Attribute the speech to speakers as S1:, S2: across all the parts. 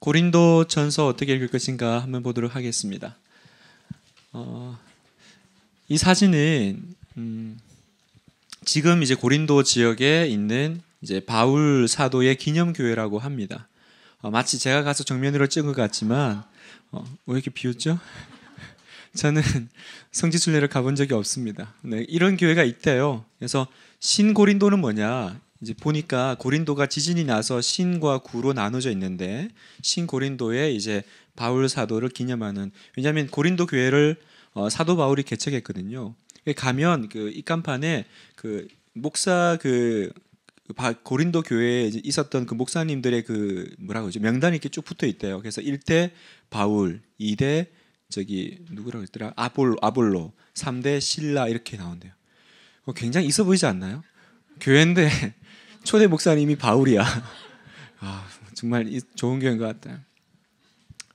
S1: 고린도 전서 어떻게 읽을 것인가 한번 보도록 하겠습니다. 어, 이 사진은 음, 지금 이제 고린도 지역에 있는 이제 바울 사도의 기념교회라고 합니다. 어, 마치 제가 가서 정면으로 찍은 것 같지만 어, 왜 이렇게 비웃죠? 저는 성지순례를 가본 적이 없습니다. 네, 이런 교회가 있대요. 그래서 신고린도는 뭐냐? 이제 보니까 고린도가 지진이 나서 신과 구로 나눠져 있는데 신 고린도에 이제 바울 사도를 기념하는 왜냐하면 고린도 교회를 어, 사도 바울이 개척했거든요. 가면 그 입간판에 그 목사 그 고린도 교회에 있었던 그 목사님들의 그 뭐라고 그러죠 명단이 이렇게 쭉 붙어 있대요. 그래서 1대 바울, 2대 저기 누구라고 했더라 아볼 아볼로, 3대 신라 이렇게 나온대요. 어, 굉장히 있어 보이지 않나요? 교회인데 초대 목사님이 바울이야. 아, 정말 좋은 교회인 것 같다.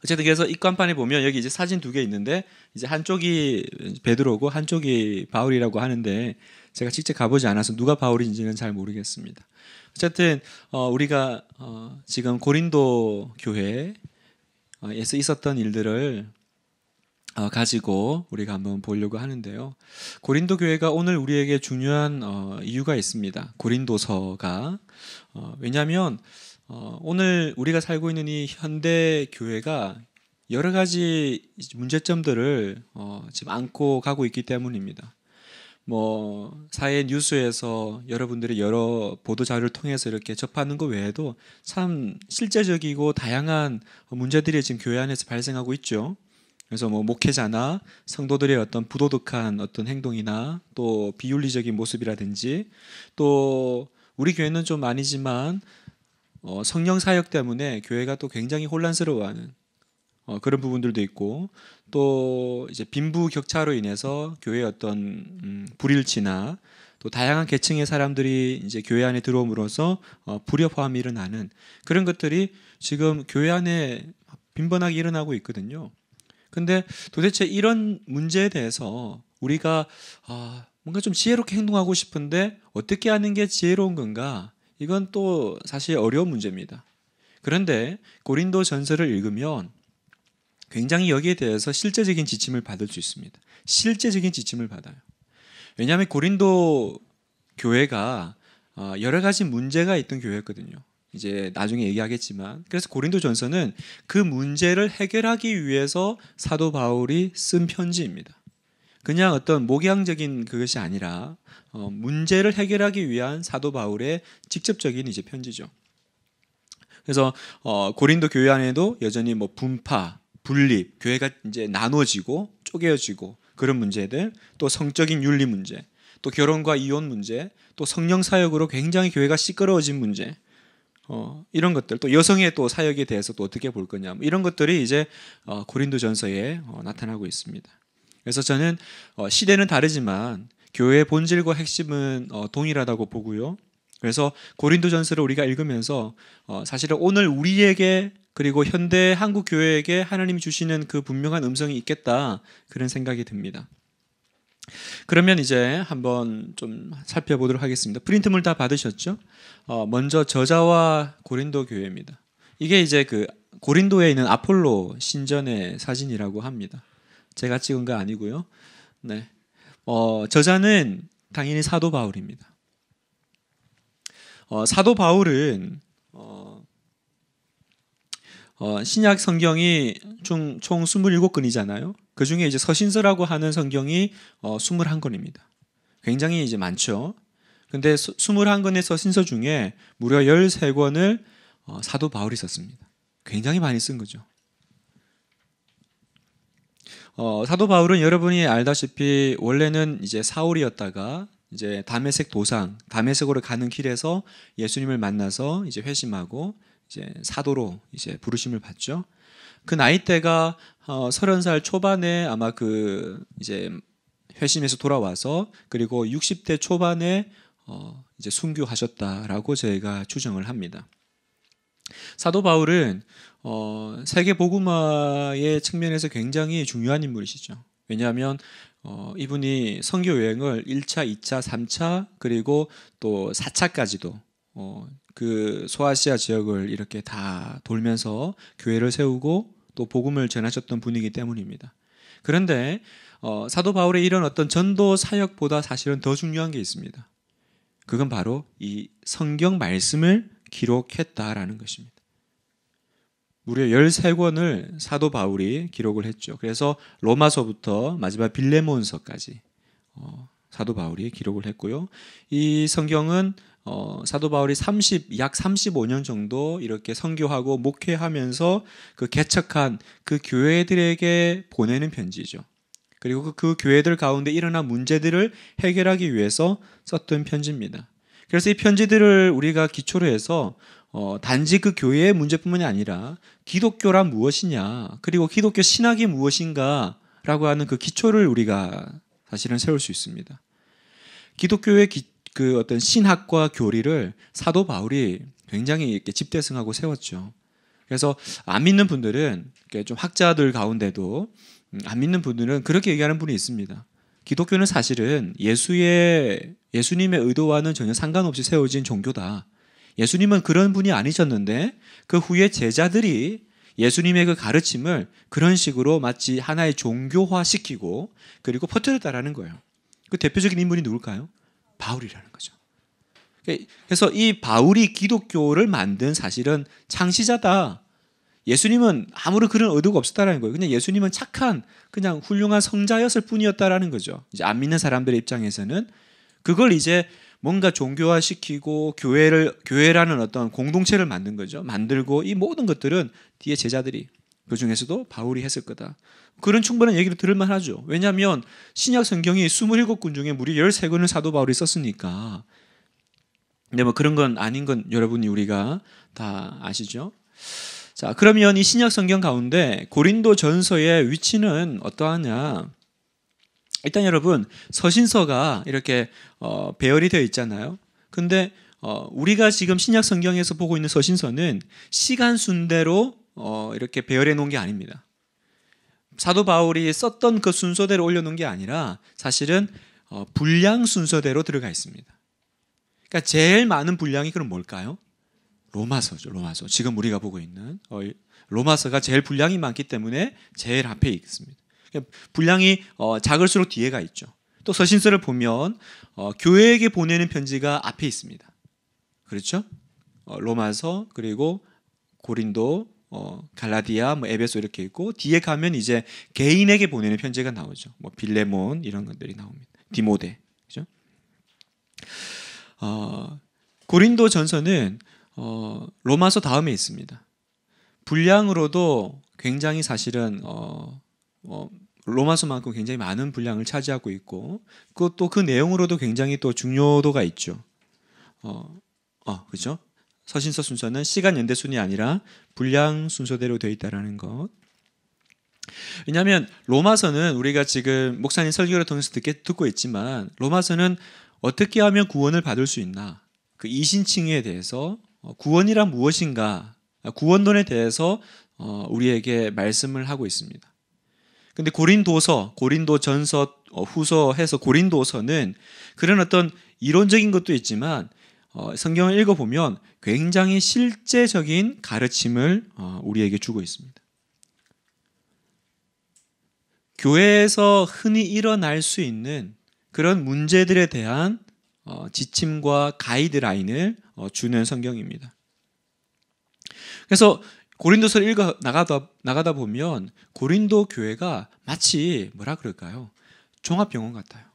S1: 어쨌든 그래서 입간판에 보면 여기 이제 사진 두 개 있는데 이제 한쪽이 베드로고 한쪽이 바울이라고 하는데 제가 직접 가보지 않아서 누가 바울인지는 잘 모르겠습니다. 어쨌든 어, 우리가 어, 지금 고린도 교회에서 있었던 일들을 어, 가지고 우리가 한번 보려고 하는데요. 고린도 교회가 오늘 우리에게 중요한 어, 이유가 있습니다. 고린도서가 어, 왜냐하면 오늘 우리가 살고 있는 이 현대 교회가 여러 가지 문제점들을 지금 안고 가고 있기 때문입니다. 뭐 사회 뉴스에서 여러분들이 여러 보도 자료를 통해서 이렇게 접하는 것 외에도 참 실제적이고 다양한 문제들이 지금 교회 안에서 발생하고 있죠. 그래서 뭐 목회자나 성도들의 어떤 부도덕한 어떤 행동이나 또 비윤리적인 모습이라든지 또 우리 교회는 좀 아니지만 어 성령 사역 때문에 교회가 또 굉장히 혼란스러워하는 어 그런 부분들도 있고 또 이제 빈부 격차로 인해서 교회 어떤 음 불일치나 또 다양한 계층의 사람들이 이제 교회 안에 들어옴으로써 어 불협화음이 일어나는 그런 것들이 지금 교회 안에 빈번하게 일어나고 있거든요. 근데 도대체 이런 문제에 대해서 우리가 아, 뭔가 좀 지혜롭게 행동하고 싶은데 어떻게 하는 게 지혜로운 건가? 이건 또 사실 어려운 문제입니다. 그런데 고린도 전설을 읽으면 굉장히 여기에 대해서 실제적인 지침을 받을 수 있습니다. 실제적인 지침을 받아요. 왜냐하면 고린도 교회가 어, 여러 가지 문제가 있던 교회였거든요. 이제 나중에 얘기하겠지만 그래서 고린도전서는 그 문제를 해결하기 위해서 사도 바울이 쓴 편지입니다. 그냥 어떤 목양적인 그것이 아니라 어, 문제를 해결하기 위한 사도 바울의 직접적인 이제 편지죠. 그래서 어, 고린도 교회 안에도 여전히 뭐 분파, 분립, 교회가 이제 나눠지고 쪼개어지고 그런 문제들, 또 성적인 윤리 문제, 또 결혼과 이혼 문제, 또 성령 사역으로 굉장히 교회가 시끄러워진 문제, 어, 이런 것들 또 여성의 또 사역에 대해서 또 어떻게 볼 거냐 뭐 이런 것들이 이제 어, 고린도전서에 어, 나타나고 있습니다. 그래서 저는 어, 시대는 다르지만 교회의 본질과 핵심은 어, 동일하다고 보고요. 그래서 고린도전서를 우리가 읽으면서 어, 사실은 오늘 우리에게 그리고 현대 한국 교회에게 하나님이 주시는 그 분명한 음성이 있겠다 그런 생각이 듭니다. 그러면 이제 한번 좀 살펴보도록 하겠습니다. 프린트물 다 받으셨죠? 어, 먼저 저자와 고린도 교회입니다. 이게 이제 그 고린도에 있는 아폴로 신전의 사진이라고 합니다. 제가 찍은 거 아니고요. 네. 어, 저자는 당연히 사도 바울입니다. 어, 사도 바울은 어, 어, 신약 성경이 총, 총 27권이잖아요. 그 중에 이제 서신서라고 하는 성경이 어, 21권입니다. 굉장히 이제 많죠. 근데 21권의 서신서 중에 무려 13권을 어, 사도 바울이 썼습니다. 굉장히 많이 쓴 거죠. 어, 사도 바울은 여러분이 알다시피 원래는 이제 사울이었다가 이제 담에색 도상, 담에색으로 가는 길에서 예수님을 만나서 이제 회심하고 이제 사도로 이제 부르심을 받죠. 그 나이대가 어, 30살 초반에 아마 그 이제 회심에서 돌아와서 그리고 60대 초반에 어, 이제 순교하셨다라고 저희가 추정을 합니다. 사도 바울은 어, 세계 복음화의 측면에서 굉장히 중요한 인물이시죠. 왜냐하면 어, 이분이 선교 여행을 1차, 2차, 3차 그리고 또 4차까지도 어, 그 소아시아 지역을 이렇게 다 돌면서 교회를 세우고 또 복음을 전하셨던 분이기 때문입니다. 그런데 어, 사도 바울의 이런 어떤 전도 사역보다 사실은 더 중요한 게 있습니다. 그건 바로 이 성경 말씀을 기록했다라는 것입니다. 무려 13권을 사도 바울이 기록을 했죠. 그래서 로마서부터 마지막 빌레몬서까지 어, 사도 바울이 기록을 했고요. 이 성경은 어, 사도 바울이 30, 약 35년 정도 이렇게 선교하고 목회하면서 그 개척한 그 교회들에게 보내는 편지죠. 그리고 그, 그 교회들 가운데 일어난 문제들을 해결하기 위해서 썼던 편지입니다. 그래서 이 편지들을 우리가 기초로 해서 어, 단지 그 교회의 문제뿐만이 아니라 기독교란 무엇이냐, 그리고 기독교 신학이 무엇인가라고 하는 그 기초를 우리가 사실은 세울 수 있습니다. 기독교의 기, 그 어떤 신학과 교리를 사도 바울이 굉장히 이렇게 집대성하고 세웠죠. 그래서 안 믿는 분들은 이렇게 좀 학자들 가운데도 음, 안 믿는 분들은 그렇게 얘기하는 분이 있습니다. 기독교는 사실은 예수의 예수님의 의도와는 전혀 상관없이 세워진 종교다. 예수님은 그런 분이 아니셨는데 그 후에 제자들이 예수님의 그 가르침을 그런 식으로 마치 하나의 종교화시키고 그리고 퍼뜨렸다라는 거예요. 그 대표적인 인물이 누굴까요? 바울이라는 거죠. 그러니까 그래서 이 바울이 기독교를 만든 사실은 창시자다. 예수님은 아무런 그런 의도가 없었다라는 거예요. 그냥 예수님은 착한 그냥 훌륭한 성자였을 뿐이었다라는 거죠. 이제 안 믿는 사람들의 입장에서는 그걸 이제 뭔가 종교화시키고 교회를 교회라는 어떤 공동체를 만든 거죠. 만들고 이 모든 것들은 뒤에 제자들이 그 중에서도 바울이 했을 거다. 그런 충분한 얘기를 들을 만하죠. 왜냐하면 신약 성경이 27권 중에 무려 13권을 사도 바울이 썼으니까. 근데 뭐 그런 건 아닌 건 여러분이 우리가 다 아시죠? 자, 그러면 이 신약 성경 가운데 고린도 전서의 위치는 어떠하냐? 일단 여러분, 서신서가 이렇게 어, 배열이 되어 있잖아요. 근데 어, 우리가 지금 신약 성경에서 보고 있는 서신서는 시간 순대로 어, 이렇게 배열해 놓은 게 아닙니다. 사도 바울이 썼던 그 순서대로 올려놓은 게 아니라 사실은 어, 분량 순서대로 들어가 있습니다. 그러니까 제일 많은 분량이 그럼 뭘까요? 로마서죠. 로마서. 지금 우리가 보고 있는 어, 로마서가 제일 분량이 많기 때문에 제일 앞에 있습니다. 그러니까 분량이 어, 작을수록 뒤에가 있죠. 또 서신서를 보면 어, 교회에게 보내는 편지가 앞에 있습니다. 그렇죠? 어, 로마서 그리고 고린도 어, 갈라디아, 뭐 에베소 이렇게 있고 뒤에 가면 이제 개인에게 보내는 편지가 나오죠. 뭐 빌레몬 이런 것들이 나옵니다. 디모데, 그죠? 어, 고린도 전서는 어, 로마서 다음에 있습니다. 분량으로도 굉장히 사실은 어, 어, 로마서만큼 굉장히 많은 분량을 차지하고 있고 그것도 그 내용으로도 굉장히 또 중요도가 있죠. 어, 어 그렇죠? 서신서 순서는 시간 연대 순이 아니라 분량 순서대로 되어 있다라는 것. 왜냐하면 로마서는 우리가 지금 목사님 설교를 통해서 듣게, 듣고 있지만 로마서는 어떻게 하면 구원을 받을 수 있나 그 이신칭에 대해서 어, 구원이란 무엇인가 아, 구원론에 대해서 어, 우리에게 말씀을 하고 있습니다. 근데 고린도서, 고린도전서, 어, 후서해서 고린도서는 그런 어떤 이론적인 것도 있지만 어, 성경을 읽어보면 굉장히 실제적인 가르침을 어, 우리에게 주고 있습니다. 교회에서 흔히 일어날 수 있는 그런 문제들에 대한 어, 지침과 가이드라인을 주는 성경입니다. 그래서 고린도서를 읽어 나가다, 나가다 보면 고린도 교회가 마치 뭐라 그럴까요? 종합병원 같아요.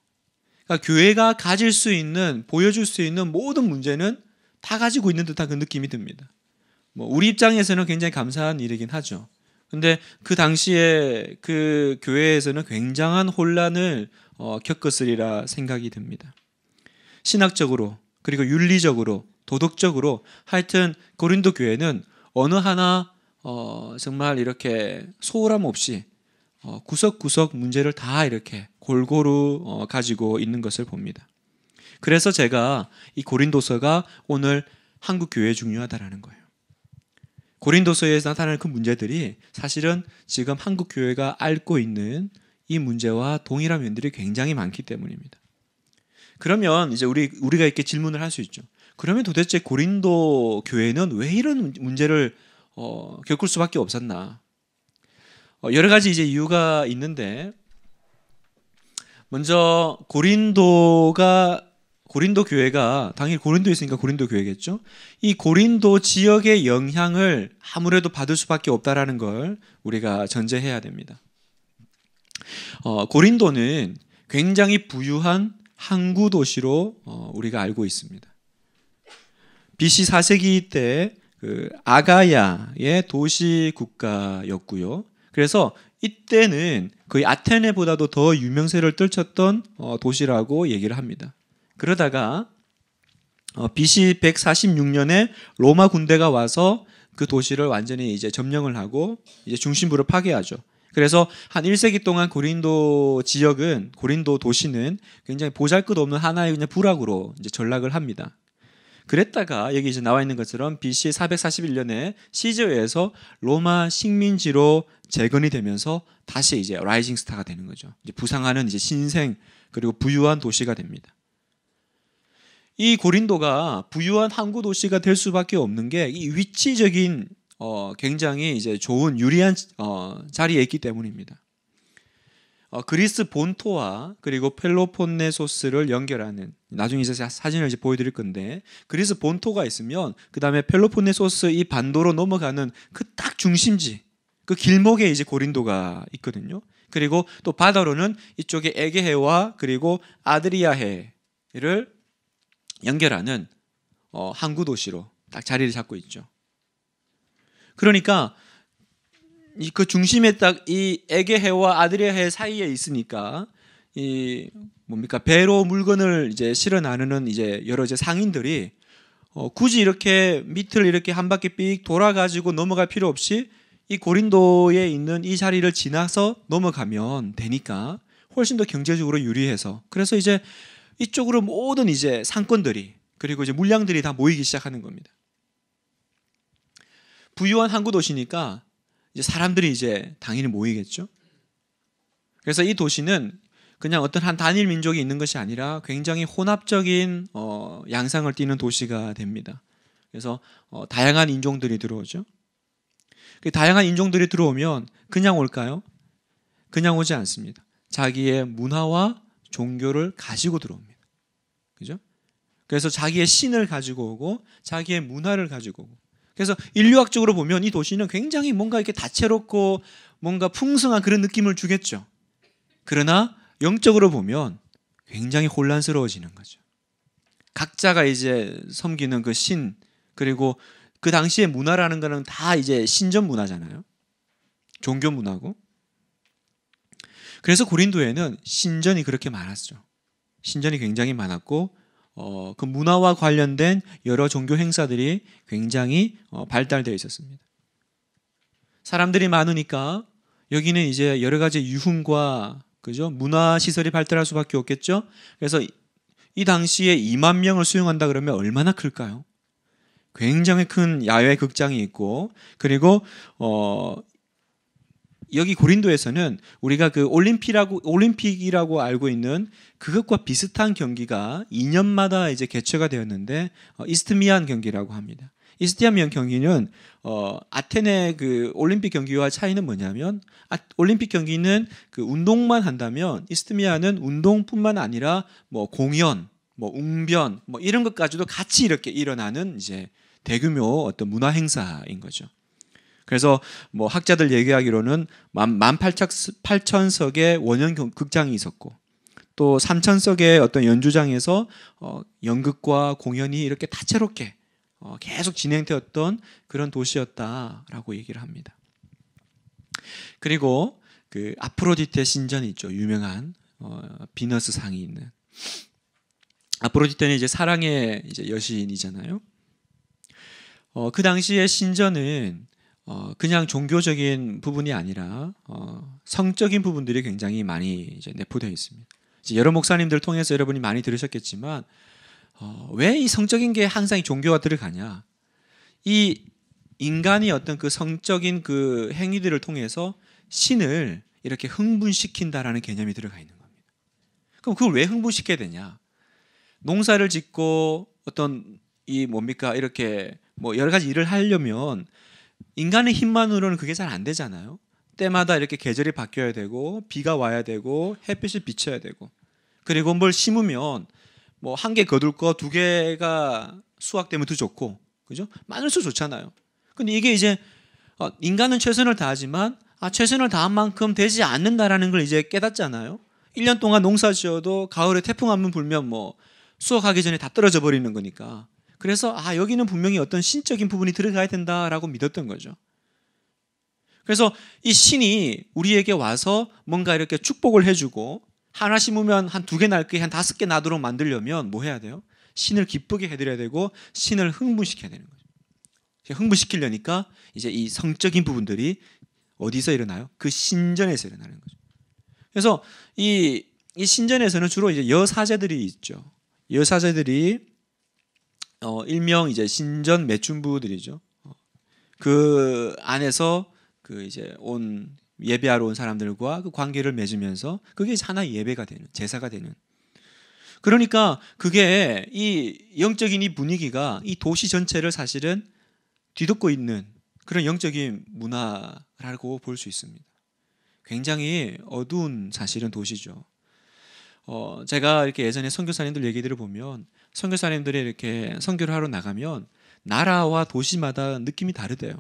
S1: 그러니까 교회가 가질 수 있는 보여줄 수 있는 모든 문제는 다 가지고 있는 듯한 그 느낌이 듭니다. 뭐 우리 입장에서는 굉장히 감사한 일이긴 하죠. 근데 그 당시에 그 교회에서는 굉장한 혼란을 어, 겪었으리라 생각이 듭니다. 신학적으로 그리고 윤리적으로 도덕적으로 하여튼 고린도 교회는 어느 하나 어, 정말 이렇게 소홀함 없이 어, 구석구석 문제를 다 이렇게 골고루 어, 가지고 있는 것을 봅니다. 그래서 제가 이 고린도서가 오늘 한국 교회에 중요하다라는 거예요. 고린도서에 서 나타나는 그 문제들이 사실은 지금 한국 교회가 앓고 있는 이 문제와 동일한 면들이 굉장히 많기 때문입니다. 그러면 이제 우리 우리가 이렇게 질문을 할 수 있죠. 그러면 도대체 고린도 교회는 왜 이런 문제를 어, 겪을 수밖에 없었나? 어, 여러 가지 이제 이유가 있는데 먼저 고린도가 고린도 교회가 당연히 고린도에 있으니까 고린도 교회겠죠. 이 고린도 지역의 영향을 아무래도 받을 수밖에 없다라는 걸 우리가 전제해야 됩니다. 어, 고린도는 굉장히 부유한 항구 도시로 어, 우리가 알고 있습니다. BC 4세기 때그 아가야의 도시 국가였고요. 그래서 이때는 거의 아테네보다도 더 유명세를 떨쳤던 어, 도시라고 얘기를 합니다. 그러다가 어, BC 146년에 로마 군대가 와서 그 도시를 완전히 이제 점령을 하고 이제 중심부를 파괴하죠. 그래서 한 1세기 동안 고린도 지역은 고린도 도시는 굉장히 보잘것없는 하나의 그냥 부락으로 이제 전락을 합니다. 그랬다가 여기 이제 나와 있는 것처럼 BC 441년에 시저에서 로마 식민지로 재건이 되면서 다시 이제 라이징 스타가 되는 거죠. 이제 부상하는 이제 신생 그리고 부유한 도시가 됩니다. 이 고린도가 부유한 항구 도시가 될 수밖에 없는 게 이 위치적인 어 굉장히 이제 좋은 유리한 어 자리에 있기 때문입니다. 어 그리스 본토와 그리고 펠로폰네소스를 연결하는 나중에 이제 사진을 이제 보여드릴 건데 그리스 본토가 있으면 그 다음에 펠로폰네소스 이 반도로 넘어가는 그 딱 중심지 그 길목에 이제 고린도가 있거든요. 그리고 또 바다로는 이쪽에 에게해와 그리고 아드리아해를 연결하는 어, 항구 도시로 딱 자리를 잡고 있죠. 그러니까 이 그 중심에 딱 이 에게해와 아드리아해 사이에 있으니까 이 뭡니까 배로 물건을 이제 실어 나누는 이제 여러 이제 상인들이 어, 굳이 이렇게 밑을 이렇게 한 바퀴 삑 돌아가지고 넘어갈 필요 없이 이 고린도에 있는 이 자리를 지나서 넘어가면 되니까 훨씬 더 경제적으로 유리해서 그래서 이제 이쪽으로 모든 이제 상권들이 그리고 이제 물량들이 다 모이기 시작하는 겁니다. 부유한 항구 도시니까 이제 사람들이 이제 당연히 모이겠죠. 그래서 이 도시는 그냥 어떤 한 단일 민족이 있는 것이 아니라 굉장히 혼합적인 어, 양상을 띠는 도시가 됩니다. 그래서 어, 다양한 인종들이 들어오죠. 그 다양한 인종들이 들어오면 그냥 올까요? 그냥 오지 않습니다. 자기의 문화와 종교를 가지고 들어옵니다. 그죠? 그래서 자기의 신을 가지고 오고 자기의 문화를 가지고 오고 그래서 인류학적으로 보면 이 도시는 굉장히 뭔가 이렇게 다채롭고 뭔가 풍성한 그런 느낌을 주겠죠. 그러나 영적으로 보면 굉장히 혼란스러워지는 거죠. 각자가 이제 섬기는 그 신, 그리고 그 당시의 문화라는 거는 다 이제 신전 문화잖아요. 종교 문화고. 그래서 고린도에는 신전이 그렇게 많았죠. 신전이 굉장히 많았고, 어, 그 문화와 관련된 여러 종교 행사들이 굉장히 어, 발달되어 있었습니다. 사람들이 많으니까 여기는 이제 여러 가지 유흥과 그죠? 문화 시설이 발달할 수밖에 없겠죠. 그래서 이 당시에 2만 명을 수용한다 그러면 얼마나 클까요? 굉장히 큰 야외 극장이 있고 그리고 어 여기 고린도에서는 우리가 그 올림픽이라고 올림픽이라고 알고 있는 그것과 비슷한 경기가 2년마다 이제 개최가 되었는데 어, 이스트미안 경기라고 합니다. 이스티아미언 경기는 어, 아테네 그 올림픽 경기와 차이는 뭐냐면 아, 올림픽 경기는 그 운동만 한다면 이스티미아는 운동뿐만 아니라 뭐 공연, 뭐 웅변, 뭐 이런 것까지도 같이 이렇게 일어나는 이제 대규모 어떤 문화 행사인 거죠. 그래서 뭐 학자들 얘기하기로는 만 팔천 석의 원형 극장이 있었고 또 삼천 석의 어떤 연주장에서 어, 연극과 공연이 이렇게 다채롭게 어, 계속 진행되었던 그런 도시였다라고 얘기를 합니다. 그리고 그 아프로디테 신전이 있죠. 유명한 어, 비너스 상이 있는 아프로디테는 이제 사랑의 이제 여신이잖아요. 어, 그 당시의 신전은 어, 그냥 종교적인 부분이 아니라 어, 성적인 부분들이 굉장히 많이 이제 내포되어 있습니다. 이제 여러 목사님들 통해서 여러분이 많이 들으셨겠지만 어, 왜이 성적인 게 항상 종교가 들어가냐? 이 인간이 어떤 그 성적인 그 행위들을 통해서 신을 이렇게 흥분시킨다라는 개념이 들어가 있는 겁니다. 그럼 그걸 왜 흥분시켜야 되냐? 농사를 짓고 어떤 이 뭡니까 이렇게 뭐 여러 가지 일을 하려면 인간의 힘만으로는 그게 잘 안 되잖아요. 때마다 이렇게 계절이 바뀌어야 되고 비가 와야 되고 햇빛이 비쳐야 되고 그리고 뭘 심으면 뭐한개 거둘 거 두 개가 수확되면더 좋고 그죠? 많을수록 좋잖아요. 근데 이게 이제 어, 인간은 최선을 다하지만 아 최선을 다한 만큼 되지 않는다라는 걸 이제 깨닫잖아요. 1년 동안 농사 지어도 가을에 태풍 한 번 불면 뭐 수확하기 전에 다 떨어져 버리는 거니까. 그래서 아 여기는 분명히 어떤 신적인 부분이 들어가야 된다라고 믿었던 거죠. 그래서 이 신이 우리에게 와서 뭔가 이렇게 축복을 해주고 하나 심으면 한 두 개 날게 한 다섯 개 나도록 만들려면 뭐 해야 돼요? 신을 기쁘게 해드려야 되고 신을 흥분시켜야 되는 거죠. 흥분시키려니까 이제 이 성적인 부분들이 어디서 일어나요? 그 신전에서 일어나는 거죠. 그래서 이, 이 신전에서는 주로 이제 여사제들이 있죠. 여사제들이 어, 일명 이제 신전 매춘부들이죠. 어, 그 안에서 그 이제 온 예배하러 온 사람들과 그 관계를 맺으면서 그게 하나의 예배가 되는 제사가 되는 그러니까 그게 이 영적인 이 분위기가 이 도시 전체를 사실은 뒤덮고 있는 그런 영적인 문화라고 볼 수 있습니다. 굉장히 어두운 사실은 도시죠. 어, 제가 이렇게 예전에 선교사님들 얘기들을 보면 선교사님들이 이렇게 선교를 하러 나가면 나라와 도시마다 느낌이 다르대요.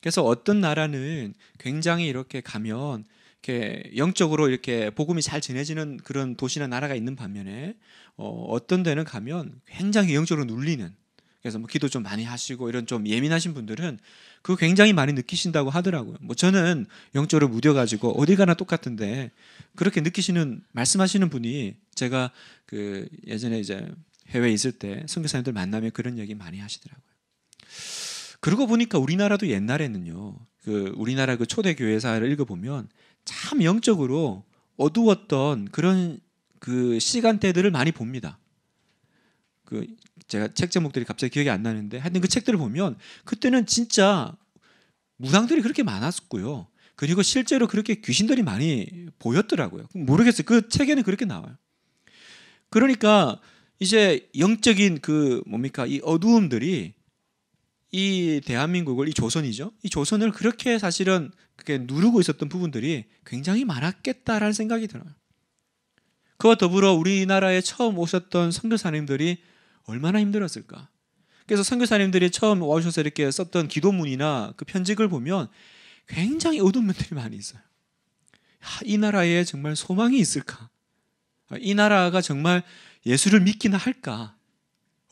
S1: 그래서 어떤 나라는 굉장히 이렇게 가면 이렇게 영적으로 이렇게 복음이 잘 전해지는 그런 도시나 나라가 있는 반면에 어, 떤 데는 가면 굉장히 영적으로 눌리는 그래서 뭐 기도 좀 많이 하시고 이런 좀 예민하신 분들은 그거 굉장히 많이 느끼신다고 하더라고요. 뭐 저는 영적으로 무뎌가지고 어디 가나 똑같은데 그렇게 느끼시는 말씀하시는 분이 제가 그 예전에 이제 해외에 있을 때 선교사님들 만나면 그런 얘기 많이 하시더라고요. 그러고 보니까 우리나라도 옛날에는요. 그 우리나라 그 초대 교회사를 읽어 보면 참 영적으로 어두웠던 그런 그 시간대들을 많이 봅니다. 그 제가 책 제목들이 갑자기 기억이 안 나는데 하여튼 그 책들을 보면 그때는 진짜 무당들이 그렇게 많았고요. 었 그리고 실제로 그렇게 귀신들이 많이 보였더라고요. 모르겠어요. 그 책에는 그렇게 나와요. 그러니까 이제 영적인 그 뭡니까 이 어두움들이 이 대한민국을 이 조선이죠. 이 조선을 그렇게 사실은 그게 누르고 있었던 부분들이 굉장히 많았겠다라는 생각이 들어요. 그와 더불어 우리나라에 처음 오셨던 선교사님들이 얼마나 힘들었을까. 그래서 선교사님들이 처음 와셔서 이렇게 썼던 기도문이나 그 편직을 보면 굉장히 어두운 면들이 많이 있어요. 이 나라에 정말 소망이 있을까? 이 나라가 정말 예수를 믿기나 할까?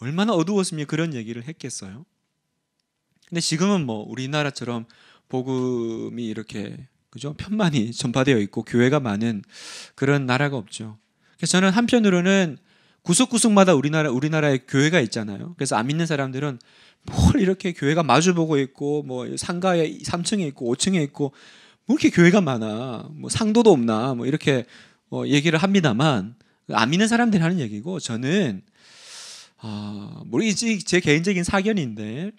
S1: 얼마나 어두웠으면 그런 얘기를 했겠어요? 근데 지금은 뭐 우리나라처럼 복음이 이렇게 그죠 편만이 전파되어 있고 교회가 많은 그런 나라가 없죠. 그래서 저는 한편으로는 구석구석마다 우리나라 우리나라에 교회가 있잖아요. 그래서 안 믿는 사람들은 뭘 이렇게 교회가 마주보고 있고 뭐 상가에 3층에 있고 5층에 있고 뭐 이렇게 교회가 많아 뭐 상도도 없나 뭐 이렇게 어, 얘기를 합니다만 안 믿는 사람들이 하는 얘기고 저는 아, 어, 뭐이제 개인적인 사견인데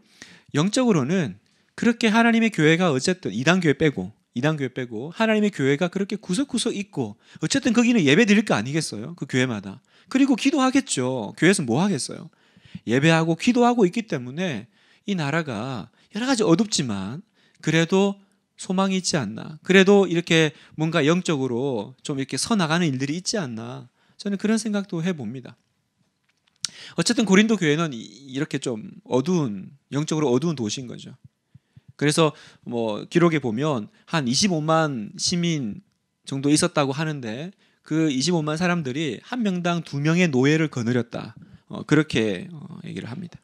S1: 영적으로는 그렇게 하나님의 교회가 어쨌든 이단 교회 빼고 이단 교회 빼고 하나님의 교회가 그렇게 구석구석 있고 어쨌든 거기는 예배 드릴 거 아니겠어요? 그 교회마다. 그리고 기도하겠죠. 교회에서 뭐 하겠어요? 예배하고 기도하고 있기 때문에 이 나라가 여러 가지 어둡지만 그래도 소망이 있지 않나. 그래도 이렇게 뭔가 영적으로 좀 이렇게 서 나가는 일들이 있지 않나. 저는 그런 생각도 해 봅니다. 어쨌든 고린도 교회는 이렇게 좀 어두운 영적으로 어두운 도시인 거죠. 그래서 뭐 기록에 보면 한 25만 시민 정도 있었다고 하는데 그 25만 사람들이 한 명당 두 명의 노예를 거느렸다. 어, 그렇게 어, 얘기를 합니다.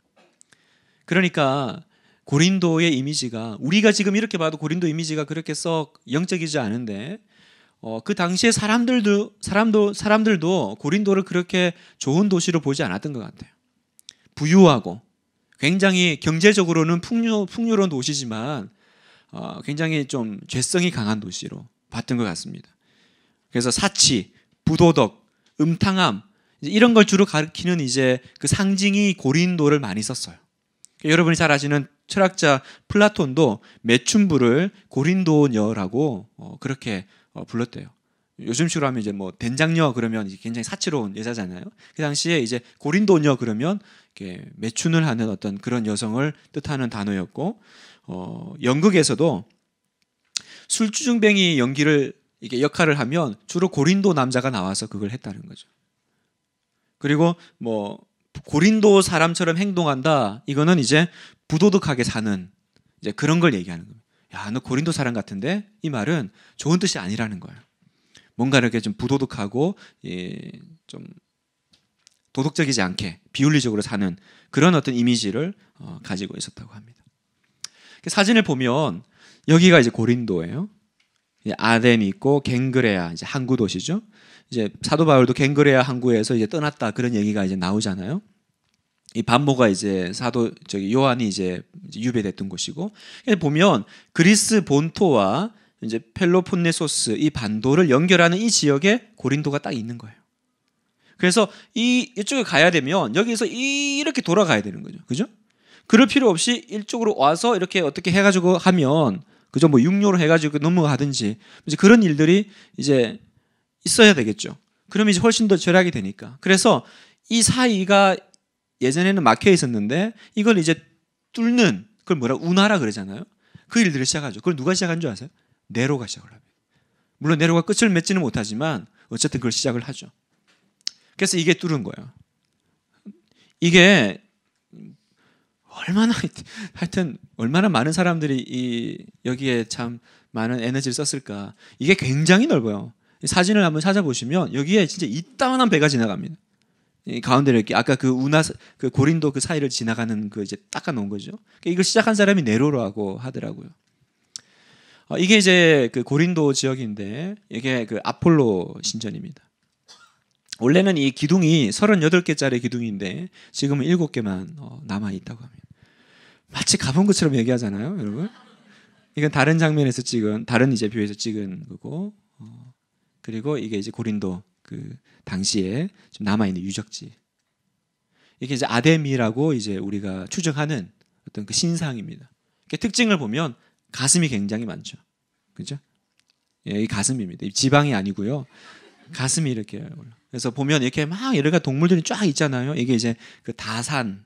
S1: 그러니까 고린도의 이미지가 우리가 지금 이렇게 봐도 고린도 이미지가 그렇게 썩 영적이지 않은데 어, 그 당시에 사람들도 사람도 사람들도 고린도를 그렇게 좋은 도시로 보지 않았던 것 같아요. 부유하고 굉장히 경제적으로는 풍요 풍요로운 도시지만 어, 굉장히 좀 죄성이 강한 도시로 봤던 것 같습니다. 그래서 사치, 부도덕, 음탕함 이런 걸 주로 가르치는 이제 그 상징이 고린도를 많이 썼어요. 그러니까 여러분이 잘 아시는 철학자 플라톤도 매춘부를 고린도녀라고 어, 그렇게 어, 불렀대요. 요즘식으로 하면 이제 뭐 된장녀 그러면 굉장히 사치로운 여자잖아요. 그 당시에 이제 고린도녀 그러면 이렇게 매춘을 하는 어떤 그런 여성을 뜻하는 단어였고 어, 연극에서도 술주정뱅이 연기를 이게 역할을 하면 주로 고린도 남자가 나와서 그걸 했다는 거죠. 그리고 뭐 고린도 사람처럼 행동한다 이거는 이제 부도덕하게 사는 이제 그런 걸 얘기하는 겁니다. 야, 너 고린도 사람 같은데? 이 말은 좋은 뜻이 아니라는 거예요. 뭔가 이렇게 좀 부도덕하고 예, 좀 도덕적이지 않게 비윤리적으로 사는 그런 어떤 이미지를 어, 가지고 있었다고 합니다. 그 사진을 보면 여기가 이제 고린도예요. 이제 아덴이 있고 갱그레아 이제 항구 도시죠. 이제 사도 바울도 갱그레아 항구에서 이제 떠났다 그런 얘기가 이제 나오잖아요. 이 반모가 이제 사도 저기 요한이 이제 유배됐던 곳이고 보면 그리스 본토와 이제 펠로폰네소스 이 반도를 연결하는 이 지역에 고린도가 딱 있는 거예요. 그래서 이 이쪽에 가야 되면 여기서 이렇게 돌아가야 되는 거죠. 그죠? 그럴 필요 없이 이쪽으로 와서 이렇게 어떻게 해 가지고 하면 그죠? 뭐 육로로 해 가지고 넘어가든지 이제 그런 일들이 이제 있어야 되겠죠. 그럼 이제 훨씬 더 절약이 되니까. 그래서 이 사이가 예전에는 막혀 있었는데 이걸 이제 뚫는 그걸 뭐라 운하라 그러잖아요. 그 일들을 시작하죠. 그걸 누가 시작한 줄 아세요? 네로가 시작을 합니다. 물론 네로가 끝을 맺지는 못하지만 어쨌든 그걸 시작을 하죠. 그래서 이게 뚫은 거예요. 이게 얼마나 하여튼 얼마나 많은 사람들이 이 여기에 참 많은 에너지를 썼을까. 이게 굉장히 넓어요. 사진을 한번 찾아보시면 여기에 진짜 이따만한 배가 지나갑니다. 이 가운데를 이렇게 아까 그 우나 그 고린도 그 사이를 지나가는 그 이제 닦아 놓은 거죠. 그러니까 이걸 시작한 사람이 네로라고 하더라고요. 어, 이게 이제 그 고린도 지역인데 이게 그 아폴로 신전입니다. 원래는 이 기둥이 38개짜리 기둥인데 지금은 7개만 어, 남아 있다고 합니다. 마치 가본 것처럼 얘기하잖아요, 여러분. 이건 다른 장면에서 찍은 다른 이제 뷰에서 찍은 거고 어, 그리고 이게 이제 고린도 그 당시에 좀 남아 있는 유적지. 이게 이제 아데미라고 이제 우리가 추정하는 어떤 그 신상입니다. 특징을 보면 가슴이 굉장히 많죠. 그죠? 예, 이 가슴입니다. 지방이 아니고요. 가슴이 이렇게 올 그래서 보면 이렇게 막 여러 가지 동물들이 쫙 있잖아요. 이게 이제 그 다산을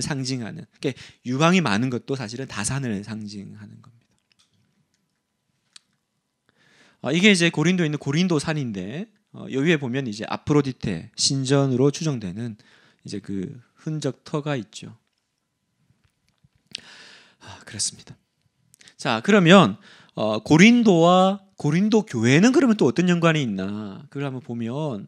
S1: 상징하는. 그게 유황이 많은 것도 사실은 다산을 상징하는 겁니다. 아, 이게 이제 고린도에 있는 고린도 산인데 여기에 어, 보면 이제 아프로디테 신전으로 추정되는 이제 그 흔적터가 있죠. 아, 그렇습니다. 자 그러면 어, 고린도와 고린도 교회는 그러면 또 어떤 연관이 있나? 그걸 한번 보면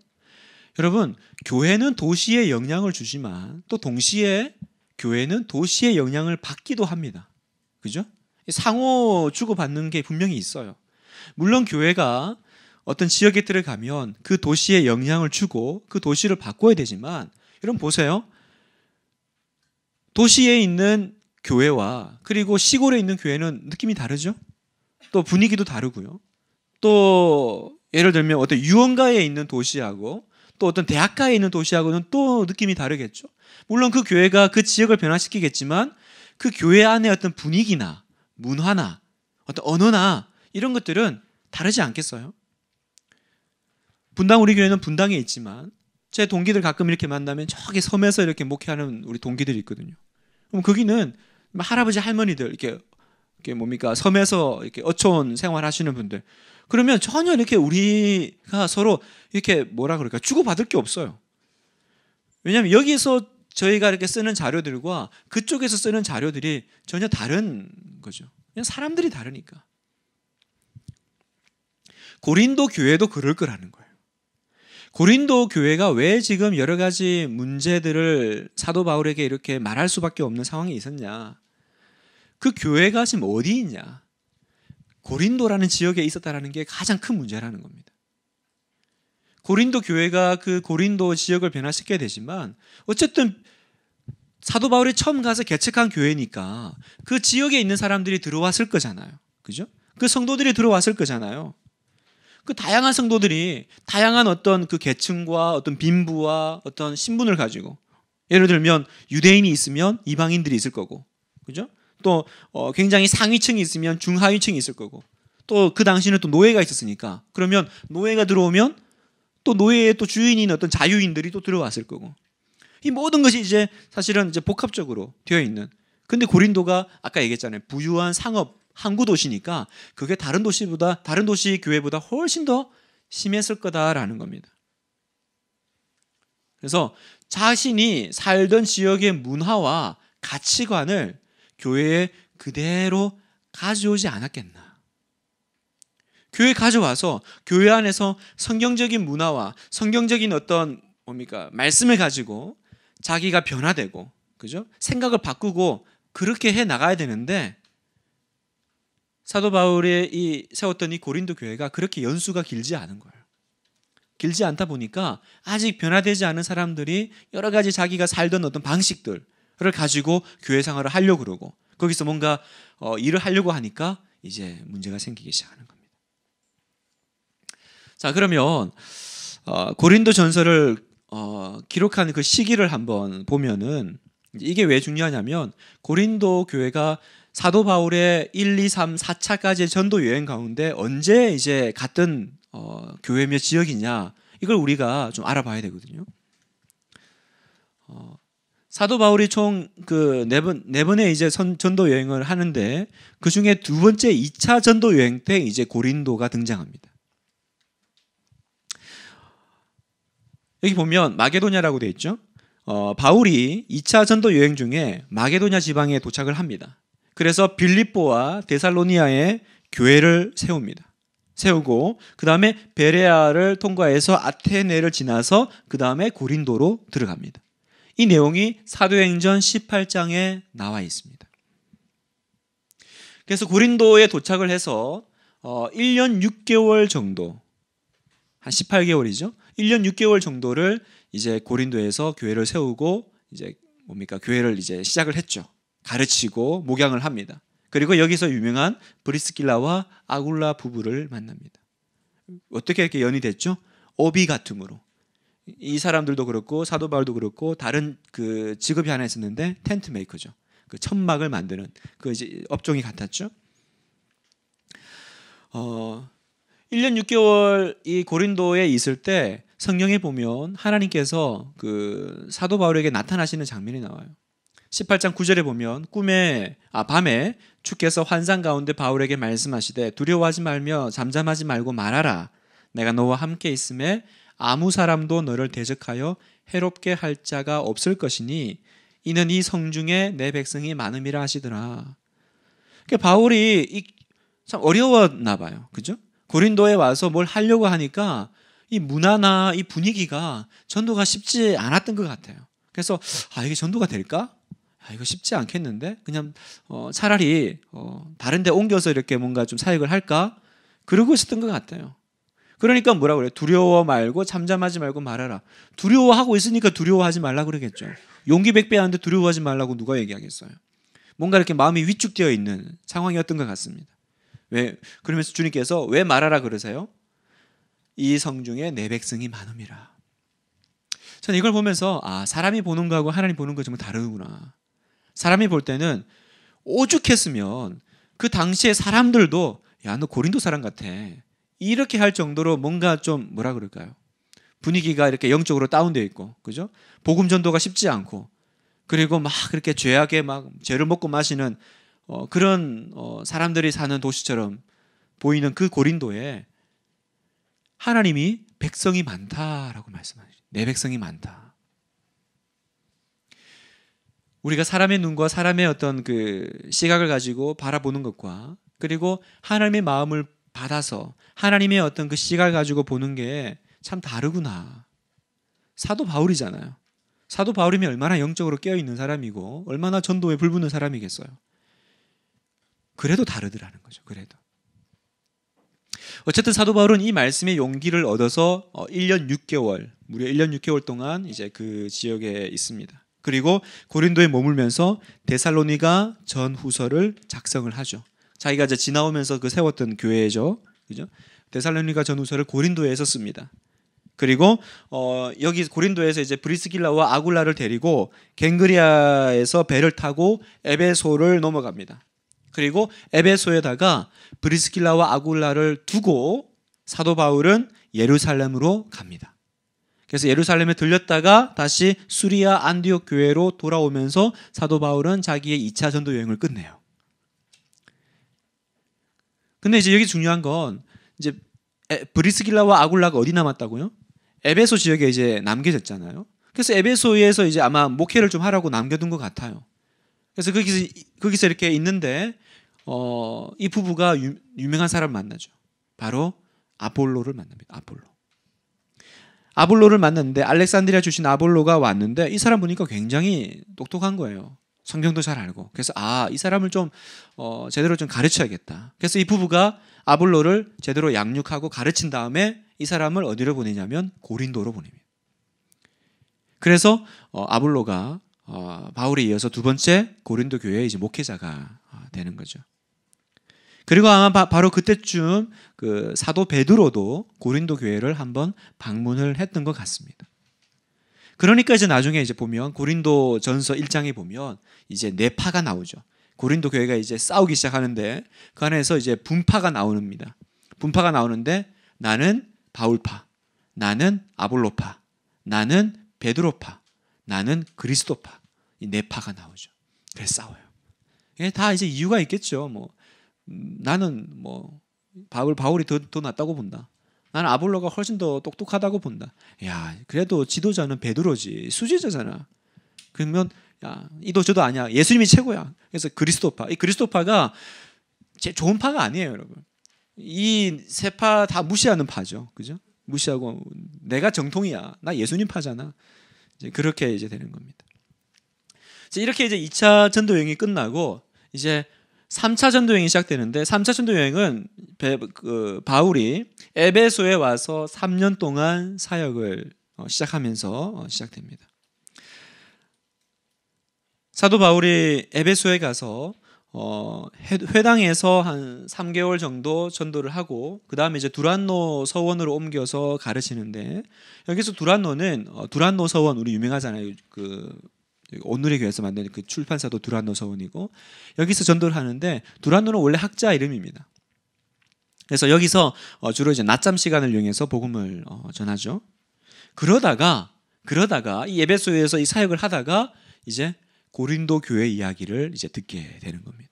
S1: 여러분 교회는 도시에 영향을 주지만 또 동시에 교회는 도시에 영향을 받기도 합니다. 그죠? 상호 주고받는 게 분명히 있어요. 물론 교회가 어떤 지역에 들어가면 그 도시에 영향을 주고 그 도시를 바꿔야 되지만 여러분 보세요. 도시에 있는 교회와 그리고 시골에 있는 교회는 느낌이 다르죠. 또 분위기도 다르고요. 또 예를 들면 어떤 유원가에 있는 도시하고 또 어떤 대학가에 있는 도시하고는 또 느낌이 다르겠죠. 물론 그 교회가 그 지역을 변화시키겠지만 그 교회 안에 어떤 분위기나 문화나 어떤 언어나 이런 것들은 다르지 않겠어요? 분당 우리 교회는 분당에 있지만 제 동기들 가끔 이렇게 만나면 저기 섬에서 이렇게 목회하는 우리 동기들이 있거든요. 그럼 거기는 할아버지 할머니들 이렇게 이게 뭡니까 섬에서 이렇게 어촌 생활하시는 분들 그러면 전혀 이렇게 우리가 서로 이렇게 뭐라 그럴까 주고받을 게 없어요. 왜냐하면 여기서 저희가 이렇게 쓰는 자료들과 그쪽에서 쓰는 자료들이 전혀 다른 거죠. 그냥 사람들이 다르니까. 고린도 교회도 그럴 거라는 거예요. 고린도 교회가 왜 지금 여러 가지 문제들을 사도 바울에게 이렇게 말할 수밖에 없는 상황이 있었냐? 그 교회가 지금 어디 있냐? 고린도라는 지역에 있었다라는 게 가장 큰 문제라는 겁니다. 고린도 교회가 그 고린도 지역을 변화시켜야 되지만 어쨌든 사도 바울이 처음 가서 개척한 교회니까 그 지역에 있는 사람들이 들어왔을 거잖아요. 그죠? 그 성도들이 들어왔을 거잖아요. 그 다양한 성도들이 다양한 어떤 그 계층과 어떤 빈부와 어떤 신분을 가지고 예를 들면 유대인이 있으면 이방인들이 있을 거고 그죠? 또어 굉장히 상위층이 있으면 중하위층이 있을 거고 또 그 당시는 에또 노예가 있었으니까 그러면 노예가 들어오면 또 노예의 또 주인인 어떤 자유인들이 또 들어왔을 거고 이 모든 것이 이제 사실은 이제 복합적으로 되어 있는 근데 고린도가 아까 얘기했잖아요 부유한 상업 항구 도시니까 그게 다른 도시보다 다른 도시 교회보다 훨씬 더 심했을 거다라는 겁니다. 그래서 자신이 살던 지역의 문화와 가치관을 교회에 그대로 가져오지 않았겠나. 교회 가져와서 교회 안에서 성경적인 문화와 성경적인 어떤 뭡니까? 말씀을 가지고 자기가 변화되고 그죠? 생각을 바꾸고 그렇게 해 나가야 되는데 사도 바울의 이 세웠던 이 고린도 교회가 그렇게 연수가 길지 않은 거예요. 길지 않다 보니까 아직 변화되지 않은 사람들이 여러 가지 자기가 살던 어떤 방식들을 가지고 교회 생활을 하려고 그러고 거기서 뭔가 어, 일을 하려고 하니까 이제 문제가 생기기 시작하는 겁니다. 자 그러면 어, 고린도 전설을 어, 기록한 그 시기를 한번 보면은 이게 왜 중요하냐면 고린도 교회가 사도 바울의 1, 2, 3, 4차까지의 전도 여행 가운데 언제 이제 갔던 어, 교회며 지역이냐 이걸 우리가 좀 알아봐야 되거든요. 어, 사도 바울이 총 그 네 번네 네 번의 이제 선, 전도 여행을 하는데 그 중에 두 번째 2차 전도 여행 때 이제 고린도가 등장합니다. 여기 보면 마게도냐라고 되어 있죠. 어, 바울이 2차 전도 여행 중에 마게도냐 지방에 도착을 합니다. 그래서 빌립보와 데살로니아에 교회를 세웁니다. 세우고 그 다음에 베레아를 통과해서 아테네를 지나서 그 다음에 고린도로 들어갑니다. 이 내용이 사도행전 18장에 나와 있습니다. 그래서 고린도에 도착을 해서 1년 어, 6개월 정도 한 18개월이죠. 1년 6개월 정도를 이제 고린도에서 교회를 세우고 이제 뭡니까 교회를 이제 시작을 했죠. 가르치고 목양을 합니다. 그리고 여기서 유명한 브리스길라와 아굴라 부부를 만납니다. 어떻게 이렇게 연이 됐죠? 오비 같음으로. 이 사람들도 그렇고 사도 바울도 그렇고 다른 그 직업이 하나 있었는데 텐트 메이커죠. 그 천막을 만드는 그 이제 업종이 같았죠. 어 1년 6개월 이 고린도에 있을 때 성경에 보면 하나님께서 그 사도 바울에게 나타나시는 장면이 나와요. 18장 9절에 보면 꿈에 아 밤에 주께서 환상 가운데 바울에게 말씀하시되 두려워하지 말며 잠잠하지 말고 말하라 내가 너와 함께 있음에 아무 사람도 너를 대적하여 해롭게 할 자가 없을 것이니 이는 이 성중에 내 백성이 많음이라 하시더라. 그러니까 바울이 참 어려웠나 봐요. 그죠? 고린도에 와서 뭘 하려고 하니까 이 문화나 이 분위기가 전도가 쉽지 않았던 것 같아요. 그래서 아 이게 전도가 될까? 아, 이거 쉽지 않겠는데 그냥 어, 차라리 어, 다른데 옮겨서 이렇게 뭔가 좀 사역을 할까 그러고 있었던 것 같아요. 그러니까 뭐라 그래 두려워 말고 잠잠하지 말고 말하라. 두려워하고 있으니까 두려워하지 말라 그러겠죠. 용기 백배하는데 두려워하지 말라고 누가 얘기하겠어요? 뭔가 이렇게 마음이 위축되어 있는 상황이었던 것 같습니다. 왜 그러면서 주님께서 왜 말하라 그러세요? 이 성중에 내 백성이 많음이라. 저는 이걸 보면서 아 사람이 보는 거하고 하나님 보는 거 정말 다르구나. 사람이 볼 때는 오죽했으면 그 당시에 사람들도 야 너 고린도 사람 같아 이렇게 할 정도로 뭔가 좀 뭐라 그럴까요? 분위기가 이렇게 영적으로 다운되어 있고 그죠? 복음 전도가 쉽지 않고 그리고 막 그렇게 죄악에 막 죄를 먹고 마시는 어, 그런 어, 사람들이 사는 도시처럼 보이는 그 고린도에 하나님이 백성이 많다라고 말씀하시죠. 내 백성이 많다. 우리가 사람의 눈과 사람의 어떤 그 시각을 가지고 바라보는 것과 그리고 하나님의 마음을 받아서 하나님의 어떤 그 시각을 가지고 보는 게 참 다르구나. 사도 바울이잖아요. 사도 바울이면 얼마나 영적으로 깨어 있는 사람이고 얼마나 전도에 불붙는 사람이겠어요. 그래도 다르더라는 거죠. 그래도. 어쨌든 사도 바울은 이 말씀의 용기를 얻어서 1년 어, 6개월, 무려 1년 6개월 동안 이제 그 지역에 있습니다. 그리고 고린도에 머물면서 데살로니가 전후서를 작성을 하죠. 자기가 이제 지나오면서 그 세웠던 교회죠. 그죠? 데살로니가 전후서를 고린도에서 습니다 그리고 어, 여기 고린도에서 이제 브리스길라와 아굴라를 데리고 갱그리아에서 배를 타고 에베소를 넘어갑니다. 그리고 에베소에다가 브리스길라와 아굴라를 두고 사도 바울은 예루살렘으로 갑니다. 그래서 예루살렘에 들렸다가 다시 수리아 안디옥 교회로 돌아오면서 사도 바울은 자기의 2차 전도 여행을 끝내요. 근데 이제 여기 중요한 건 이제 브리스길라와 아굴라가 어디 남았다고요? 에베소 지역에 이제 남겨졌잖아요. 그래서 에베소에서 이제 아마 목회를 좀 하라고 남겨둔 것 같아요. 그래서 거기서 거기서 이렇게 있는데 어, 이 부부가 유, 유명한 사람 만나죠. 바로 아폴로를 만납니다. 아폴로. 아볼로를 만났는데 알렉산드리아 주신 아볼로가 왔는데 이 사람 보니까 굉장히 똑똑한 거예요. 성경도 잘 알고. 그래서 아, 이 사람을 좀 어, 제대로 좀 가르쳐야겠다. 그래서 이 부부가 아볼로를 제대로 양육하고 가르친 다음에 이 사람을 어디로 보내냐면 고린도로 보냅니다. 그래서 어, 아볼로가 어, 바울에 이어서 두 번째 고린도 교회의 이제 목회자가 어, 되는 거죠. 그리고 아마 바, 로 그때쯤 그 사도 베드로도 고린도 교회를 한번 방문을 했던 것 같습니다. 그러니까 이제 나중에 이제 보면 고린도 전서 1장에 보면 이제 네파가 나오죠. 고린도 교회가 이제 싸우기 시작하는데 그 안에서 이제 분파가 나옵니다. 분파가 나오는데 나는 바울파, 나는 아볼로파, 나는 베드로파, 나는 그리스도파 이 네파가 나오죠. 그래서 싸워요. 다 이제 이유가 있겠죠. 뭐 나는 뭐 바울 바울이 더, 더 낫다고 본다. 나는 아볼로가 훨씬 더 똑똑하다고 본다. 야, 그래도 지도자는 베드로지 수지자잖아 그러면 야, 이도 저도 아니야. 예수님이 최고야. 그래서 그리스도파. 이 그리스도파가 제 좋은 파가 아니에요, 여러분. 이 세 파 다 무시하는 파죠. 그죠? 무시하고 내가 정통이야. 나 예수님 파잖아. 이제 그렇게 이제 되는 겁니다. 이렇게 이제 2차 전도 여행이 끝나고 이제 3차 전도 여행이 시작되는데 3차 전도 여행은 그 바울이 에베소에 와서 3년 동안 사역을 어, 시작하면서 어, 시작됩니다. 사도 바울이 에베소에 가서 어, 회당에서 한 3개월 정도 전도를 하고 그 다음에 이제 두란노 서원으로 옮겨서 가르치는데 여기서 두란노는 어, 두란노 서원 우리 유명하잖아요. 그 오늘의 교회에서 만든 그 출판사도 두란노 서원이고 여기서 전도를 하는데 두란노는 원래 학자 이름입니다. 그래서 여기서 어, 주로 이제 낮잠 시간을 이용해서 복음을 어, 전하죠. 그러다가 그러다가 이 에베소에서 이 사역을 하다가 이제 고린도 교회 이야기를 이제 듣게 되는 겁니다.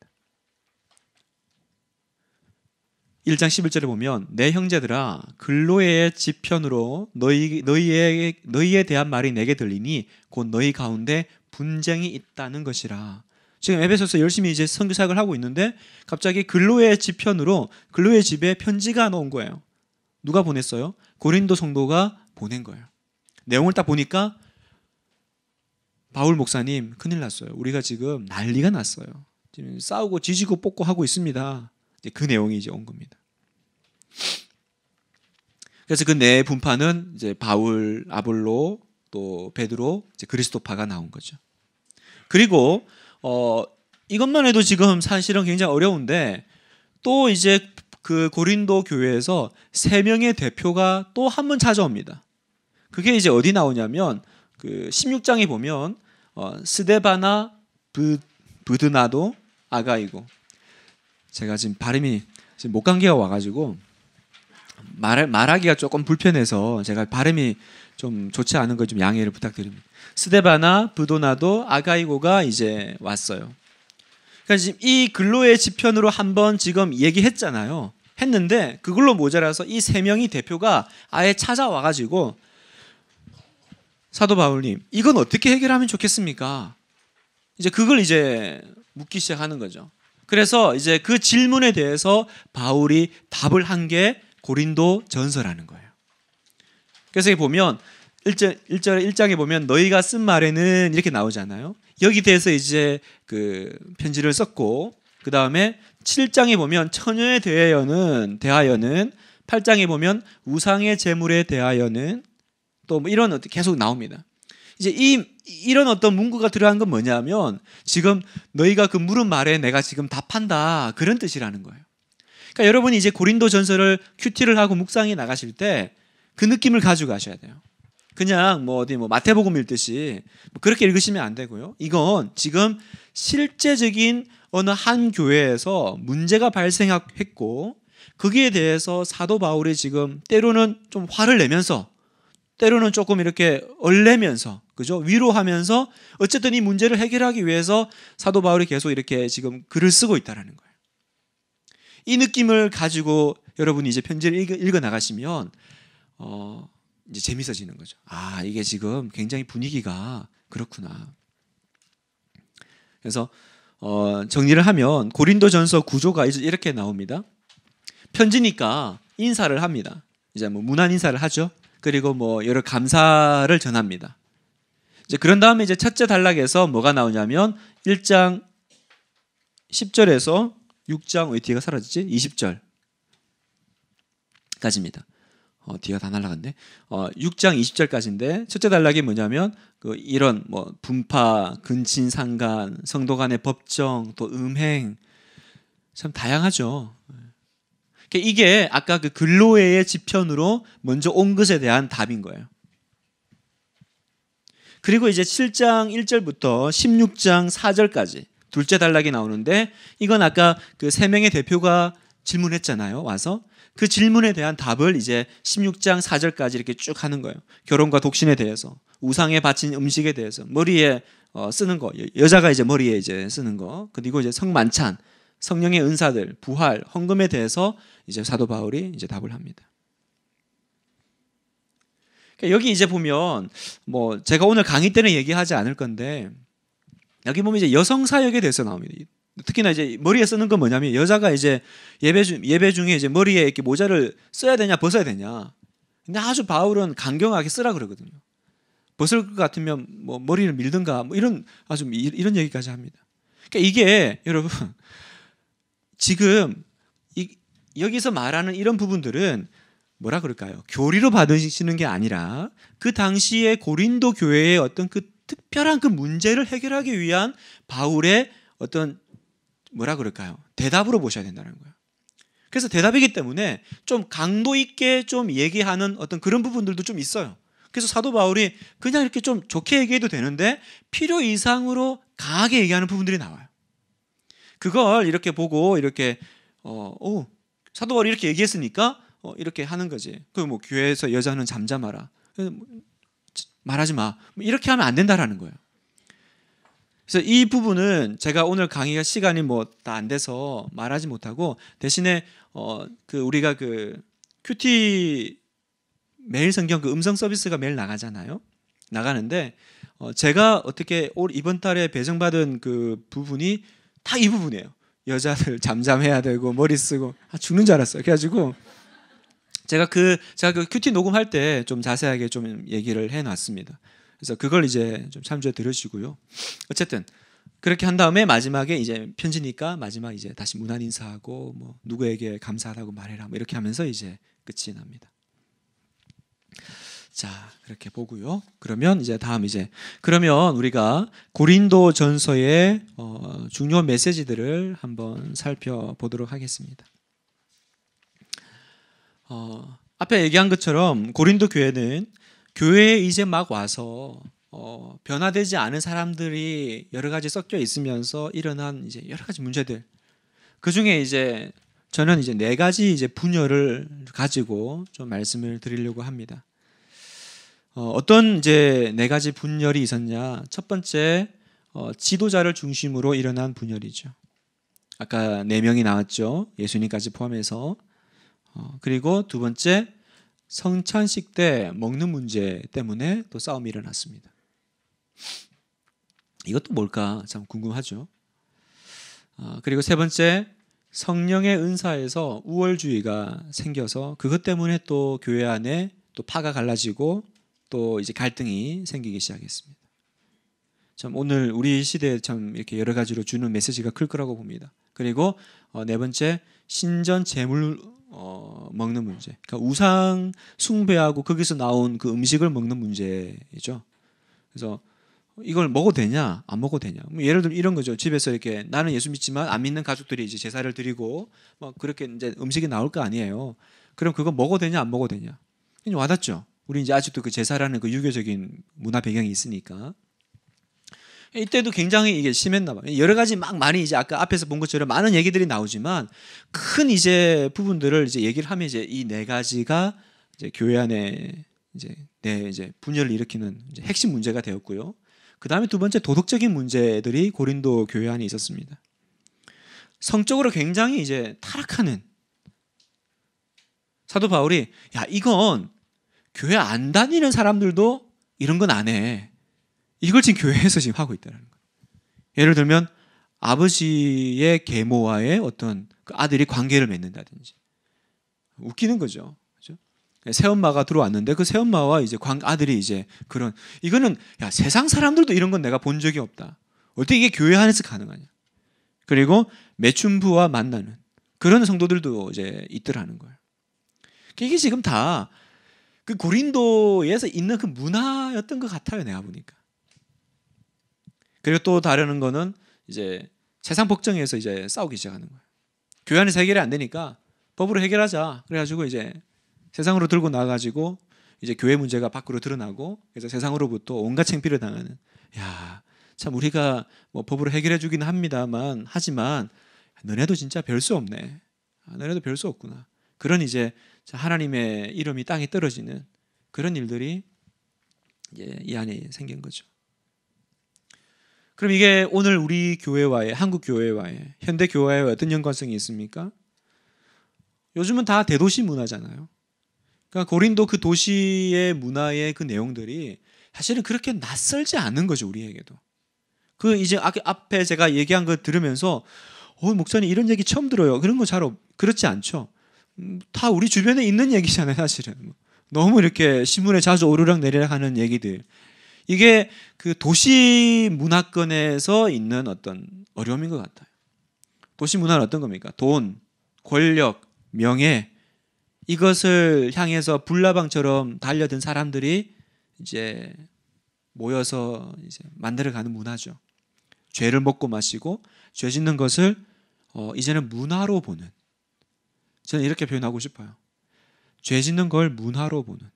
S1: 1장 11절에 보면 내 형제들아 근로의 지편으로 너희 너희의 너희에 대한 말이 내게 들리니 곧 너희 가운데 분쟁이 있다는 것이라. 지금 에베소서 열심히 이제 선교사역을 하고 있는데 갑자기 근로의 집편으로 근로의 집에 편지가 나온 거예요. 누가 보냈어요? 고린도 성도가 보낸 거예요. 내용을 딱 보니까 바울 목사님 큰일 났어요. 우리가 지금 난리가 났어요. 지금 싸우고 지지고 뽑고 하고 있습니다. 이제 그 내용이 이제 온 겁니다. 그래서 그 내 분파는 이제 바울, 아볼로 또 베드로, 이제 그리스도파가 나온 거죠. 그리고 어 이것만 해도 지금 사실은 굉장히 어려운데 또 이제 그 고린도 교회에서 세 명의 대표가 또 한 번 찾아옵니다. 그게 이제 어디 나오냐면 그 16장에 보면 어, 스데바나 부, 부드나도 아가이고 제가 지금 발음이 지금 목감기가 와가지고 말 말하기가 조금 불편해서 제가 발음이 좀 좋지 않은 걸좀 양해를 부탁드립니다. 스데바나, 부도나도, 아가이고가 이제 왔어요. 그러니까 지금 이 근로의 지편으로 한번 지금 얘기했잖아요. 했는데 그걸로 모자라서 이 세 명이 대표가 아예 찾아와 가지고 사도 바울님 이건 어떻게 해결하면 좋겠습니까? 이제 그걸 이제 묻기 시작하는 거죠. 그래서 이제 그 질문에 대해서 바울이 답을 한 게 고린도 전서라는 거예요. 그래서 보면 1절, 1절 1장에 보면 너희가 쓴 말에는 이렇게 나오잖아요. 여기 대해서 이제 그 편지를 썼고 그 다음에 7장에 보면 처녀에 대하여는 대하여는 8장에 보면 우상의 재물에 대하여는 또뭐 이런 계속 나옵니다. 이제 이 이런 어떤 문구가 들어간 건 뭐냐면 지금 너희가 그 물은 말에 내가 지금 답한다 그런 뜻이라는 거예요. 그러니까 여러분이 이제 고린도 전서를 큐티를 하고 묵상해 나가실 때 그 느낌을 가지고 가셔야 돼요. 그냥 뭐 어디 뭐 마태복음 읽듯이 뭐 그렇게 읽으시면 안 되고요. 이건 지금 실제적인 어느 한 교회에서 문제가 발생했고 거기에 대해서 사도 바울이 지금 때로는 좀 화를 내면서 때로는 조금 이렇게 얼레면서 그죠 위로하면서 어쨌든 이 문제를 해결하기 위해서 사도 바울이 계속 이렇게 지금 글을 쓰고 있다라는 거예요. 이 느낌을 가지고 여러분이 이제 편지를 읽어, 나가시면 어, 이제 재밌어지는 거죠. 아, 이게 지금 굉장히 분위기가 그렇구나. 그래서 어, 정리를 하면 고린도전서 구조가 이렇게 나옵니다. 편지니까 인사를 합니다. 이제 뭐 문안 인사를 하죠. 그리고 뭐 여러 감사를 전합니다. 이제 그런 다음에 이제 첫째 단락에서 뭐가 나오냐면 1장 10절에서 6장 왜 뒤가 사라지지? 20절까지입니다. 어, 뒤가 다 날라갔네. 어, 6장 20절까지인데 첫째 단락이 뭐냐면 그 이런 뭐 분파, 근친 상간, 성도 간의 법정, 또 음행 참 다양하죠. 그러니까 이게 아까 그 근로회의 지편으로 먼저 온 것에 대한 답인 거예요. 그리고 이제 7장 1절부터 16장 4절까지 둘째 단락이 나오는데 이건 아까 그 세 명의 대표가 질문했잖아요. 와서 그 질문에 대한 답을 이제 16장 4절까지 이렇게 쭉 하는 거예요. 결혼과 독신에 대해서, 우상에 바친 음식에 대해서, 머리에 어, 쓰는 거, 여자가 이제 머리에 이제 쓰는 거, 그리고 이제 성만찬, 성령의 은사들, 부활, 헌금에 대해서 이제 사도 바울이 이제 답을 합니다. 그러니까 여기 이제 보면 뭐 제가 오늘 강의 때는 얘기하지 않을 건데 여기 보면 이제 여성 사역에 대해서 나옵니다. 특히나 이제 머리에 쓰는 건 뭐냐면 여자가 이제 예배 중 예배 중에 이제 머리에 이렇게 모자를 써야 되냐 벗어야 되냐. 근데 아주 바울은 강경하게 쓰라 그러거든요. 벗을 것 같으면 뭐 머리를 밀든가 뭐 이런 아주 이런 얘기까지 합니다. 그러니까 이게 여러분 지금 이, 여기서 말하는 이런 부분들은 뭐라 그럴까요? 교리로 받으시는 게 아니라 그 당시에 고린도 교회의 어떤 그 특별한 그 문제를 해결하기 위한 바울의 어떤 뭐라 그럴까요? 대답으로 보셔야 된다는 거예요. 그래서 대답이기 때문에 좀 강도 있게 좀 얘기하는 어떤 그런 부분들도 좀 있어요. 그래서 사도 바울이 그냥 이렇게 좀 좋게 얘기해도 되는데 필요 이상으로 강하게 얘기하는 부분들이 나와요. 그걸 이렇게 보고 이렇게 어, 오, 사도 바울이 이렇게 얘기했으니까 어, 이렇게 하는 거지. 그 뭐 교회에서 여자는 잠잠하라. 그 뭐, 말하지 마. 뭐 이렇게 하면 안 된다라는 거예요. 그래서 이 부분은 제가 오늘 강의가 시간이 뭐 다 안 돼서 말하지 못하고 대신에 어그 우리가 그 큐티 매일 성경 그 음성 서비스가 매일 나가잖아요. 나가는데 어 제가 어떻게 올 이번 달에 배정받은 그 부분이 다 이 부분이에요. 여자들 잠잠해야 되고 머리 쓰고 아 죽는 줄 알았어요. 그래가지고 제가 그 제가 그 큐티 녹음할 때 좀 자세하게 좀 얘기를 해놨습니다. 그래서 그걸 이제 좀 참조해 들으시고요. 어쨌든 그렇게 한 다음에 마지막에 이제 편지니까 마지막 이제 다시 무난 인사하고 뭐 누구에게 감사하다고 말해라 뭐 이렇게 하면서 이제 끝이 납니다. 자 그렇게 보고요. 그러면 이제 다음 이제 그러면 우리가 고린도 전서의 어, 중요 한 메시지들을 한번 살펴보도록 하겠습니다. 어, 앞에 얘기한 것처럼 고린도 교회는 교회에 이제 막 와서 어, 변화되지 않은 사람들이 여러 가지 섞여 있으면서 일어난 이제 여러 가지 문제들 그 중에 이제 저는 이제 네 가지 이제 분열을 가지고 좀 말씀을 드리려고 합니다. 어, 어떤 이제 네 가지 분열이 있었냐? 첫 번째 어, 지도자를 중심으로 일어난 분열이죠. 아까 네 명이 나왔죠. 예수님까지 포함해서. 어, 그리고 두 번째 성찬식 때 먹는 문제 때문에 또 싸움이 일어났습니다. 이것도 뭘까 참 궁금하죠. 아, 그리고 세 번째 성령의 은사에서 우월주의가 생겨서 그것 때문에 또 교회 안에 또 파가 갈라지고 또 이제 갈등이 생기기 시작했습니다. 참 오늘 우리 시대에 참 이렇게 여러 가지로 주는 메시지가 클 거라고 봅니다. 그리고 어, 네 번째 신전 제물 어, 먹는 문제. 그러니까 우상 숭배하고 거기서 나온 그 음식을 먹는 문제죠 그래서 이걸 먹어도 되냐, 안 먹어도 되냐. 뭐 예를 들면 이런 거죠. 집에서 이렇게 나는 예수 믿지만 안 믿는 가족들이 이제 제사를 드리고 막 그렇게 이제 음식이 나올 거 아니에요. 그럼 그거 먹어도 되냐, 안 먹어도 되냐. 와닿죠. 우리 이제 아직도 그 제사라는 그 유교적인 문화 배경이 있으니까. 이때도 굉장히 이게 심했나 봐요. 여러 가지 막 많이 이제 아까 앞에서 본 것처럼 많은 얘기들이 나오지만 큰 이제 부분들을 이제 얘기를 하면 이제 이 네 가지가 이제 교회 안에 이제 네 이제 분열을 일으키는 이제 핵심 문제가 되었고요. 그 다음에 두 번째 도덕적인 문제들이 고린도 교회 안에 있었습니다. 성적으로 굉장히 이제 타락하는 사도 바울이 야 이건 교회 안 다니는 사람들도 이런 건 안 해. 이걸 지금 교회에서 지금 하고 있다는 거예요. 예를 들면 아버지의 계모와의 어떤 그 아들이 관계를 맺는다든지 웃기는 거죠. 새엄마가 들어왔는데 그 새엄마와 이제 관, 아들이 이제 그런 이거는 야 세상 사람들도 이런 건 내가 본 적이 없다. 어떻게 이게 교회 안에서 가능하냐? 그리고 매춘부와 만나는 그런 성도들도 이제 있더라는 거예요. 그러니까 이게 지금 다 그 고린도에서 있는 그 문화였던 것 같아요, 내가 보니까. 그리고 또 다른 거는 이제 세상 법정에서 이제 싸우기 시작하는 거예요. 교회 안에서 해결이 안 되니까 법으로 해결하자. 그래가지고 이제 세상으로 들고 나가지고 이제 교회 문제가 밖으로 드러나고 그래서 세상으로부터 온갖 챙피를 당하는. 야, 참 우리가 뭐 법으로 해결해 주기는 합니다만 하지만 너네도 진짜 별 수 없네. 아, 너네도 별 수 없구나. 그런 이제 하나님의 이름이 땅에 떨어지는 그런 일들이 예, 이 안에 생긴 거죠. 그럼 이게 오늘 우리 교회와의 한국 교회와의 현대 교회와의 어떤 연관성이 있습니까? 요즘은 다 대도시 문화잖아요. 그러니까 고린도 그 도시의 문화의 그 내용들이 사실은 그렇게 낯설지 않은 거죠 우리에게도. 그 이제 앞에 제가 얘기한 거 들으면서 어 목사님 이런 얘기 처음 들어요. 그런 거 잘 그렇지 않죠. 음, 다 우리 주변에 있는 얘기잖아요 사실은. 너무 이렇게 신문에 자주 오르락 내리락 하는 얘기들 이게 그 도시 문화권에서 있는 어떤 어려움인 것 같아요. 도시 문화는 어떤 겁니까? 돈, 권력, 명예 이것을 향해서 불나방처럼 달려든 사람들이 이제 모여서 이제 만들어가는 문화죠. 죄를 먹고 마시고 죄 짓는 것을 어, 이제는 문화로 보는. 저는 이렇게 표현하고 싶어요. 죄 짓는 걸 문화로 보는.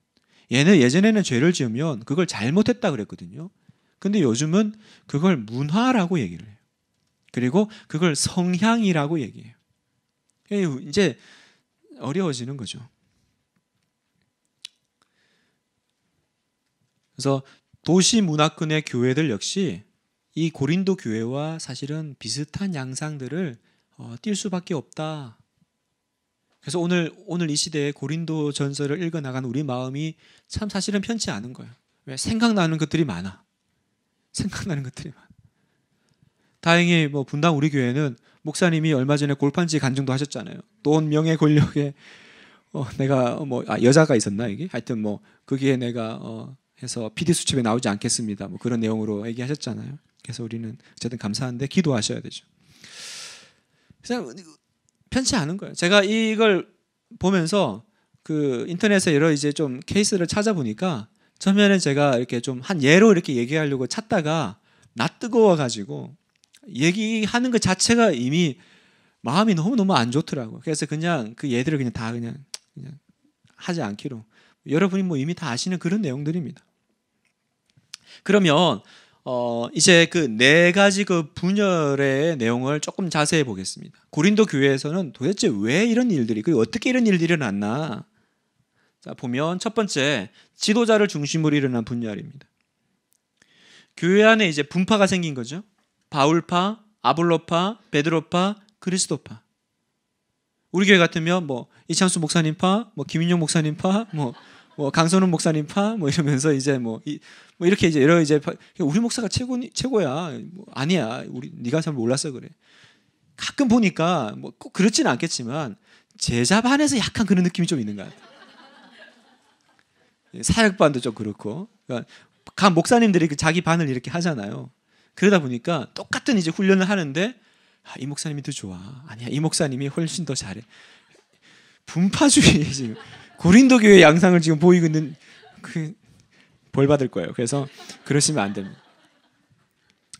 S1: 얘는 예전에는 죄를 지으면 그걸 잘못했다 그랬거든요. 근데 요즘은 그걸 문화라고 얘기를 해요. 그리고 그걸 성향이라고 얘기해요. 이제 어려워지는 거죠. 그래서 도시 문화권의 교회들 역시 이 고린도 교회와 사실은 비슷한 양상들을 어, 띌 수밖에 없다 그래서 오늘 오늘 이 시대에 고린도 전설을 읽어 나간 우리 마음이 참 사실은 편치 않은 거예요. 왜 생각나는 것들이 많아. 생각나는 것들이 많아. 다행히 뭐 분당 우리 교회는 목사님이 얼마 전에 골판지 간증도 하셨잖아요. 돈 명예 권력에 어, 내가 뭐 아, 여자가 있었나 이게 하여튼 뭐 거기에 내가 어, 해서 PD 수첩에 나오지 않겠습니다. 뭐 그런 내용으로 얘기하셨잖아요. 그래서 우리는 어쨌든 감사한데 기도하셔야 되죠. 그냥 편치 않은 거예요. 제가 이걸 보면서 그 인터넷에 여러 이제 좀 케이스를 찾아보니까 처음에는 제가 이렇게 좀 한 예로 이렇게 얘기하려고 찾다가 나 뜨거워 가지고 얘기하는 것 자체가 이미 마음이 너무 너무 안 좋더라고. 요 그래서 그냥 그 얘들을 그냥 다 그냥 그냥 하지 않기로. 여러분이 뭐 이미 다 아시는 그런 내용들입니다. 그러면 어, 이제 그 네 가지 그 분열의 내용을 조금 자세히 보겠습니다. 고린도 교회에서는 도대체 왜 이런 일들이 그리고 어떻게 이런 일들이 일어났나? 자, 보면 첫 번째 지도자를 중심으로 일어난 분열입니다. 교회 안에 이제 분파가 생긴 거죠. 바울파, 아볼로파, 베드로파, 그리스도파. 우리 교회 같으면 뭐 이창수 목사님파, 뭐 김인용 목사님파, 뭐뭐 강선훈 목사님 파뭐 이러면서 이제 뭐, 이, 뭐 이렇게 이제 이러 이제 우리 목사가 최고 최고야 뭐 아니야 우리 네가 잘 몰라서 그래 가끔 보니까 뭐꼭 그렇진 않겠지만 제자 반에서 약간 그런 느낌이 좀 있는 것 같아 예, 사역반도 좀 그렇고 그러니까 각 목사님들이 그 자기 반을 이렇게 하잖아요 그러다 보니까 똑같은 이제 훈련을 하는데 아, 이 목사님이 더 좋아 아니야 이 목사님이 훨씬 더 잘해 분파주의 지금 고린도 교회 양상을 지금 보이고 있는 그 벌 받을 거예요. 그래서 그러시면 안 됩니다.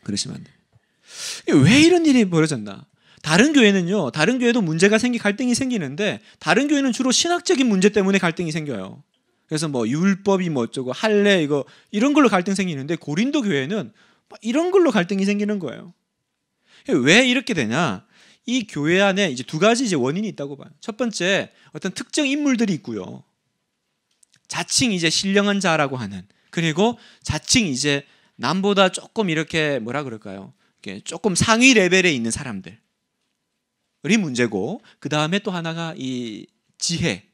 S1: 그러시면 안 돼요. 왜 이런 일이 벌어졌나? 다른 교회는요, 다른 교회도 문제가 생기, 갈등이 생기는데, 다른 교회는 주로 신학적인 문제 때문에 갈등이 생겨요. 그래서 뭐 율법이 뭐 어쩌고, 할례 이거, 이런 걸로 갈등 생기는데, 고린도 교회는 이런 걸로 갈등이 생기는 거예요. 왜 이렇게 되냐? 이 교회 안에 이제 두 가지 이제 원인이 있다고 봐요. 첫 번째 어떤 특정 인물들이 있고요. 자칭 이제 신령한 자라고 하는 그리고 자칭 이제 남보다 조금 이렇게 뭐라 그럴까요? 이렇게 조금 상위 레벨에 있는 사람들이 문제고 그 다음에 또 하나가 이 지혜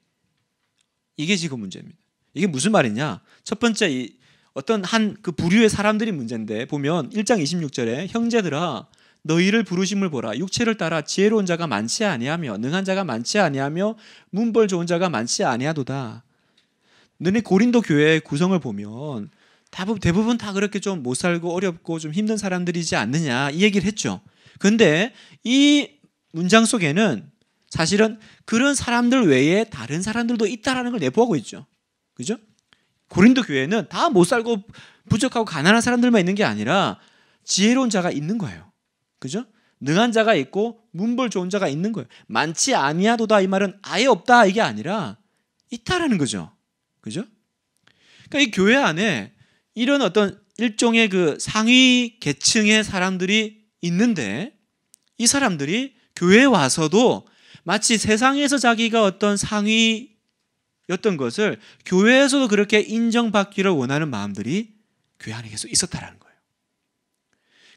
S1: 이게 지금 문제입니다. 이게 무슨 말이냐? 첫 번째 이 어떤 한 그 부류의 사람들이 문제인데 보면 1장 26절에 형제들아 너희를 부르심을 보라 육체를 따라 지혜로운 자가 많지 아니하며 능한 자가 많지 아니하며 문벌 좋은 자가 많지 아니하도다. 너네 고린도 교회의 구성을 보면 대부분, 다 그렇게 좀 못 살고 어렵고 좀 힘든 사람들이지 않느냐 이 얘기를 했죠. 근데 이 문장 속에는 사실은 그런 사람들 외에 다른 사람들도 있다라는 걸 내포하고 있죠. 그죠? 고린도 교회는 다 못 살고 부족하고 가난한 사람들만 있는 게 아니라 지혜로운 자가 있는 거예요. 그죠? 능한 자가 있고 문벌 좋은 자가 있는 거예요. 많지 아니하도다 이 말은 아예 없다 이게 아니라 있다라는 거죠. 그죠? 그러니까 이 교회 안에 이런 어떤 일종의 그 상위 계층의 사람들이 있는데 이 사람들이 교회에 와서도 마치 세상에서 자기가 어떤 상위였던 것을 교회에서도 그렇게 인정받기를 원하는 마음들이 교회 안에 계속 있었다라는 거예요.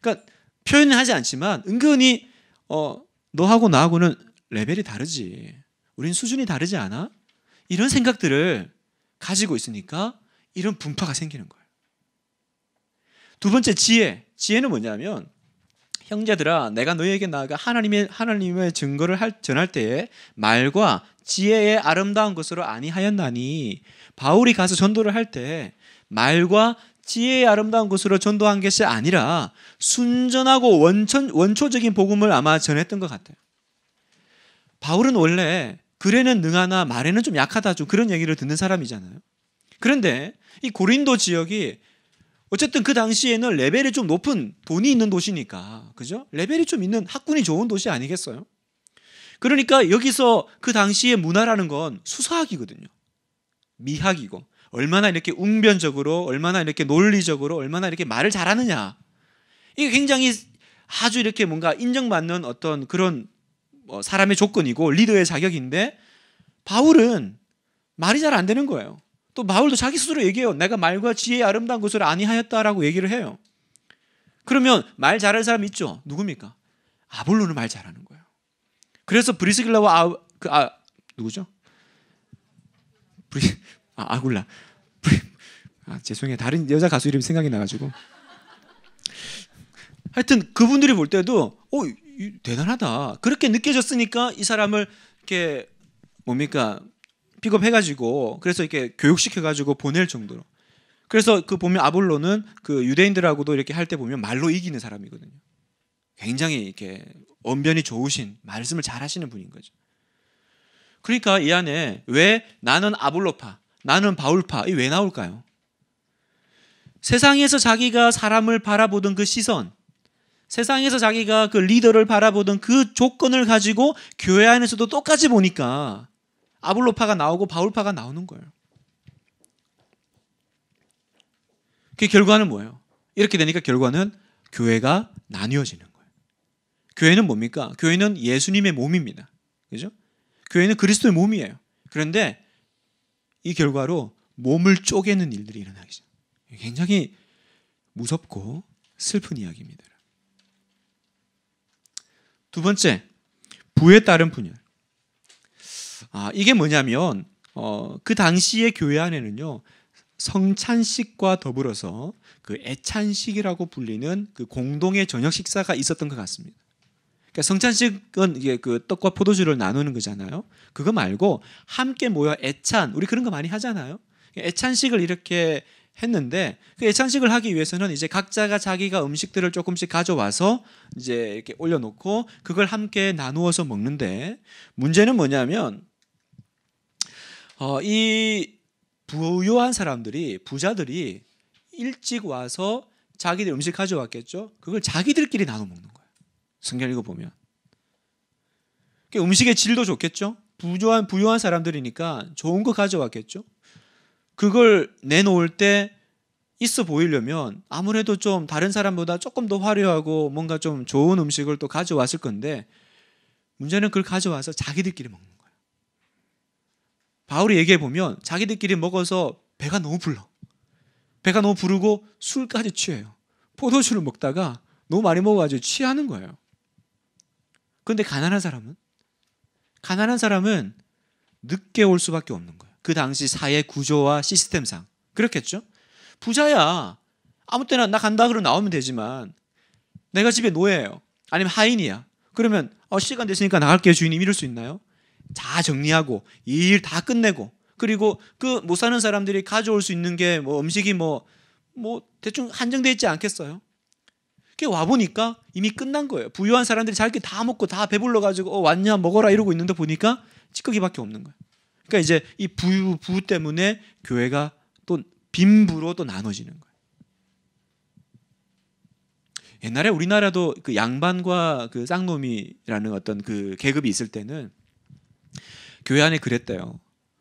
S1: 그러니까 표현은 하지 않지만 은근히 어, 너하고 나하고는 레벨이 다르지. 우린 수준이 다르지 않아? 이런 생각들을 가지고 있으니까 이런 분파가 생기는 거예요. 두 번째 지혜. 지혜는 뭐냐면 형제들아 내가 너희에게 나아가 하나님의 하나님의 증거를 할, 전할 때에 말과 지혜의 아름다운 것으로 아니하였나니 바울이 가서 전도를 할 때 말과 지혜의 아름다운 것으로 전도한 것이 아니라 순전하고 원천, 원초적인 복음을 아마 전했던 것 같아요. 바울은 원래 글에는 능하나 말에는 좀 약하다 좀 그런 얘기를 듣는 사람이잖아요. 그런데 이 고린도 지역이 어쨌든 그 당시에는 레벨이 좀 높은 돈이 있는 도시니까 그죠? 레벨이 좀 있는 학군이 좋은 도시 아니겠어요? 그러니까 여기서 그 당시의 문화라는 건 수사학이거든요. 미학이고 얼마나 이렇게 웅변적으로 얼마나 이렇게 논리적으로 얼마나 이렇게 말을 잘하느냐 이게 굉장히 아주 이렇게 뭔가 인정받는 어떤 그런 어, 사람의 조건이고 리더의 자격인데 바울은 말이 잘 안 되는 거예요. 또 바울도 자기 스스로 얘기해요. 내가 말과 지혜의 아름다운 것을 아니하였다라고 얘기를 해요. 그러면 말 잘할 사람 있죠. 누굽니까? 아볼로는 말 잘하는 거예요. 그래서 브리스길라와 아, 그, 아 누구죠? 브리, 아, 아굴라. 아, 죄송해요. 다른 여자 가수 이름이 생각이 나가지고. 하여튼 그분들이 볼 때도 오 어, 대단하다 그렇게 느껴졌으니까 이 사람을 이렇게 뭡니까 픽업해가지고 그래서 이렇게 교육시켜가지고 보낼 정도로 그래서 그 보면 아볼로는 그 유대인들하고도 이렇게 할 때 보면 말로 이기는 사람이거든요. 굉장히 이렇게 언변이 좋으신 말씀을 잘하시는 분인 거죠. 그러니까 이 안에 왜 나는 아볼로파 나는 바울파. 이 왜 나올까요? 세상에서 자기가 사람을 바라보던 그 시선, 세상에서 자기가 그 리더를 바라보던 그 조건을 가지고 교회 안에서도 똑같이 보니까 아블로파가 나오고 바울파가 나오는 거예요. 그 결과는 뭐예요? 이렇게 되니까 결과는 교회가 나뉘어지는 거예요. 교회는 뭡니까? 교회는 예수님의 몸입니다. 그죠? 교회는 그리스도의 몸이에요. 그런데 이 결과로 몸을 쪼개는 일들이 일어나기 시작. 굉장히 무섭고 슬픈 이야기입니다. 두 번째, 부에 따른 분열. 아, 이게 뭐냐면 어, 그 당시의 교회 안에는요. 성찬식과 더불어서 그 애찬식이라고 불리는 그 공동의 저녁 식사가 있었던 것 같습니다. 그러니까 성찬식은 이게 그 떡과 포도주를 나누는 거잖아요. 그거 말고 함께 모여 애찬 우리 그런 거 많이 하잖아요. 애찬식을 이렇게 했는데 그 애찬식을 하기 위해서는 이제 각자가 자기가 음식들을 조금씩 가져와서 이제 이렇게 올려놓고 그걸 함께 나누어서 먹는데 문제는 뭐냐면 어, 이 부유한 사람들이 부자들이 일찍 와서 자기들 음식 가져왔겠죠. 그걸 자기들끼리 나눠 먹는 성경 읽어보면. 음식의 질도 좋겠죠? 부조한, 부유한 사람들이니까 좋은 거 가져왔겠죠? 그걸 내놓을 때 있어 보이려면 아무래도 좀 다른 사람보다 조금 더 화려하고 뭔가 좀 좋은 음식을 또 가져왔을 건데 문제는 그걸 가져와서 자기들끼리 먹는 거예요. 바울이 얘기해 보면 자기들끼리 먹어서 배가 너무 불러. 배가 너무 부르고 술까지 취해요. 포도주를 먹다가 너무 많이 먹어가지고 취하는 거예요. 근데 가난한 사람은 가난한 사람은 늦게 올 수밖에 없는 거예요. 그 당시 사회 구조와 시스템상 그렇겠죠? 부자야 아무 때나 나 간다 그러 나오면 되지만 내가 집에 노예예요. 아니면 하인이야. 그러면 어, 시간 됐으니까 나갈게요 주인님 이럴 수 있나요? 다 정리하고 일 다 끝내고 그리고 그 못 사는 사람들이 가져올 수 있는 게 뭐 음식이 뭐뭐 뭐 대충 한정돼 있지 않겠어요? 그게 와보니까 이미 끝난 거예요. 부유한 사람들이 자기 다 먹고 다 배불러가지고 어, 왔냐 먹어라 이러고 있는데 보니까 찌꺼기밖에 없는 거예요. 그러니까 이제 이 부유, 부 때문에 교회가 또 빈부로 또 나눠지는 거예요. 옛날에 우리나라도 그 양반과 그 쌍놈이라는 어떤 그 계급이 있을 때는 교회 안에 그랬대요.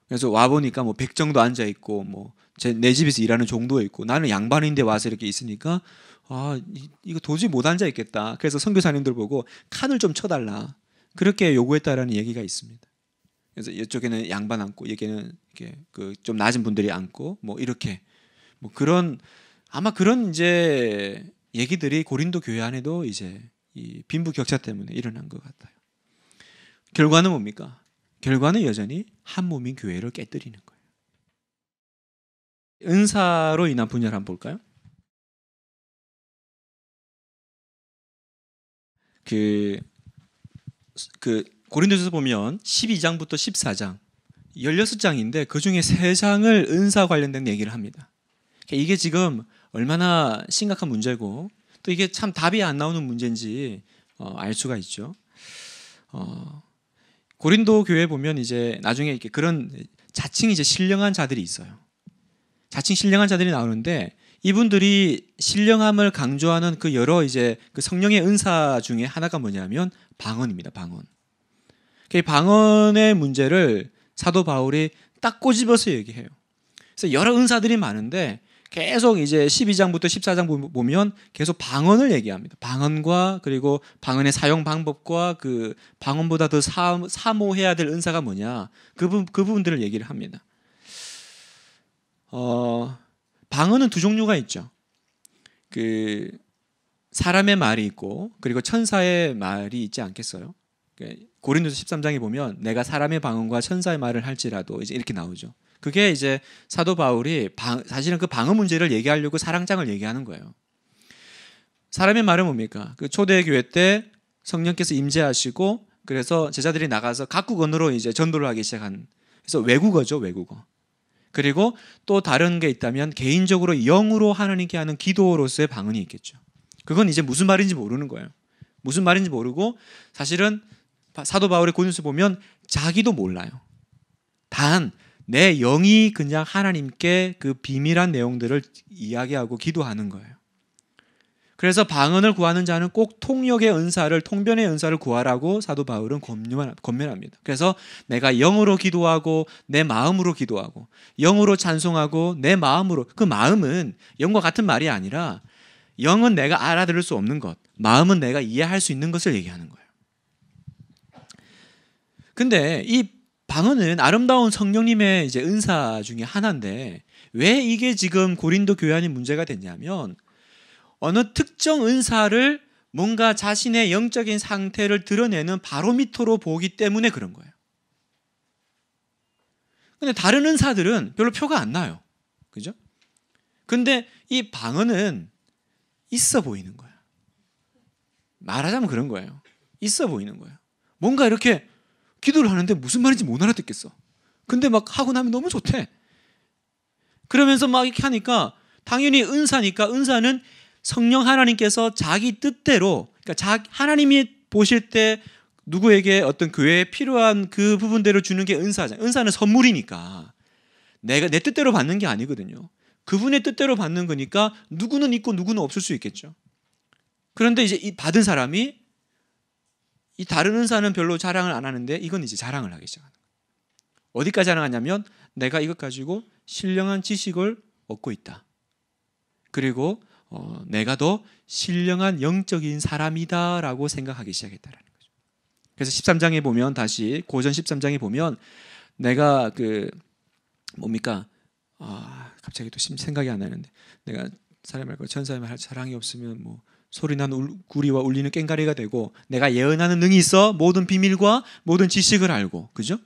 S1: 그래서 와 보니까 뭐 백정도 앉아 있고 뭐 제 내 집에서 일하는 종도 있고 나는 양반인데 와서 이렇게 있으니까 아 이거 도저히 못 앉아 있겠다. 그래서 선교사님들 보고 칸을 좀 쳐달라 그렇게 요구했다라는 얘기가 있습니다. 그래서 이쪽에는 양반 앉고 여기는 이렇게 그좀 낮은 분들이 앉고 뭐 이렇게 뭐 그런 아마 그런 이제 얘기들이 고린도 교회 안에도 이제 이 빈부 격차 때문에 일어난 것 같아요. 결과는 뭡니까? 결과는 여전히 한 몸인 교회를 깨뜨리는 거예요. 은사로 인한 분열 한번 볼까요? 그, 그 고린도전서 보면 12장부터 14장 16장인데 그 중에 3장을 은사 관련된 얘기를 합니다. 그러니까 이게 지금 얼마나 심각한 문제고 또 이게 참 답이 안 나오는 문제인지 어, 알 수가 있죠. 어, 고린도 교회 보면 이제 나중에 이렇게 그런 자칭 이제 신령한 자들이 있어요. 자칭 신령한 자들이 나오는데 이분들이 신령함을 강조하는 그 여러 이제 그 성령의 은사 중에 하나가 뭐냐면 방언입니다. 방언. 그 방언의 문제를 사도 바울이 딱 꼬집어서 얘기해요. 그래서 여러 은사들이 많은데 계속 이제 12장부터 14장 보면 계속 방언을 얘기합니다. 방언과 그리고 방언의 사용 방법과 그 방언보다 더 사모해야 될 은사가 뭐냐 그, 부, 그 부분들을 얘기를 합니다. 어, 방언은 두 종류가 있죠. 그 사람의 말이 있고 그리고 천사의 말이 있지 않겠어요? 그 고린도서 13장에 보면 내가 사람의 방언과 천사의 말을 할지라도 이제 이렇게 나오죠. 그게 이제 사도 바울이 방, 사실은 그 방언 문제를 얘기하려고 사랑장을 얘기하는 거예요. 사람의 말은 뭡니까? 그 초대 교회 때 성령께서 임재하시고 그래서 제자들이 나가서 각국 언어로 이제 전도를 하기 시작한 그래서 외국어죠, 외국어. 그리고 또 다른 게 있다면 개인적으로 영으로 하나님께 하는 기도로서의 방언이 있겠죠. 그건 이제 무슨 말인지 모르는 거예요. 무슨 말인지 모르고 사실은 사도 바울의 고린스 보면 자기도 몰라요. 단 내 영이 그냥 하나님께 그 비밀한 내용들을 이야기하고 기도하는 거예요. 그래서 방언을 구하는 자는 꼭 통역의 은사를 통변의 은사를 구하라고 사도 바울은 권면합니다. 그래서 내가 영으로 기도하고 내 마음으로 기도하고 영으로 찬송하고 내 마음으로 그 마음은 영과 같은 말이 아니라 영은 내가 알아들을 수 없는 것, 마음은 내가 이해할 수 있는 것을 얘기하는 거예요. 근데 이 방언은 아름다운 성령님의 이제 은사 중에 하나인데 왜 이게 지금 고린도 교회 안이 문제가 됐냐면 어느 특정 은사를 뭔가 자신의 영적인 상태를 드러내는 바로미터로 보기 때문에 그런 거예요. 근데 다른 은사들은 별로 표가 안 나요. 그죠? 근데 이 방언은 있어 보이는 거야. 말하자면 그런 거예요. 있어 보이는 거예요. 뭔가 이렇게 기도를 하는데 무슨 말인지 못 알아듣겠어. 근데 막 하고 나면 너무 좋대. 그러면서 막 이렇게 하니까 당연히 은사니까 은사는 성령 하나님께서 자기 뜻대로 그러니까 자 하나님이 보실 때 누구에게 어떤 교회에 필요한 그 부분대로 주는 게 은사잖아요. 은사는 선물이니까 내가 내 뜻대로 받는 게 아니거든요. 그분의 뜻대로 받는 거니까 누구는 있고 누구는 없을 수 있겠죠. 그런데 이제 이 받은 사람이 이 다른 은사는 별로 자랑을 안 하는데 이건 이제 자랑을 하기 시작하는 거예요. 어디까지 자랑하냐면 내가 이것 가지고 신령한 지식을 얻고 있다. 그리고 어, 내가 더 신령한 영적인 사람이다라고 생각하기 시작했다라는 거죠. 그래서 13장에 보면 다시 고전 13장에 보면 내가 그 뭡니까? 아, 갑자기 또 생각이 안 나는데 내가 사람 말과 천사의 말 사랑이 없으면 뭐 소리나는 구리와 울리는 깽가리가 되고 내가 예언하는 능이 있어 모든 비밀과 모든 지식을 알고 그죠?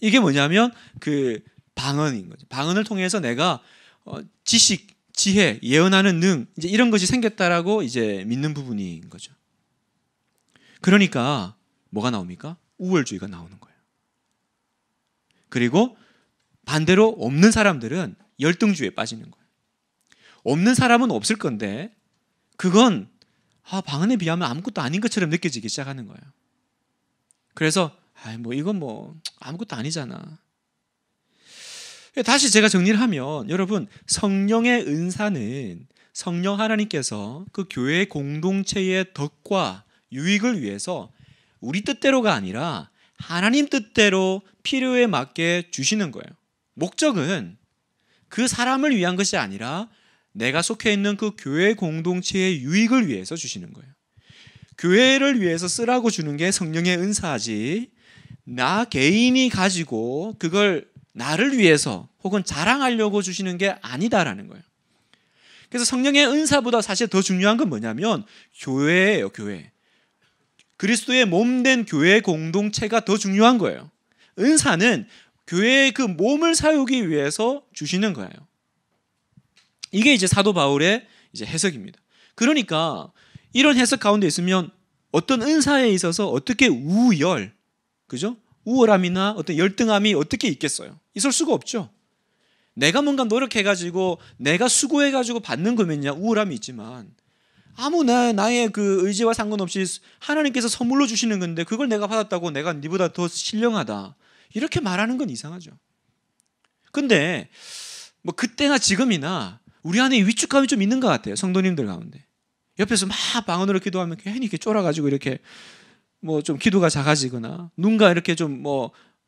S1: 이게 뭐냐면 그 방언인 거죠. 방언을 통해서 내가 어, 지식 지혜, 예언하는 능 이제 이런 것이 생겼다라고 이제 믿는 부분인 거죠. 그러니까 뭐가 나옵니까? 우월주의가 나오는 거예요. 그리고 반대로 없는 사람들은 열등주의에 빠지는 거예요. 없는 사람은 없을 건데 그건 아, 방언에 비하면 아무것도 아닌 것처럼 느껴지기 시작하는 거예요. 그래서 아뭐 이건 뭐 아무것도 아니잖아. 예, 다시 제가 정리를 하면 여러분 성령의 은사는 성령 하나님께서 그 교회 공동체의 덕과 유익을 위해서 우리 뜻대로가 아니라 하나님 뜻대로 필요에 맞게 주시는 거예요. 목적은 그 사람을 위한 것이 아니라 내가 속해 있는 그 교회 공동체의 유익을 위해서 주시는 거예요. 교회를 위해서 쓰라고 주는 게 성령의 은사지 나 개인이 가지고 그걸 나를 위해서 혹은 자랑하려고 주시는 게 아니다라는 거예요. 그래서 성령의 은사보다 사실 더 중요한 건 뭐냐면 교회예요, 교회. 그리스도의 몸 된 교회 공동체가 더 중요한 거예요. 은사는 교회의 그 몸을 사우기 위해서 주시는 거예요. 이게 이제 사도 바울의 이제 해석입니다. 그러니까 이런 해석 가운데 있으면 어떤 은사에 있어서 어떻게 우열, 그죠? 우월함이나 어떤 열등함이 어떻게 있겠어요? 있을 수가 없죠. 내가 뭔가 노력해가지고 내가 수고해가지고 받는 거면야 우월함이 있지만 아무나 나의 그 의지와 상관없이 하나님께서 선물로 주시는 건데 그걸 내가 받았다고 내가 니보다 더 신령하다 이렇게 말하는 건 이상하죠. 근데 뭐 그때나 지금이나 우리 안에 위축감이 좀 있는 것 같아요 성도님들 가운데 옆에서 막 방언으로 기도하면 괜히 이렇게 쫄아가지고 이렇게 뭐좀 기도가 작아지거나 누군가 이렇게 좀 뭐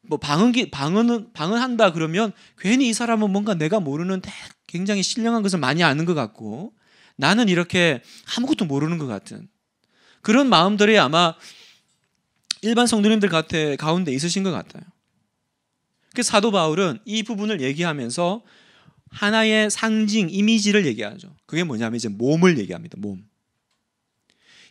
S1: 뭐, 뭐 방언기 방언 방언한다 그러면 괜히 이 사람은 뭔가 내가 모르는 굉장히 신령한 것을 많이 아는 것 같고 나는 이렇게 아무것도 모르는 것 같은 그런 마음들이 아마 일반 성도님들 같아 가운데 있으신 것 같아요. 그 사도 바울은 이 부분을 얘기하면서 하나의 상징 이미지를 얘기하죠. 그게 뭐냐면 이제 몸을 얘기합니다. 몸.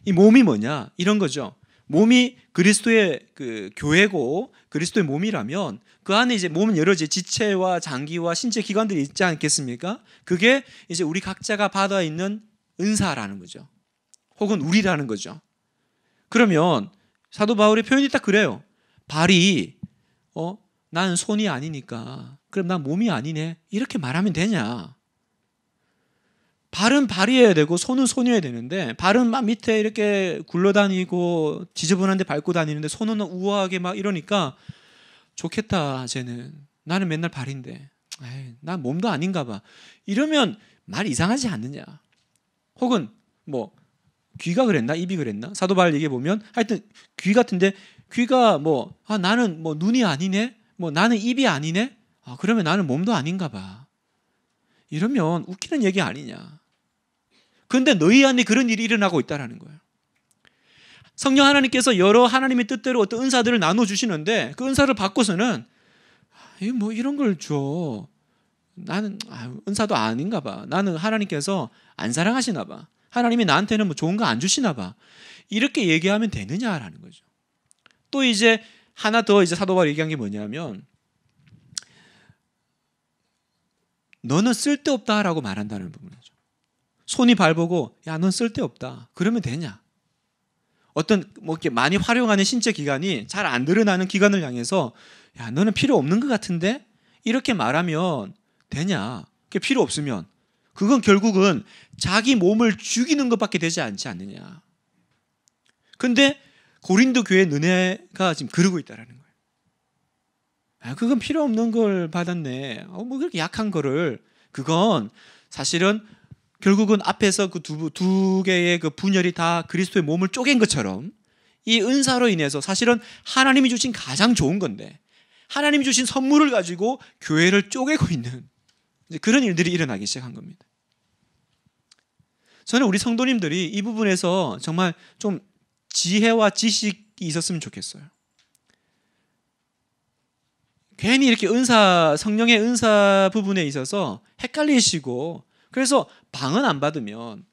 S1: 이 몸이 뭐냐? 이런 거죠. 몸이 그리스도의 그 교회고 그리스도의 몸이라면 그 안에 이제 몸은 여러 지 지체와 장기와 신체 기관들이 있지 않겠습니까? 그게 이제 우리 각자가 받아 있는 은사라는 거죠. 혹은 우리라는 거죠. 그러면 사도 바울의 표현이 딱 그래요. 발이 어, 난 손이 아니니까. 그럼 난 몸이 아니네. 이렇게 말하면 되냐? 발은 발이어야 되고 손은 손이어야 되는데 발은 막 밑에 이렇게 굴러다니고 지저분한데 밟고 다니는데 손은 우아하게 막 이러니까 좋겠다 쟤는 나는 맨날 발인데 에이, 난 몸도 아닌가 봐 이러면 말 이상하지 않느냐 혹은 뭐 귀가 그랬나 입이 그랬나 사도 발 얘기해 보면 하여튼 귀 같은데 귀가 뭐아 나는 뭐 눈이 아니네 뭐 나는 입이 아니네 아 그러면 나는 몸도 아닌가 봐 이러면 웃기는 얘기 아니냐 근데 너희 안에 그런 일이 일어나고 있다라는 거예요. 성령 하나님께서 여러 하나님의 뜻대로 어떤 은사들을 나눠 주시는데 그 은사를 받고서는 아, 뭐 이런 걸 줘. 나는 아, 은사도 아닌가 봐. 나는 하나님께서 안 사랑하시나 봐. 하나님이 나한테는 뭐 좋은 거 안 주시나 봐. 이렇게 얘기하면 되느냐라는 거죠. 또 이제 하나 더 이제 사도 바울 얘기한 게 뭐냐면 너는 쓸데없다라고 말한다는 부분이죠. 손이 발보고 야넌 쓸데없다 그러면 되냐? 어떤 뭐 이렇게 많이 활용하는 신체 기관이 잘 안 드러나는 기관을 향해서 야 너는 필요 없는 것 같은데 이렇게 말하면 되냐? 그게 필요 없으면 그건 결국은 자기 몸을 죽이는 것밖에 되지 않지 않느냐? 근데 고린도 교회 은혜가 지금 그러고 있다라는 거예요. 아, 그건 필요 없는 걸 받았네. 어, 뭐 그렇게 약한 거를 그건 사실은 결국은 앞에서 그 두 두 개의 그 분열이 다 그리스도의 몸을 쪼갠 것처럼 이 은사로 인해서 사실은 하나님이 주신 가장 좋은 건데 하나님이 주신 선물을 가지고 교회를 쪼개고 있는 그런 일들이 일어나기 시작한 겁니다. 저는 우리 성도님들이 이 부분에서 정말 좀 지혜와 지식이 있었으면 좋겠어요. 괜히 이렇게 은사 성령의 은사 부분에 있어서 헷갈리시고 그래서 방은 안 받으면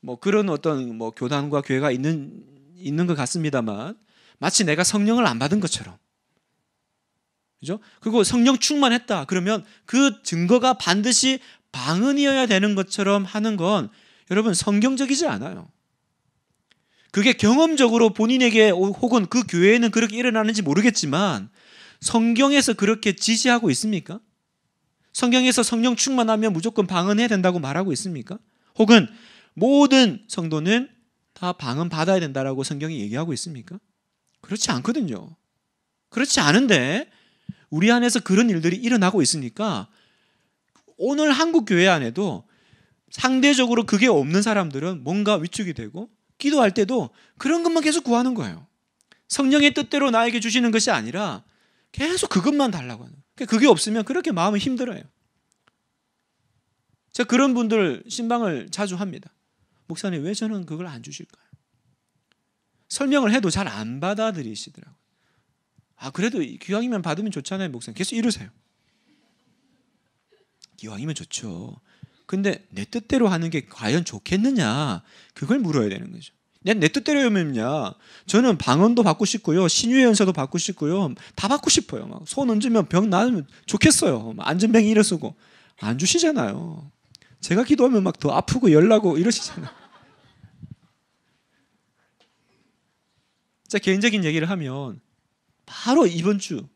S1: 뭐 그런 어떤 뭐 교단과 교회가 있는 있는 것 같습니다만 마치 내가 성령을 안 받은 것처럼 그죠? 그리고 성령 충만했다 그러면 그 증거가 반드시 방언이어야 되는 것처럼 하는 건 여러분 성경적이지 않아요. 그게 경험적으로 본인에게 혹은 그 교회에는 그렇게 일어나는지 모르겠지만 성경에서 그렇게 지시하고 있습니까? 성경에서 성령 충만하면 무조건 방언해야 된다고 말하고 있습니까? 혹은 모든 성도는 다 방언 받아야 된다라고 성경이 얘기하고 있습니까? 그렇지 않거든요. 그렇지 않은데 우리 안에서 그런 일들이 일어나고 있으니까 오늘 한국 교회 안에도 상대적으로 그게 없는 사람들은 뭔가 위축이 되고 기도할 때도 그런 것만 계속 구하는 거예요. 성령의 뜻대로 나에게 주시는 것이 아니라 계속 그것만 달라고 하는. 거예요. 그 그게 없으면 그렇게 마음이 힘들어요. 제가 그런 분들 신방을 자주 합니다. 목사님 왜 저는 그걸 안 주실까요? 설명을 해도 잘 안 받아들이시더라고요. 아 그래도 기왕이면 받으면 좋잖아요, 목사님. 계속 이러세요. 기왕이면 좋죠. 근데 내 뜻대로 하는 게 과연 좋겠느냐? 그걸 물어야 되는 거죠. 내 뜻대로 염냐 저는 방언도 받고 싶고요. 신유의 연세도 받고 싶고요. 다 받고 싶어요. 막손 얹으면 병 나으면 좋겠어요. 안전병이 이래 쓰고. 안 주시잖아요. 제가 기도하면 막 더 아프고 열나고 이러시잖아요. 제 개인적인 얘기를 하면 바로 이번 주,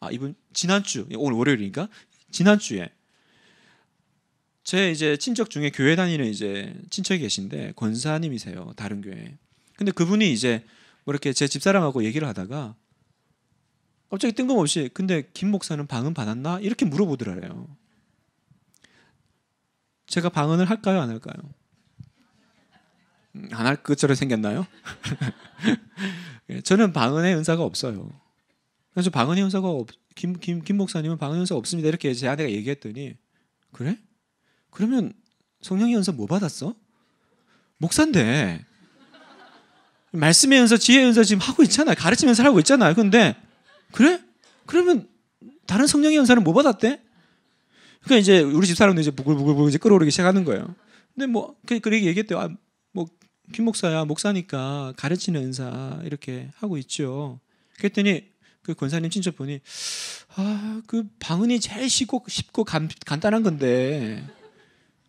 S1: 아 이번 지난 주, 오늘 월요일이니까 지난 주에 제 이제 친척 중에 교회 다니는 이제 친척이 계신데 권사님이세요 다른 교회. 근데 그분이 이제 뭐 이렇게 제 집사람하고 얘기를 하다가 갑자기 뜬금없이 근데 김 목사는 방은 받았나 이렇게 물어보더래요. 제가 방언을 할까요 안 할까요? 음, 안할 것처럼 생겼나요? 예, 저는 방언의 은사가 없어요. 그래서 방언의 은사가 없, 김, 김, 김 목사님은 방언의 은사가 없습니다. 이렇게 제 아내가 얘기했더니 그래? 그러면 성령의 연서 뭐 받았어? 목사인데 말씀의 연서, 지혜의 연서 지금 하고 있잖아. 가르치면서 하고 있잖아. 근데 그래? 그러면 다른 성령의 연사는 뭐 받았대? 그러니까 이제 우리 집 사람도 이제 부글부글 이제 끓어오르기 시작하는 거예요. 근데 뭐 그, 그렇게 그 얘기했대요. 아, 뭐 김 목사야 목사니까 가르치는 연사 이렇게 하고 있죠. 그랬더니 그 권사님 친척분이 아 그 방언이 제일 쉽고 쉽고 간, 간단한 건데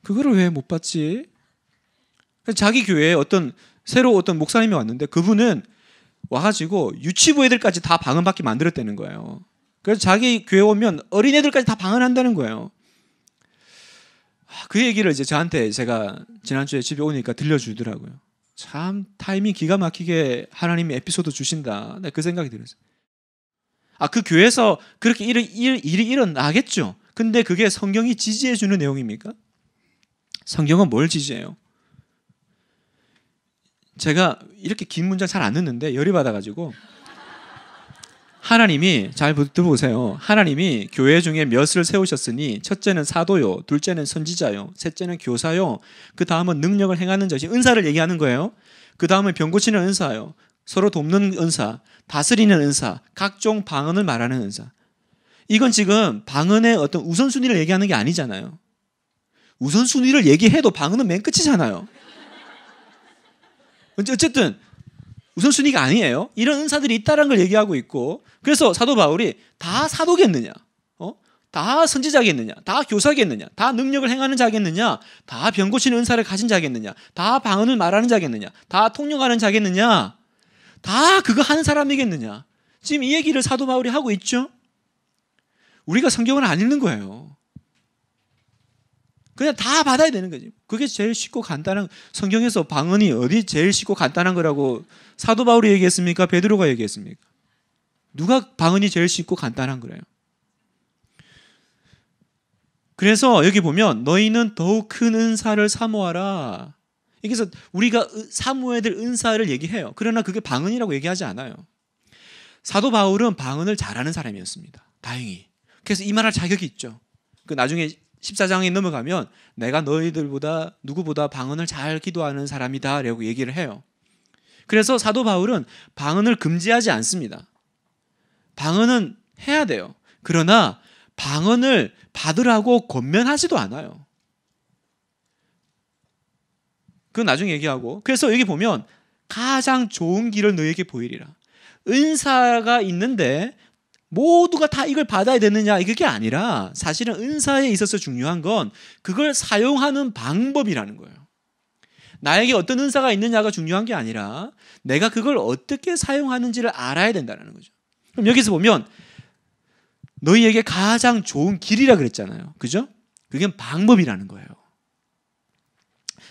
S1: 그거를 왜못 받지? 자기 교회에 어떤 새로 어떤 목사님이 왔는데 그분은 와가지고 유치부 애들까지 다 방언받게 만들었다는 거예요. 그래서 자기 교회 오면 어린애들까지 다 방언한다는 거예요. 아, 그 얘기를 이제 저한테 제가 지난주에 집에 오니까 들려주더라고요. 참 타이밍 기가 막히게 하나님이 에피소드 주신다. 네, 그 생각이 들었어요. 아, 그 교회에서 그렇게 일, 일, 일이 일어나겠죠. 근데 그게 성경이 지지해주는 내용입니까? 성경은 뭘 지지해요? 제가 이렇게 긴 문장 잘안 듣는데 열이 받아가지고 하나님이 잘 들어보세요. 하나님이 교회 중에 몇을 세우셨으니 첫째는 사도요, 둘째는 선지자요, 셋째는 교사요, 그 다음은 능력을 행하는 자 은사를 얘기하는 거예요. 그 다음은 병 고치는 은사요, 서로 돕는 은사, 다스리는 은사, 각종 방언을 말하는 은사. 이건 지금 방언의 어떤 우선순위를 얘기하는 게 아니잖아요. 우선순위를 얘기해도 방은은 맨 끝이잖아요. 어쨌든 우선순위가 아니에요. 이런 은사들이 있다는 걸 얘기하고 있고 그래서 사도 바울이 다 사도겠느냐? 어? 다 선지자겠느냐? 다 교사겠느냐? 다 능력을 행하는 자겠느냐? 다병 고치는 은사를 가진 자겠느냐? 다 방언을 말하는 자겠느냐? 다 통역하는 자겠느냐? 다 그거 하는 사람이겠느냐? 지금 이 얘기를 사도 바울이 하고 있죠. 우리가 성경을 안 읽는 거예요. 그냥 다 받아야 되는 거지. 그게 제일 쉽고 간단한 성경에서 방언이 어디 제일 쉽고 간단한 거라고 사도 바울이 얘기했습니까? 베드로가 얘기했습니까? 누가 방언이 제일 쉽고 간단한 거예요? 그래서 여기 보면 너희는 더욱 큰 은사를 사모하라. 그래서 우리가 사모해야 될 은사를 얘기해요. 그러나 그게 방언이라고 얘기하지 않아요. 사도 바울은 방언을 잘하는 사람이었습니다. 다행히. 그래서 이 말할 자격이 있죠. 그 나중에 14장에 넘어가면 내가 너희들보다 누구보다 방언을 잘 기도하는 사람이다라고 얘기를 해요. 그래서 사도 바울은 방언을 금지하지 않습니다. 방언은 해야 돼요. 그러나 방언을 받으라고 권면하지도 않아요. 그건 나중에 얘기하고. 그래서 여기 보면 가장 좋은 길을 너에게 희 보이리라. 은사가 있는데 모두가 다 이걸 받아야 되느냐 이게 아니라 사실은 은사에 있어서 중요한 건 그걸 사용하는 방법이라는 거예요. 나에게 어떤 은사가 있느냐가 중요한 게 아니라 내가 그걸 어떻게 사용하는지를 알아야 된다는 거죠. 그럼 여기서 보면 너희에게 가장 좋은 길이라 그랬잖아요. 그죠? 그게 방법이라는 거예요.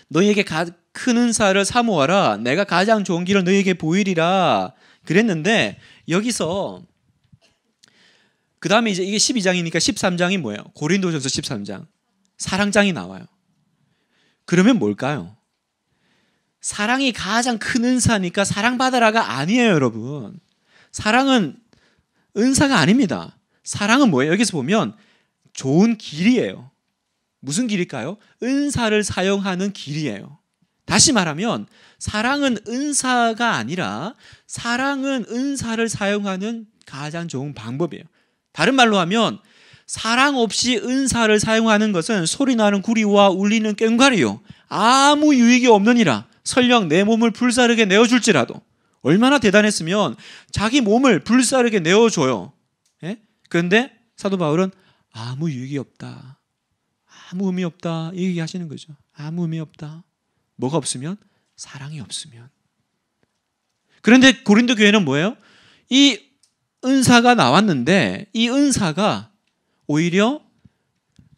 S1: 너희에게 가, 큰 은사를 사모하라. 내가 가장 좋은 길을 너희에게 보이리라. 그랬는데 여기서 그 다음에 이제 이게 12장이니까 13장이 뭐예요? 고린도전서 13장. 사랑장이 나와요. 그러면 뭘까요? 사랑이 가장 큰 은사니까 사랑받아라가 아니에요, 여러분. 사랑은 은사가 아닙니다. 사랑은 뭐예요? 여기서 보면 좋은 길이에요. 무슨 길일까요? 은사를 사용하는 길이에요. 다시 말하면 사랑은 은사가 아니라 사랑은 은사를 사용하는 가장 좋은 방법이에요. 다른 말로 하면 사랑 없이 은사를 사용하는 것은 소리나는 구리와 울리는 꽹과리요 아무 유익이 없느니라 설령 내 몸을 불사르게 내어줄지라도 얼마나 대단했으면 자기 몸을 불사르게 내어줘요. 예? 그런데 사도 바울은 아무 유익이 없다. 아무 의미 없다. 얘기하시는 거죠. 아무 의미 없다. 뭐가 없으면 사랑이 없으면. 그런데 고린도 교회는 뭐예요? 이 은사가 나왔는데 이 은사가 오히려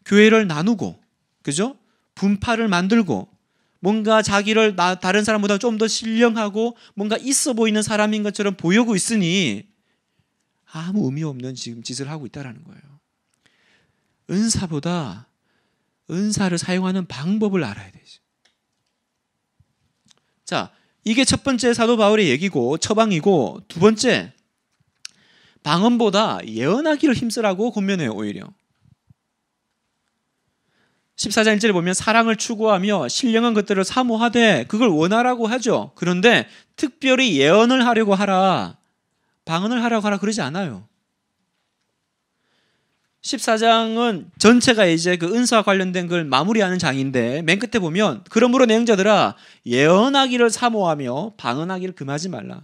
S1: 교회를 나누고 그죠? 분파를 만들고 뭔가 자기를 나, 다른 사람보다 좀 더 신령하고 뭔가 있어 보이는 사람인 것처럼 보이고 있으니 아무 의미 없는 지금 짓을 하고 있다라는 거예요. 은사보다 은사를 사용하는 방법을 알아야 되죠. 자, 이게 첫 번째 사도 바울의 얘기고 처방이고 두 번째 방언보다 예언하기를 힘쓰라고 권면해요 오히려. 14장 1절에 보면 사랑을 추구하며 신령한 것들을 사모하되 그걸 원하라고 하죠. 그런데 특별히 예언을 하려고 하라. 방언을 하라고 하라 그러지 않아요. 14장은 전체가 이제 그 은사와 관련된 걸 마무리하는 장인데 맨 끝에 보면 그러므로 내 형제들아 예언하기를 사모하며 방언하기를 금하지 말라.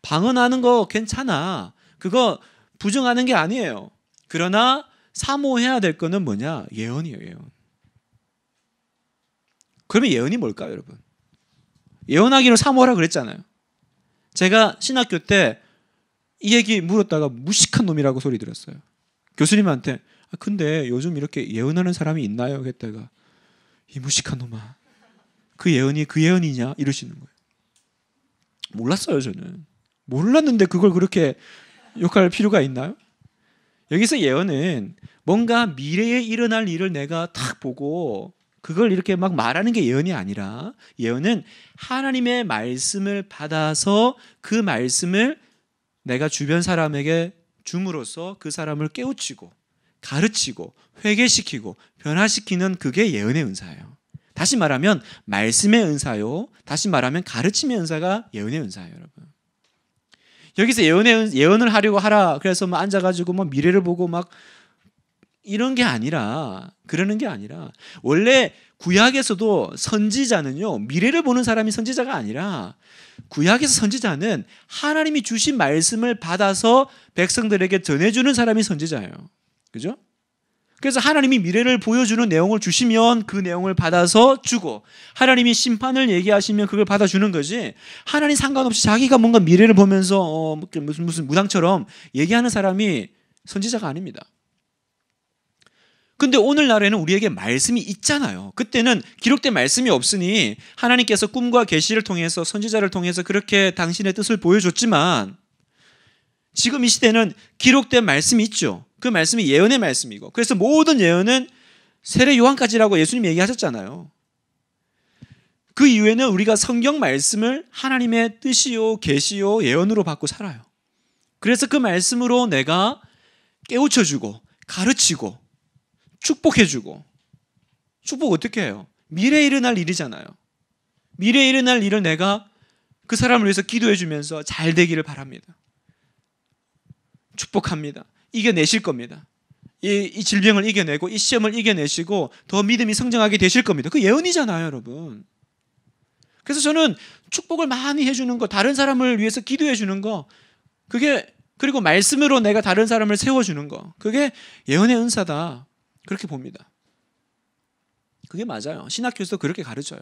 S1: 방언하는 거 괜찮아. 그거 부정하는 게 아니에요. 그러나 사모해야 될 거는 뭐냐? 예언이에요, 예언. 그러면 예언이 뭘까요, 여러분? 예언하기로 사모하라 그랬잖아요. 제가 신학교 때 이 얘기 물었다가 무식한 놈이라고 소리 들었어요. 교수님한테 아, 근데 요즘 이렇게 예언하는 사람이 있나요? 그랬다가이 무식한 놈아 그 예언이 그 예언이냐 이러시는 거예요. 몰랐어요 저는 몰랐는데 그걸 그렇게 욕할 필요가 있나요? 여기서 예언은 뭔가 미래에 일어날 일을 내가 탁 보고 그걸 이렇게 막 말하는 게 예언이 아니라 예언은 하나님의 말씀을 받아서 그 말씀을 내가 주변 사람에게 줌으로써 그 사람을 깨우치고 가르치고 회개시키고 변화시키는 그게 예언의 은사예요. 다시 말하면 말씀의 은사요. 다시 말하면 가르침의 은사가 예언의 은사예요, 여러분. 여기서 예언 예언을 하려고 하라. 그래서 막 뭐 앉아가지고 막 뭐 미래를 보고 막 이런 게 아니라 그러는 게 아니라 원래 구약에서도 선지자는요 미래를 보는 사람이 선지자가 아니라 구약에서 선지자는 하나님이 주신 말씀을 받아서 백성들에게 전해주는 사람이 선지자예요. 그죠? 그래서 하나님이 미래를 보여주는 내용을 주시면 그 내용을 받아서 주고 하나님이 심판을 얘기하시면 그걸 받아주는 거지 하나님 상관없이 자기가 뭔가 미래를 보면서 어, 뭐 무슨 무슨 무당처럼 얘기하는 사람이 선지자가 아닙니다. 근데 오늘날에는 우리에게 말씀이 있잖아요. 그때는 기록된 말씀이 없으니 하나님께서 꿈과 계시를 통해서 선지자를 통해서 그렇게 당신의 뜻을 보여줬지만 지금 이 시대는 기록된 말씀이 있죠. 그 말씀이 예언의 말씀이고 그래서 모든 예언은 세례 요한까지라고 예수님 얘기하셨잖아요. 그 이후에는 우리가 성경 말씀을 하나님의 뜻이요 계시요 예언으로 받고 살아요. 그래서 그 말씀으로 내가 깨우쳐 주고 가르치고 축복해 주고 축복 어떻게 해요? 미래에 일어날 일이잖아요. 미래에 일어날 일을 내가 그 사람을 위해서 기도해 주면서 잘 되기를 바랍니다. 축복합니다. 이겨내실 겁니다. 이, 이, 질병을 이겨내고 이 시험을 이겨내시고 더 믿음이 성장하게 되실 겁니다. 그 예언이잖아요, 여러분. 그래서 저는 축복을 많이 해주는 거, 다른 사람을 위해서 기도해주는 거, 그게 그리고 말씀으로 내가 다른 사람을 세워주는 거, 그게 예언의 은사다. 그렇게 봅니다. 그게 맞아요. 신학교에서 그렇게 가르쳐요.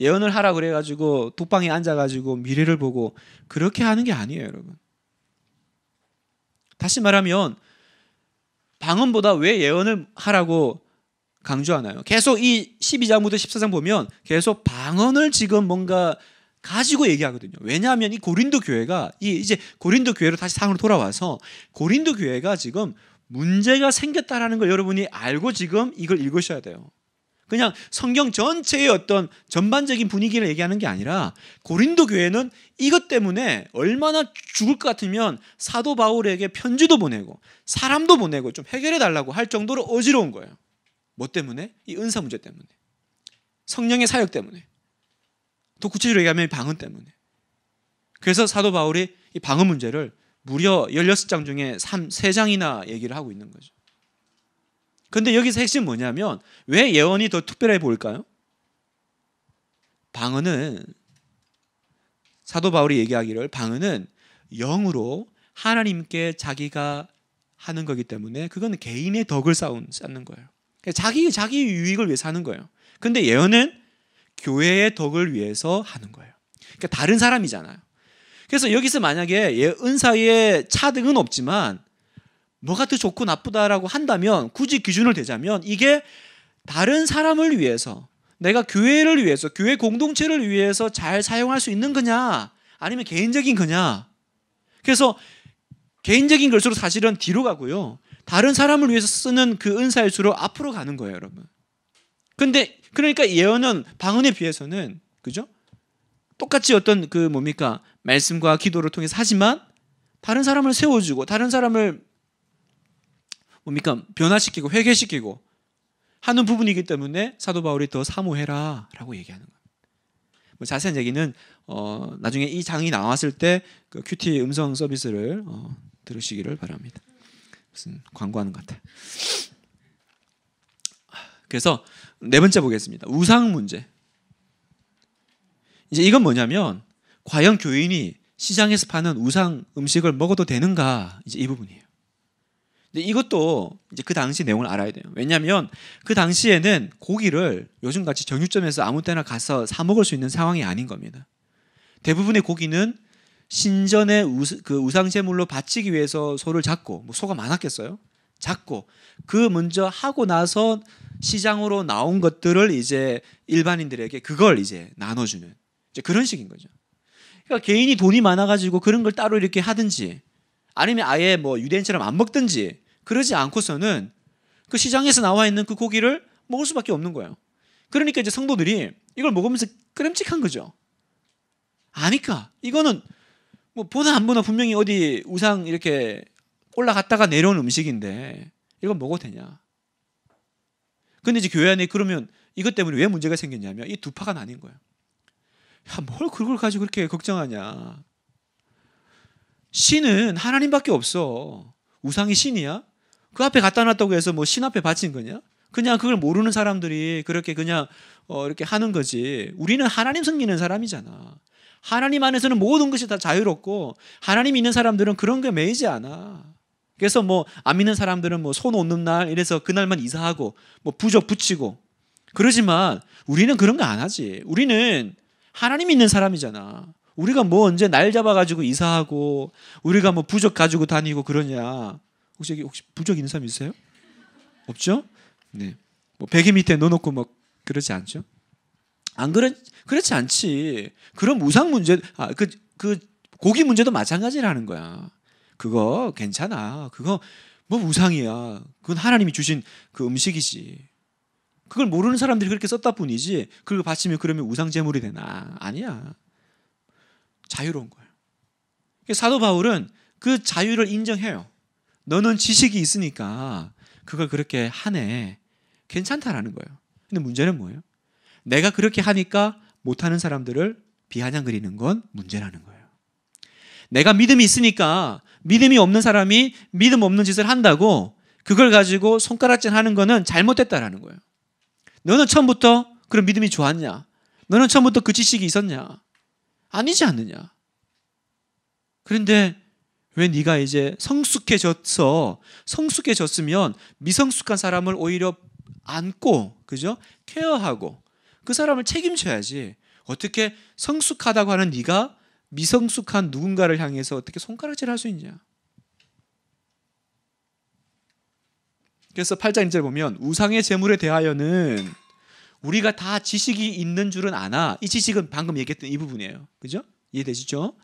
S1: 예언을 하라 그래가지고 독방에 앉아가지고 미래를 보고 그렇게 하는 게 아니에요, 여러분. 다시 말하면 방언보다 왜 예언을 하라고 강조하나요? 계속 이 12장부터 14장 보면 계속 방언을 지금 뭔가 가지고 얘기하거든요. 왜냐하면 이 고린도 교회가 이 이제 고린도 교회로 다시 상으로 돌아와서 고린도 교회가 지금 문제가 생겼다라는 걸 여러분이 알고 지금 이걸 읽으셔야 돼요. 그냥 성경 전체의 어떤 전반적인 분위기를 얘기하는 게 아니라 고린도 교회는 이것 때문에 얼마나 죽을 것 같으면 사도 바울에게 편지도 보내고 사람도 보내고 좀 해결해 달라고 할 정도로 어지러운 거예요. 뭐 때문에? 이 은사 문제 때문에. 성령의 사역 때문에. 또 구체적으로 얘기하면 방언 때문에. 그래서 사도 바울이 이 방언 문제를 무려 16장 중에 3, 3장이나 얘기를 하고 있는 거죠. 근데 여기서 핵심 뭐냐면 왜 예언이 더 특별해 보일까요? 방언은 사도 바울이 얘기하기를 방언은 영으로 하나님께 자기가 하는 거기 때문에 그건 개인의 덕을 쌓는 거예요. 그러니까 자기 자기 유익을 위해서 하는 거예요. 근데 예언은 교회의 덕을 위해서 하는 거예요. 그러니까 다른 사람이잖아요. 그래서 여기서 만약에 예, 은사의 차등은 없지만 뭐가 더 좋고 나쁘다라고 한다면 굳이 기준을 대자면 이게 다른 사람을 위해서 내가 교회를 위해서 교회 공동체를 위해서 잘 사용할 수 있는 거냐 아니면 개인적인 거냐 그래서 개인적인 걸으로 사실은 뒤로 가고요 다른 사람을 위해서 쓰는 그 은사일수록 앞으로 가는 거예요 여러분 근데 그러니까 예언은 방언에 비해서는 그죠 똑같이 어떤 그 뭡니까 말씀과 기도를 통해서 하지만 다른 사람을 세워주고 다른 사람을 뭡니까? 변화시키고 회개시키고 하는 부분이기 때문에 사도 바울이 더 사모해라라고 얘기하는 거예요. 뭐 자세한 얘기는 어, 나중에 이 장이 나왔을 때그 큐티 음성 서비스를 어, 들으시기를 바랍니다. 무슨 광고하는 것 같아요. 그래서 네 번째 보겠습니다. 우상 문제. 이제 이건 뭐냐면 과연 교인이 시장에서 파는 우상 음식을 먹어도 되는가 이제 이 부분이에요. 근데 이것도 이제 그 당시 내용을 알아야 돼요. 왜냐하면 그 당시에는 고기를 요즘같이 정육점에서 아무 때나 가서 사 먹을 수 있는 상황이 아닌 겁니다. 대부분의 고기는 신전의 우스, 그 우상제물로 바치기 위해서 소를 잡고 뭐 소가 많았겠어요. 잡고 그 먼저 하고 나서 시장으로 나온 것들을 이제 일반인들에게 그걸 이제 나눠주는 이제 그런 식인 거죠. 그러니까 개인이 돈이 많아가지고 그런 걸 따로 이렇게 하든지 아니면 아예 뭐 유대인처럼 안 먹든지 그러지 않고서는 그 시장에서 나와 있는 그 고기를 먹을 수밖에 없는 거예요. 그러니까 이제 성도들이 이걸 먹으면서 끄름한 거죠. 아니까 이거는 뭐 보나 안 보나 분명히 어디 우상 이렇게 올라갔다가 내려온 음식인데 이건 먹어도 되냐? 근데 이제 교회 안에 그러면 이것 때문에 왜 문제가 생겼냐면 이 두 파가 나뉜 거예요. 야, 뭘 그걸 가지고 그렇게 걱정하냐? 신은 하나님밖에 없어. 우상이 신이야? 그 앞에 갖다 놨다고 해서 뭐 신 앞에 바친 거냐? 그냥 그걸 모르는 사람들이 그렇게 그냥 어 이렇게 하는 거지. 우리는 하나님 섬기는 사람이잖아. 하나님 안에서는 모든 것이 다 자유롭고 하나님 있는 사람들은 그런 게 매이지 않아. 그래서 뭐 안 믿는 사람들은 뭐손 없는 날 이래서 그날만 이사하고 뭐 부적 붙이고 그러지만 우리는 그런 거 안 하지. 우리는 하나님 있는 사람이잖아. 우리가 뭐 언제 날 잡아가지고 이사하고 우리가 뭐 부적 가지고 다니고 그러냐. 혹시 여기 혹시 부적 있는 사람 있어요? 없죠? 네. 뭐 베개 밑에 넣어놓고 막 그러지 않죠? 안 그래 그렇지 않지. 그런 우상 문제 아그그 그 고기 문제도 마찬가지라는 거야. 그거 괜찮아. 그거 뭐 우상이야. 그건 하나님이 주신 그 음식이지. 그걸 모르는 사람들이 그렇게 썼다 뿐이지. 그걸 바치면 그러면 우상 제물이 되나? 아니야. 자유로운 거예요. 그러니까 사도 바울은 그 자유를 인정해요. 너는 지식이 있으니까 그걸 그렇게 하네. 괜찮다라는 거예요. 근데 문제는 뭐예요? 내가 그렇게 하니까 못하는 사람들을 비아냥거리는 건 문제라는 거예요. 내가 믿음이 있으니까 믿음이 없는 사람이 믿음 없는 짓을 한다고 그걸 가지고 손가락질 하는 거는 잘못됐다라는 거예요. 너는 처음부터 그런 믿음이 좋았냐? 너는 처음부터 그 지식이 있었냐? 아니지 않느냐. 그런데 왜 네가 이제 성숙해졌어? 성숙해졌으면 미성숙한 사람을 오히려 안고 그죠? 케어하고 그 사람을 책임져야지. 어떻게 성숙하다고 하는 네가 미성숙한 누군가를 향해서 어떻게 손가락질할 수 있냐? 그래서 8장 1절 보면 우상의 재물에 대하여는 우리가 다 지식이 있는 줄은 아나 이 지식은 방금 얘기했던 이 부분이에요. 그죠? 이해되시죠?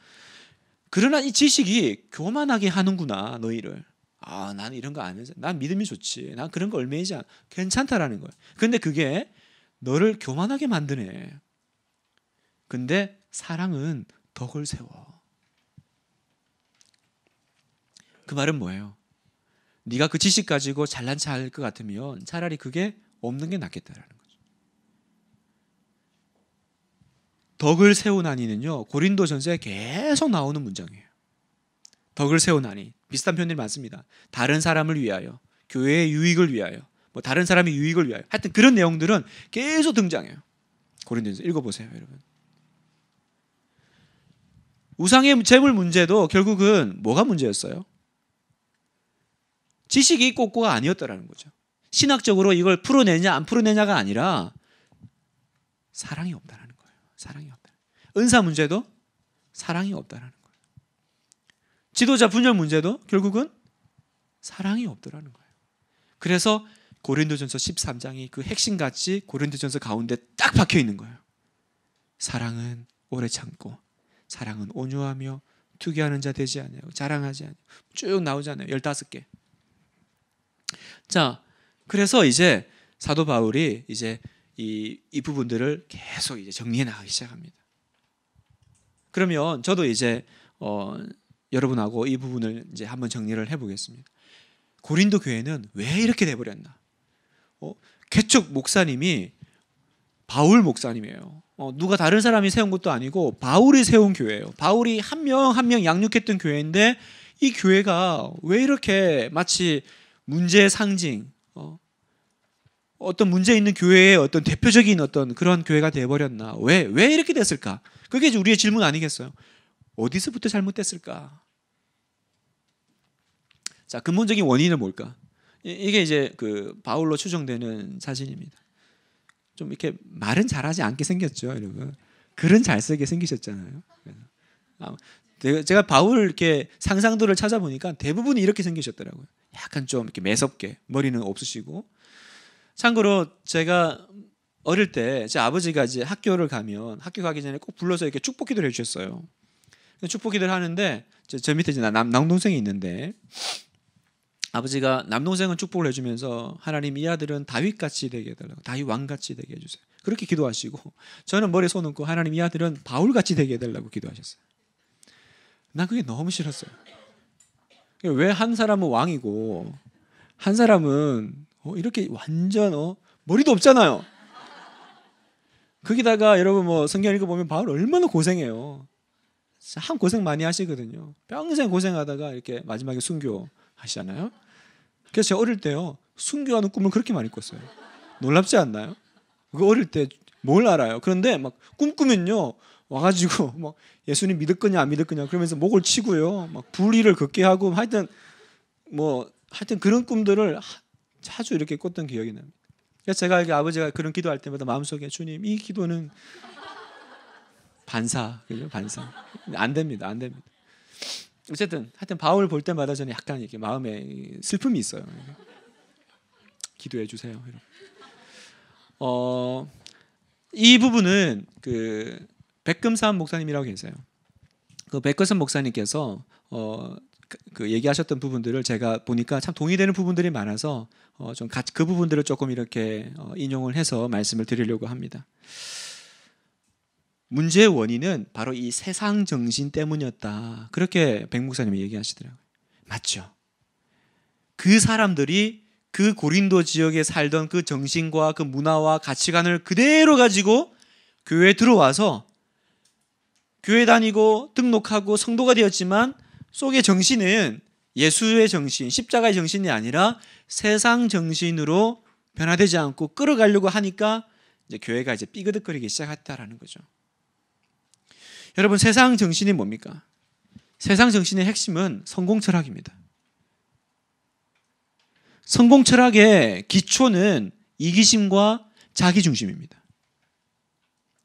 S1: 그러나 이 지식이 교만하게 하는구나 너희를. 아, 나는 이런 거 아면서 난 믿음이 좋지. 난 그런 거 얼매이지 않. 아 괜찮다라는 거예요. 근데 그게 너를 교만하게 만드네. 근데 사랑은 덕을 세워. 그 말은 뭐예요? 네가 그 지식 가지고 잘난 체할 것 같으면 차라리 그게 없는 게 낫겠다라는 거예요. 덕을 세우나니는요 고린도전서에 계속 나오는 문장이에요. 덕을 세우나니 비슷한 표현들이 많습니다. 다른 사람을 위하여 교회의 유익을 위하여 뭐 다른 사람의 유익을 위하여 하여튼 그런 내용들은 계속 등장해요. 고린도전서 읽어보세요 여러분. 우상의 재물 문제도 결국은 뭐가 문제였어요? 지식이 꼬꼬가 아니었다라는 거죠. 신학적으로 이걸 풀어내냐 안 풀어내냐가 아니라 사랑이 없다는 사랑이 없다. 은사 문제도 사랑이 없다라는 거예요. 지도자 분열 문제도 결국은 사랑이 없더라는 거예요. 그래서 고린도전서 13장이 그 핵심같이 고린도전서 가운데 딱 박혀 있는 거예요. 사랑은 오래 참고 사랑은 온유하며 투기하는 자 되지 않냐고 자랑하지 않냐고 쭉 나오잖아요. 15개. 자, 그래서 이제 사도 바울이 이제 이, 이 부분들을 계속 이제 정리해 나가기 시작합니다. 그러면 저도 이제 어, 여러분하고 이 부분을 이제 한번 정리를 해보겠습니다. 고린도 교회는 왜 이렇게 돼버렸나? 어, 개척 목사님이 바울 목사님이에요. 어, 누가 다른 사람이 세운 것도 아니고 바울이 세운 교회예요. 바울이 한 명 한 명 양육했던 교회인데 이 교회가 왜 이렇게 마치 문제의 상징, 어, 어떤 문제 있는 교회의 어떤 대표적인 어떤 그런 교회가 돼버렸나? 왜, 왜 이렇게 됐을까? 그게 우리의 질문 아니겠어요? 어디서부터 잘못됐을까? 자, 근본적인 원인은 뭘까? 이게 이제 그 바울로 추정되는 사진입니다. 좀 이렇게 말은 잘하지 않게 생겼죠, 여러분. 글은 잘 쓰게 생기셨잖아요. 아, 네, 제가 바울 이렇게 상상도를 찾아보니까 대부분 이렇게 생기셨더라고요. 약간 좀 이렇게 매섭게 머리는 없으시고 참고로 제가 어릴 때 제 아버지가 이제 학교를 가면 학교 가기 전에 꼭 불러서 이렇게 축복 기도를 해주셨어요. 축복 기도 하는데 제, 저 밑에 남, 남동생이 있는데 아버지가 남동생은 축복을 해주면서 하나님 이 아들은 다윗같이 되게 해달라고 다윗 왕같이 되게 해주세요. 그렇게 기도하시고 저는 머리에 손 얹고 하나님 이 아들은 바울같이 되게 해달라고 기도하셨어요. 난 그게 너무 싫었어요. 왜 한 사람은 왕이고 한 사람은 어, 이렇게 완전 어, 머리도 없잖아요. 거기다가 여러분 뭐 성경 읽어보면 바울 얼마나 고생해요. 참 고생 많이 하시거든요. 평생 고생하다가 이렇게 마지막에 순교 하시잖아요. 그래서 제가 어릴 때요 순교하는 꿈을 그렇게 많이 꿨어요. 놀랍지 않나요? 그 어릴 때 뭘 알아요? 그런데 막 꿈꾸면요 와가지고 막 뭐 예수님 믿을 거냐 안 믿을 거냐 그러면서 목을 치고요 막 불의를 걷게 하고 하여튼 뭐 하여튼 그런 꿈들을 자주 이렇게 꽂던 기억이 납니다. 그래서 제가 이렇게 아버지가 그런 기도할 때마다 마음속에 주님 이 기도는 반사 그죠 반사 안 됩니다 안 됩니다. 어쨌든 하여튼 바울 볼 때마다 저는 약간 이렇게 마음에 슬픔이 있어요. 기도해 주세요. 어, 이 부분은 그 백금산 목사님이라고 계세요. 그 백금산 목사님께서 어, 그, 그 얘기하셨던 부분들을 제가 보니까 참 동의되는 부분들이 많아서 어, 좀그 부분들을 조금 이렇게 어, 인용을 해서 말씀을 드리려고 합니다. 문제의 원인은 바로 이 세상 정신 때문이었다. 그렇게 백 목사님이 얘기하시더라고요. 맞죠. 그 사람들이 그 고린도 지역에 살던 그 정신과 그 문화와 가치관을 그대로 가지고 교회에 들어와서 교회 다니고 등록하고 성도가 되었지만 속의 정신은 예수의 정신, 십자가의 정신이 아니라 세상 정신으로 변화되지 않고 끌어가려고 하니까 이제 교회가 이제 삐그덕거리기 시작했다라는 거죠. 여러분 세상 정신이 뭡니까? 세상 정신의 핵심은 성공 철학입니다. 성공 철학의 기초는 이기심과 자기 중심입니다.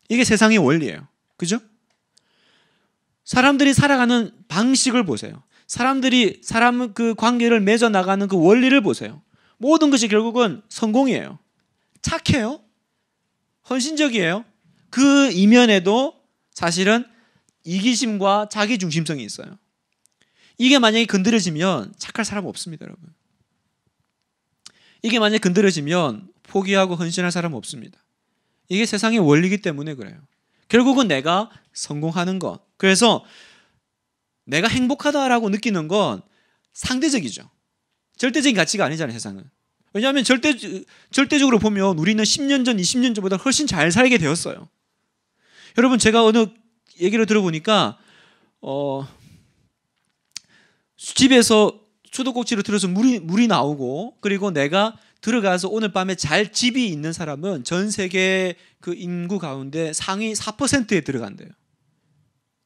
S1: 이게 세상의 원리예요. 그죠? 사람들이 살아가는 방식을 보세요. 사람들이 사람 그 관계를 맺어 나가는 그 원리를 보세요. 모든 것이 결국은 성공이에요. 착해요. 헌신적이에요. 그 이면에도 사실은 이기심과 자기 중심성이 있어요. 이게 만약에 건드려지면 착할 사람 없습니다, 여러분. 이게 만약에 건드려지면 포기하고 헌신할 사람 없습니다. 이게 세상의 원리이기 때문에 그래요. 결국은 내가 성공하는 것. 그래서 내가 행복하다라고 느끼는 건 상대적이죠. 절대적인 가치가 아니잖아요, 세상은. 왜냐하면 절대, 절대적으로 보면 우리는 10년 전, 20년 전보다 훨씬 잘 살게 되었어요. 여러분, 제가 어느 얘기를 들어보니까, 어, 집에서 초도꼭지를 들어서 물이, 물이 나오고, 그리고 내가 들어가서 오늘 밤에 잘 집이 있는 사람은 전 세계 그 인구 가운데 상위 4%에 들어간대요.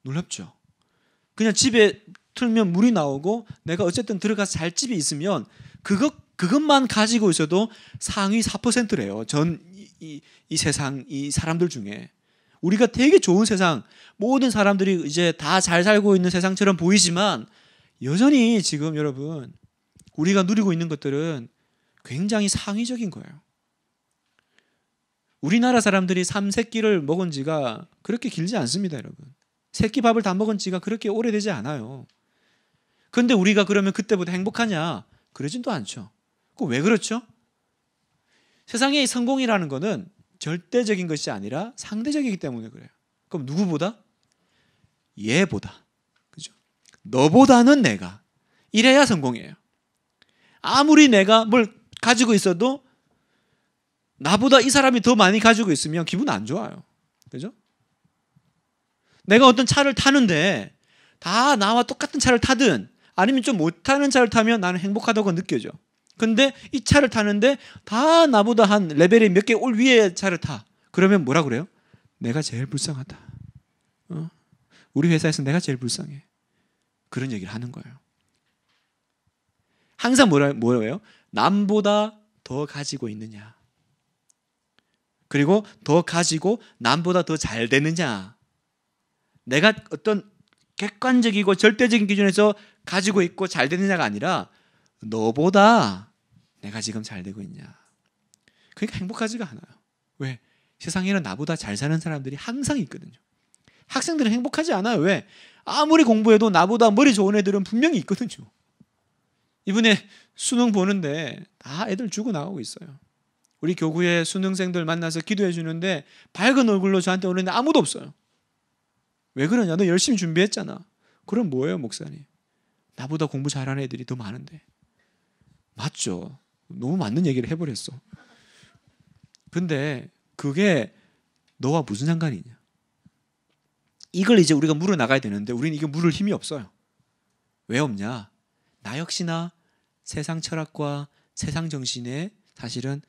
S1: 놀랍죠? 그냥 집에 틀면 물이 나오고 내가 어쨌든 들어가서 잘 집이 있으면 그것 그것만 가지고 있어도 상위 4%래요. 전이이 세상 이 사람들 중에 우리가 되게 좋은 세상 모든 사람들이 이제 다 잘 살고 있는 세상처럼 보이지만 여전히 지금 여러분 우리가 누리고 있는 것들은 굉장히 상위적인 거예요. 우리나라 사람들이 삼색끼를 먹은 지가 그렇게 길지 않습니다, 여러분. 새끼 밥을 다 먹은 지가 그렇게 오래되지 않아요. 근데 우리가 그러면 그때보다 행복하냐? 그러진도 않죠. 그왜 그렇죠? 세상의 성공이라는 것은 절대적인 것이 아니라 상대적이기 때문에 그래요. 그럼 누구보다? 얘보다. 그죠? 너보다는 내가. 이래야 성공이에요. 아무리 내가 뭘 가지고 있어도 나보다 이 사람이 더 많이 가지고 있으면 기분 안 좋아요. 그죠? 내가 어떤 차를 타는데 다 나와 똑같은 차를 타든 아니면 좀못하는 차를 타면 나는 행복하다고 느껴져. 근데 이 차를 타는데 다 나보다 한 레벨이 몇 개 올 위에 차를 타. 그러면 뭐라 그래요? 내가 제일 불쌍하다. 어? 우리 회사에서 내가 제일 불쌍해. 그런 얘기를 하는 거예요. 항상 뭐라, 뭐예요? 남보다 더 가지고 있느냐. 그리고 더 가지고 남보다 더 잘 되느냐. 내가 어떤 객관적이고 절대적인 기준에서 가지고 있고 잘 되느냐가 아니라 너보다 내가 지금 잘 되고 있냐. 그러니까 행복하지가 않아요. 왜? 세상에는 나보다 잘 사는 사람들이 항상 있거든요. 학생들은 행복하지 않아요. 왜? 아무리 공부해도 나보다 머리 좋은 애들은 분명히 있거든요. 이번에 수능 보는데 다 애들 죽어 나가고 있어요. 우리 교구에 수능생들 만나서 기도해 주는데 밝은 얼굴로 저한테 오는데 아무도 없어요. 왜 그러냐? 너 열심히 준비했잖아. 그럼 뭐예요, 목사님? 나보다 공부 잘하는 애들이 더 많은데. 맞죠. 너무 맞는 얘기를 해버렸어. 근데 그게 너와 무슨 상관이냐? 이걸 이제 우리가 물어 나가야 되는데 우리는 이거 물을 힘이 없어요. 왜 없냐? 나 역시나 세상 철학과 세상 정신에 사실은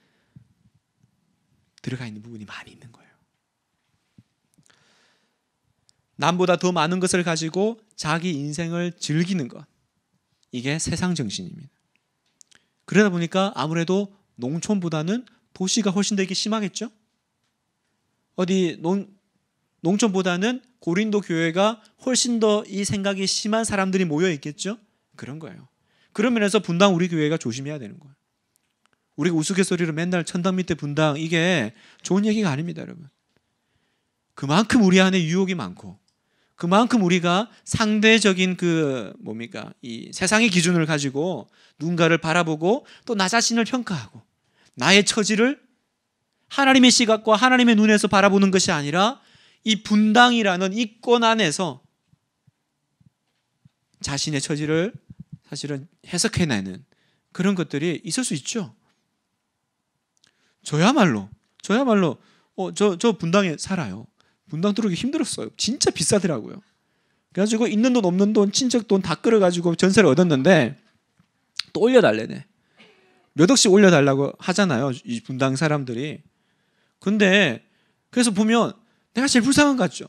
S1: 들어가 있는 부분이 많이 있는 거예요. 남보다 더 많은 것을 가지고 자기 인생을 즐기는 것. 이게 세상 정신입니다. 그러다 보니까 아무래도 농촌보다는 도시가 훨씬 더 이게 심하겠죠? 어디 농, 농촌보다는 고린도 교회가 훨씬 더 이 생각이 심한 사람들이 모여 있겠죠? 그런 거예요. 그런 면에서 분당 우리 교회가 조심해야 되는 거예요. 우리가 우스갯소리로 맨날 천당 밑에 분당 이게 좋은 얘기가 아닙니다, 여러분. 그만큼 우리 안에 유혹이 많고 그만큼 우리가 상대적인 그 뭡니까 이 세상의 기준을 가지고 누군가를 바라보고 또 나 자신을 평가하고 나의 처지를 하나님의 시각과 하나님의 눈에서 바라보는 것이 아니라 이 분당이라는 이권 안에서 자신의 처지를 사실은 해석해내는 그런 것들이 있을 수 있죠. 저야말로 저야말로 어, 저, 저 분당에 살아요. 분당 들어오기 힘들었어요. 진짜 비싸더라고요. 그래가지고 있는 돈 없는 돈 친척 돈 다 끌어가지고 전세를 얻었는데 또 올려달래네. 몇 억씩 올려달라고 하잖아요. 이 분당 사람들이. 근데 그래서 보면 내가 제일 불쌍한 것 같죠.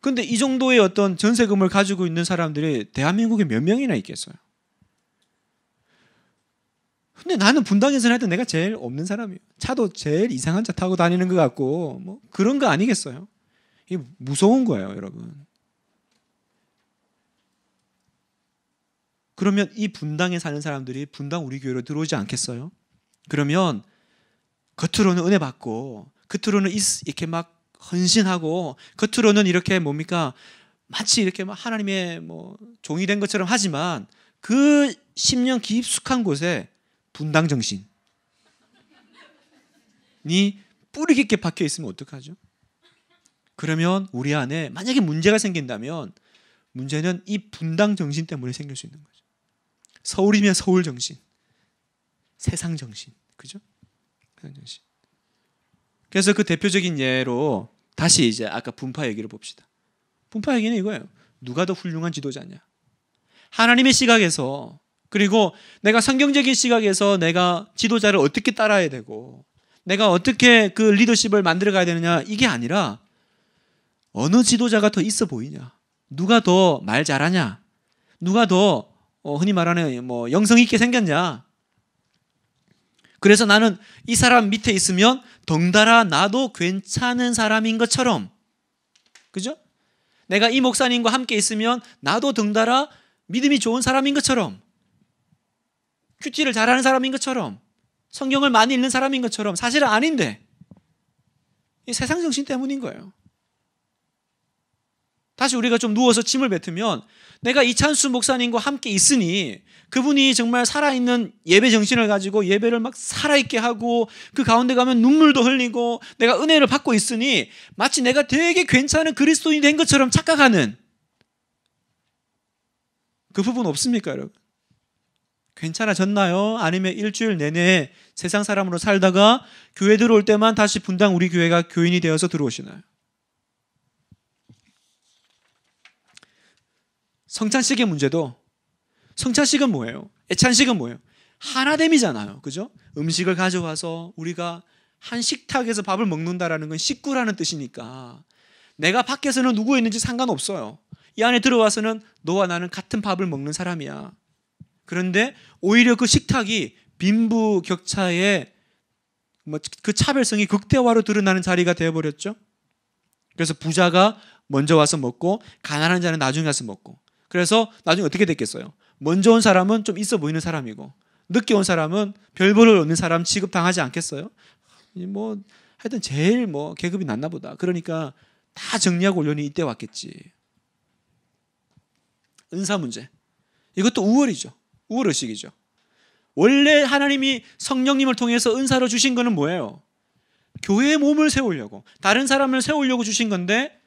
S1: 근데 이 정도의 어떤 전세금을 가지고 있는 사람들이 대한민국에 몇 명이나 있겠어요. 근데 나는 분당에서 할때 내가 제일 없는 사람이에요. 차도 제일 이상한 차 타고 다니는 것 같고 뭐 그런 거 아니겠어요. 이게 무서운 거예요, 여러분. 그러면 이 분당에 사는 사람들이 분당 우리 교회로 들어오지 않겠어요? 그러면 겉으로는 은혜 받고 겉으로는 이렇게 막 헌신하고 겉으로는 이렇게 뭡니까 마치 이렇게 막 하나님의 뭐 종이 된 것처럼 하지만 그 심령 깊숙한 곳에 분당 정신이 뿌리 깊게 박혀 있으면 어떡하죠? 그러면 우리 안에 만약에 문제가 생긴다면 문제는 이 분당 정신 때문에 생길 수 있는 거죠. 서울이면 서울 정신, 세상 정신, 그죠? 세상 정신. 그래서 그 대표적인 예로 다시 이제 아까 분파 얘기를 봅시다. 분파 얘기는 이거예요. 누가 더 훌륭한 지도자냐? 하나님의 시각에서 그리고 내가 성경적인 시각에서 내가 지도자를 어떻게 따라야 되고 내가 어떻게 그 리더십을 만들어 가야 되느냐 이게 아니라 어느 지도자가 더 있어 보이냐? 누가 더 말 잘하냐? 누가 더 어, 흔히 말하는 뭐 영성 있게 생겼냐? 그래서 나는 이 사람 밑에 있으면 덩달아 나도 괜찮은 사람인 것처럼 그죠? 내가 이 목사님과 함께 있으면 나도 덩달아 믿음이 좋은 사람인 것처럼 큐티를 잘하는 사람인 것처럼 성경을 많이 읽는 사람인 것처럼 사실은 아닌데 이 세상 정신 때문인 거예요. 다시 우리가 좀 누워서 침을 뱉으면 내가 이찬수 목사님과 함께 있으니 그분이 정말 살아있는 예배 정신을 가지고 예배를 막 살아있게 하고 그 가운데 가면 눈물도 흘리고 내가 은혜를 받고 있으니 마치 내가 되게 괜찮은 그리스도인이 된 것처럼 착각하는 그 부분 없습니까, 여러분? 괜찮아졌나요? 아니면 일주일 내내 세상 사람으로 살다가 교회 들어올 때만 다시 분당 우리 교회가 교인이 되어서 들어오시나요? 성찬식의 문제도 성찬식은 뭐예요? 애찬식은 뭐예요? 하나됨이잖아요. 그죠? 음식을 가져와서 우리가 한 식탁에서 밥을 먹는다라는 건 식구라는 뜻이니까 내가 밖에서는 누구 있는지 상관없어요. 이 안에 들어와서는 너와 나는 같은 밥을 먹는 사람이야. 그런데 오히려 그 식탁이 빈부 격차의 뭐 그 차별성이 극대화로 드러나는 자리가 되어버렸죠. 그래서 부자가 먼저 와서 먹고 가난한 자는 나중에 와서 먹고 그래서 나중에 어떻게 됐겠어요? 먼저 온 사람은 좀 있어 보이는 사람이고 늦게 온 사람은 별벌을 얻는 사람 취급 당하지 않겠어요? 뭐 하여튼 제일 뭐 계급이 낮나 보다. 그러니까 다 정리하고 올려니 이때 왔겠지. 은사 문제. 이것도 우월이죠. 우월 의식이죠. 원래 하나님이 성령님을 통해서 은사를 주신 거는 뭐예요? 교회의 몸을 세우려고 다른 사람을 세우려고 주신 건데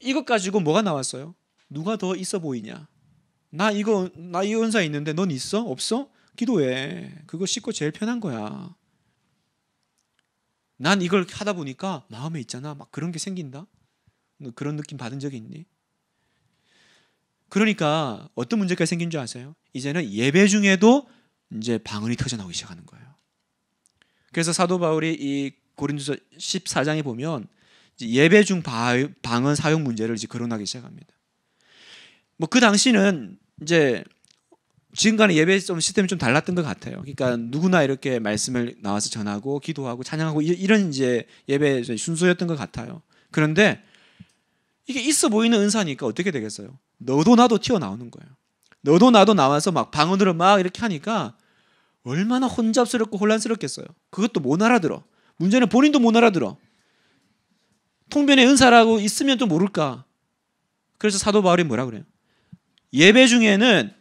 S1: 이것 가지고 뭐가 나왔어요? 누가 더 있어 보이냐? 나 이거 나 이 은사 있는데 넌 있어? 없어? 기도해. 그거 쉽고 제일 편한 거야. 난 이걸 하다 보니까 마음에 있잖아. 막 그런 게 생긴다. 그런 느낌 받은 적이 있니? 그러니까 어떤 문제가 생긴 줄 아세요? 이제는 예배 중에도 이제 방언이 터져 나오기 시작하는 거예요. 그래서 사도 바울이 이 고린도서 14장에 보면 예배 중 방언 사용 문제를 이제 거론하기 시작합니다. 뭐그 당시는 이제 지금과는 예배 좀 시스템이 좀 달랐던 것 같아요. 그러니까 누구나 이렇게 말씀을 나와서 전하고 기도하고 찬양하고 이런 이제 예배 순서였던 것 같아요. 그런데 이게 있어 보이는 은사니까 어떻게 되겠어요? 너도 나도 튀어나오는 거예요. 너도 나도 나와서 막 방언으로 막 이렇게 하니까 얼마나 혼잡스럽고 혼란스럽겠어요. 그것도 못 알아들어. 문제는 본인도 못 알아들어. 통변의 은사라고 있으면 또 모를까. 그래서 사도 바울이 뭐라 그래요? 예배 중에는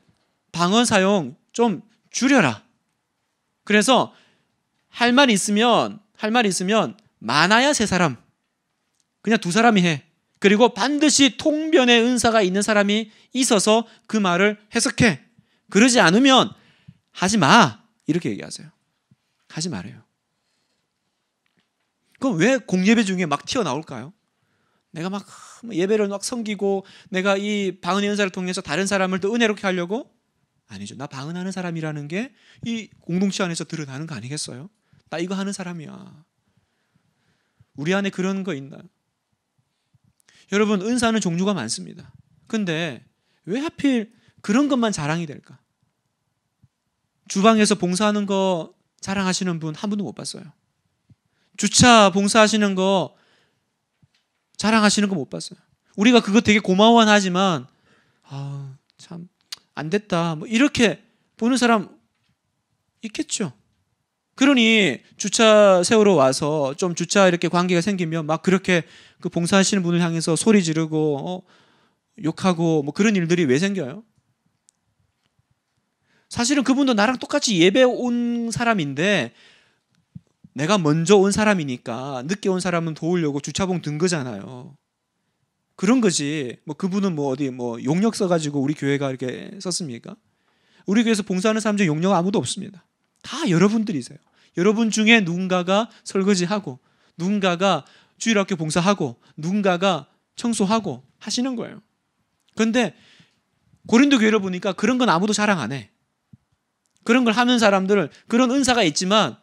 S1: 방언 사용 좀 줄여라. 그래서 할 말 있으면 할 말 있으면 많아야 세 사람. 그냥 두 사람이 해. 그리고 반드시 통변의 은사가 있는 사람이 있어서 그 말을 해석해. 그러지 않으면 하지 마. 이렇게 얘기하세요. 하지 말아요. 그럼 왜 공예배 중에 막 튀어나올까요? 내가 막뭐 예배를 막 섬기고 내가 이 방언의 은사를 통해서 다른 사람을 또 은혜롭게 하려고 아니죠. 나 방언하는 사람이라는 게 이 공동체 안에서 드러나는 거 아니겠어요? 나 이거 하는 사람이야. 우리 안에 그런 거 있나? 여러분 은사는 종류가 많습니다. 근데 왜 하필 그런 것만 자랑이 될까? 주방에서 봉사하는 거 자랑하시는 분 한 분도 못 봤어요. 주차 봉사하시는 거 자랑하시는 거 못 봤어요. 우리가 그거 되게 고마워하지만 아, 참안 됐다. 뭐 이렇게 보는 사람 있겠죠. 그러니 주차 세우러 와서 좀 주차 이렇게 관계가 생기면 막 그렇게 그 봉사하시는 분을 향해서 소리 지르고 어, 욕하고 뭐 그런 일들이 왜 생겨요? 사실은 그분도 나랑 똑같이 예배 온 사람인데 내가 먼저 온 사람이니까 늦게 온 사람은 도우려고 주차봉 든 거잖아요. 그런 거지. 뭐 그분은 뭐 어디 뭐 용역 써가지고 우리 교회가 이렇게 썼습니까? 우리 교회에서 봉사하는 사람 중에 용역 아무도 없습니다. 다 여러분들이세요. 여러분 중에 누군가가 설거지하고 누군가가 주일학교 봉사하고 누군가가 청소하고 하시는 거예요. 그런데 고린도 교회를 보니까 그런 건 아무도 자랑 안 해. 그런 걸 하는 사람들은 그런 은사가 있지만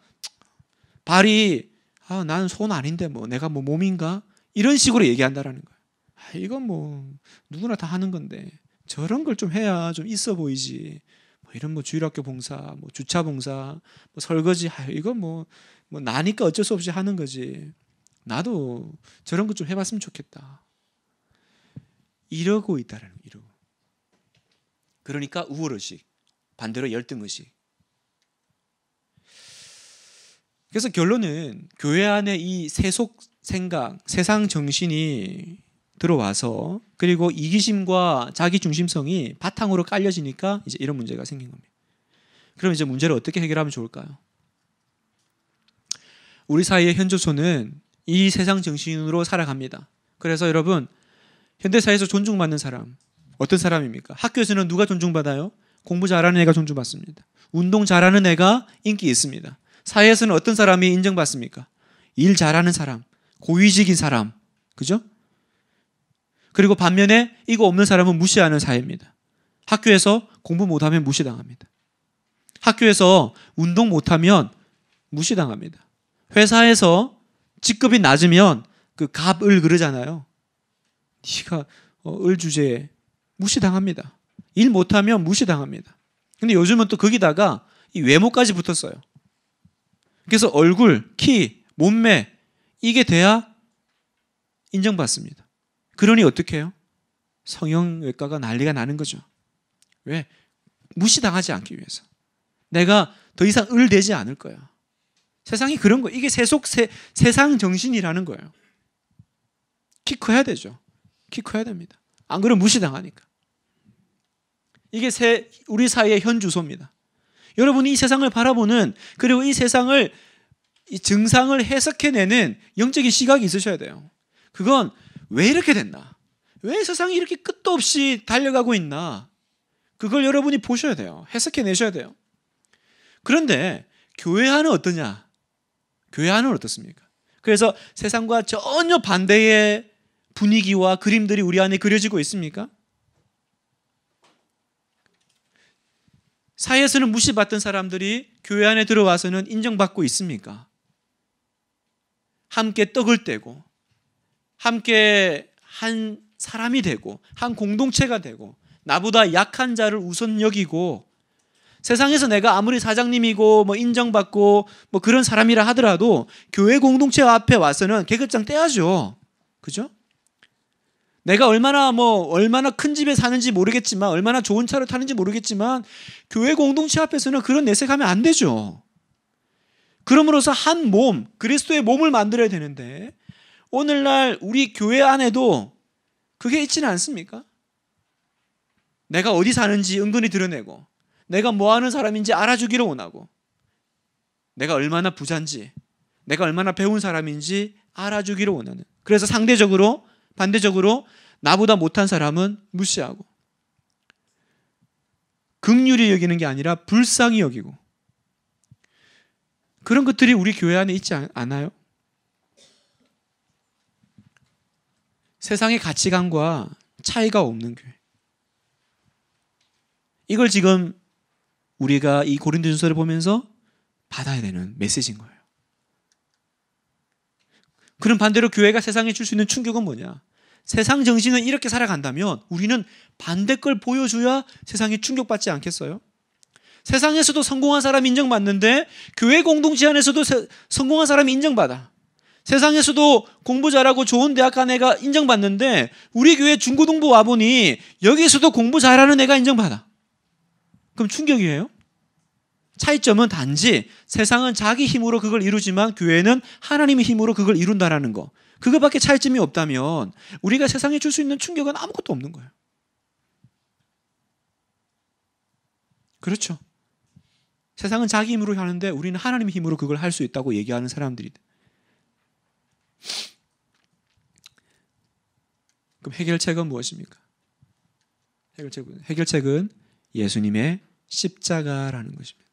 S1: 발이 아, 나는 손 아닌데 뭐 내가 뭐 몸인가? 이런 식으로 얘기한다라는 거예 아, 이건 뭐 누구나 다 하는 건데 저런 걸 좀 해야 좀 있어 보이지. 뭐 이런 뭐 주일학교 봉사, 뭐 주차 봉사, 뭐 설거지, 아, 이건 뭐, 뭐 나니까 어쩔 수 없이 하는 거지. 나도 저런 거 좀 해봤으면 좋겠다. 이러고 있다라는 이러고. 그러니까 우월의식, 반대로 열등의식. 그래서 결론은 교회 안에 이 세속 생각, 세상 정신이 들어와서 그리고 이기심과 자기 중심성이 바탕으로 깔려지니까 이제 이런 문제가 생긴 겁니다. 그럼 이제 문제를 어떻게 해결하면 좋을까요? 우리 사이의 현주소는 이 세상 정신으로 살아갑니다. 그래서 여러분 현대사에서 존중받는 사람 어떤 사람입니까? 학교에서는 누가 존중받아요? 공부 잘하는 애가 존중받습니다. 운동 잘하는 애가 인기 있습니다. 사회에서는 어떤 사람이 인정받습니까? 일 잘하는 사람, 고위직인 사람, 그죠? 그리고 반면에 이거 없는 사람은 무시하는 사회입니다. 학교에서 공부 못하면 무시당합니다. 학교에서 운동 못하면 무시당합니다. 회사에서 직급이 낮으면 그 갑을 그러잖아요. 네가 어, 을 주제에 무시당합니다. 일 못하면 무시당합니다. 근데 요즘은 또 거기다가 이 외모까지 붙었어요. 그래서 얼굴, 키, 몸매 이게 돼야 인정받습니다. 그러니 어떻게 해요? 성형외과가 난리가 나는 거죠. 왜? 무시당하지 않기 위해서. 내가 더 이상 을 되지 않을 거야. 세상이 그런 거. 이게 세속 세, 세상 정신이라는 거예요. 키 커야 되죠. 키 커야 됩니다. 안 그러면 무시당하니까. 이게 세, 우리 사회의 현 주소입니다. 여러분이 이 세상을 바라보는 그리고 이 세상을 이 증상을 해석해내는 영적인 시각이 있으셔야 돼요. 그건 왜 이렇게 됐나? 왜 세상이 이렇게 끝도 없이 달려가고 있나? 그걸 여러분이 보셔야 돼요. 해석해내셔야 돼요. 그런데 교회 안은 어떠냐? 교회 안은 어떻습니까? 그래서 세상과 전혀 반대의 분위기와 그림들이 우리 안에 그려지고 있습니까? 사회에서는 무시받던 사람들이 교회 안에 들어와서는 인정받고 있습니까? 함께 떡을 떼고 함께 한 사람이 되고 한 공동체가 되고 나보다 약한 자를 우선 여기고 세상에서 내가 아무리 사장님이고 뭐 인정받고 뭐 그런 사람이라 하더라도 교회 공동체 앞에 와서는 계급장 떼야죠. 그죠? 내가 얼마나 뭐 얼마나 큰 집에 사는지 모르겠지만 얼마나 좋은 차를 타는지 모르겠지만 교회 공동체 앞에서는 그런 내색하면 안 되죠. 그러므로서 한 몸, 그리스도의 몸을 만들어야 되는데 오늘날 우리 교회 안에도 그게 있지는 않습니까? 내가 어디 사는지 은근히 드러내고 내가 뭐 하는 사람인지 알아주기를 원하고 내가 얼마나 부잔지 내가 얼마나 배운 사람인지 알아주기를 원하는 그래서 상대적으로 반대적으로 나보다 못한 사람은 무시하고 극률이 여기는 게 아니라 불쌍히 여기고 그런 것들이 우리 교회 안에 있지 않아요? 세상의 가치관과 차이가 없는 교회. 이걸 지금 우리가 이 고린도전서를 보면서 받아야 되는 메시지인 거예요. 그럼 반대로 교회가 세상에 줄 수 있는 충격은 뭐냐? 세상 정신은 이렇게 살아간다면 우리는 반대 걸 보여줘야 세상이 충격받지 않겠어요? 세상에서도 성공한 사람 인정받는데 교회 공동체 안에서도 세, 성공한 사람이 인정받아. 세상에서도 공부 잘하고 좋은 대학 간 애가 인정받는데 우리 교회 중고등부 와보니 여기서도 공부 잘하는 애가 인정받아. 그럼 충격이에요? 차이점은 단지 세상은 자기 힘으로 그걸 이루지만 교회는 하나님의 힘으로 그걸 이룬다라는 거. 그것밖에 차이점이 없다면 우리가 세상에 줄 수 있는 충격은 아무것도 없는 거예요. 그렇죠. 세상은 자기 힘으로 하는데 우리는 하나님의 힘으로 그걸 할 수 있다고 얘기하는 사람들이. 그럼 해결책은 무엇입니까? 해결책은, 해결책은 예수님의 십자가라는 것입니다.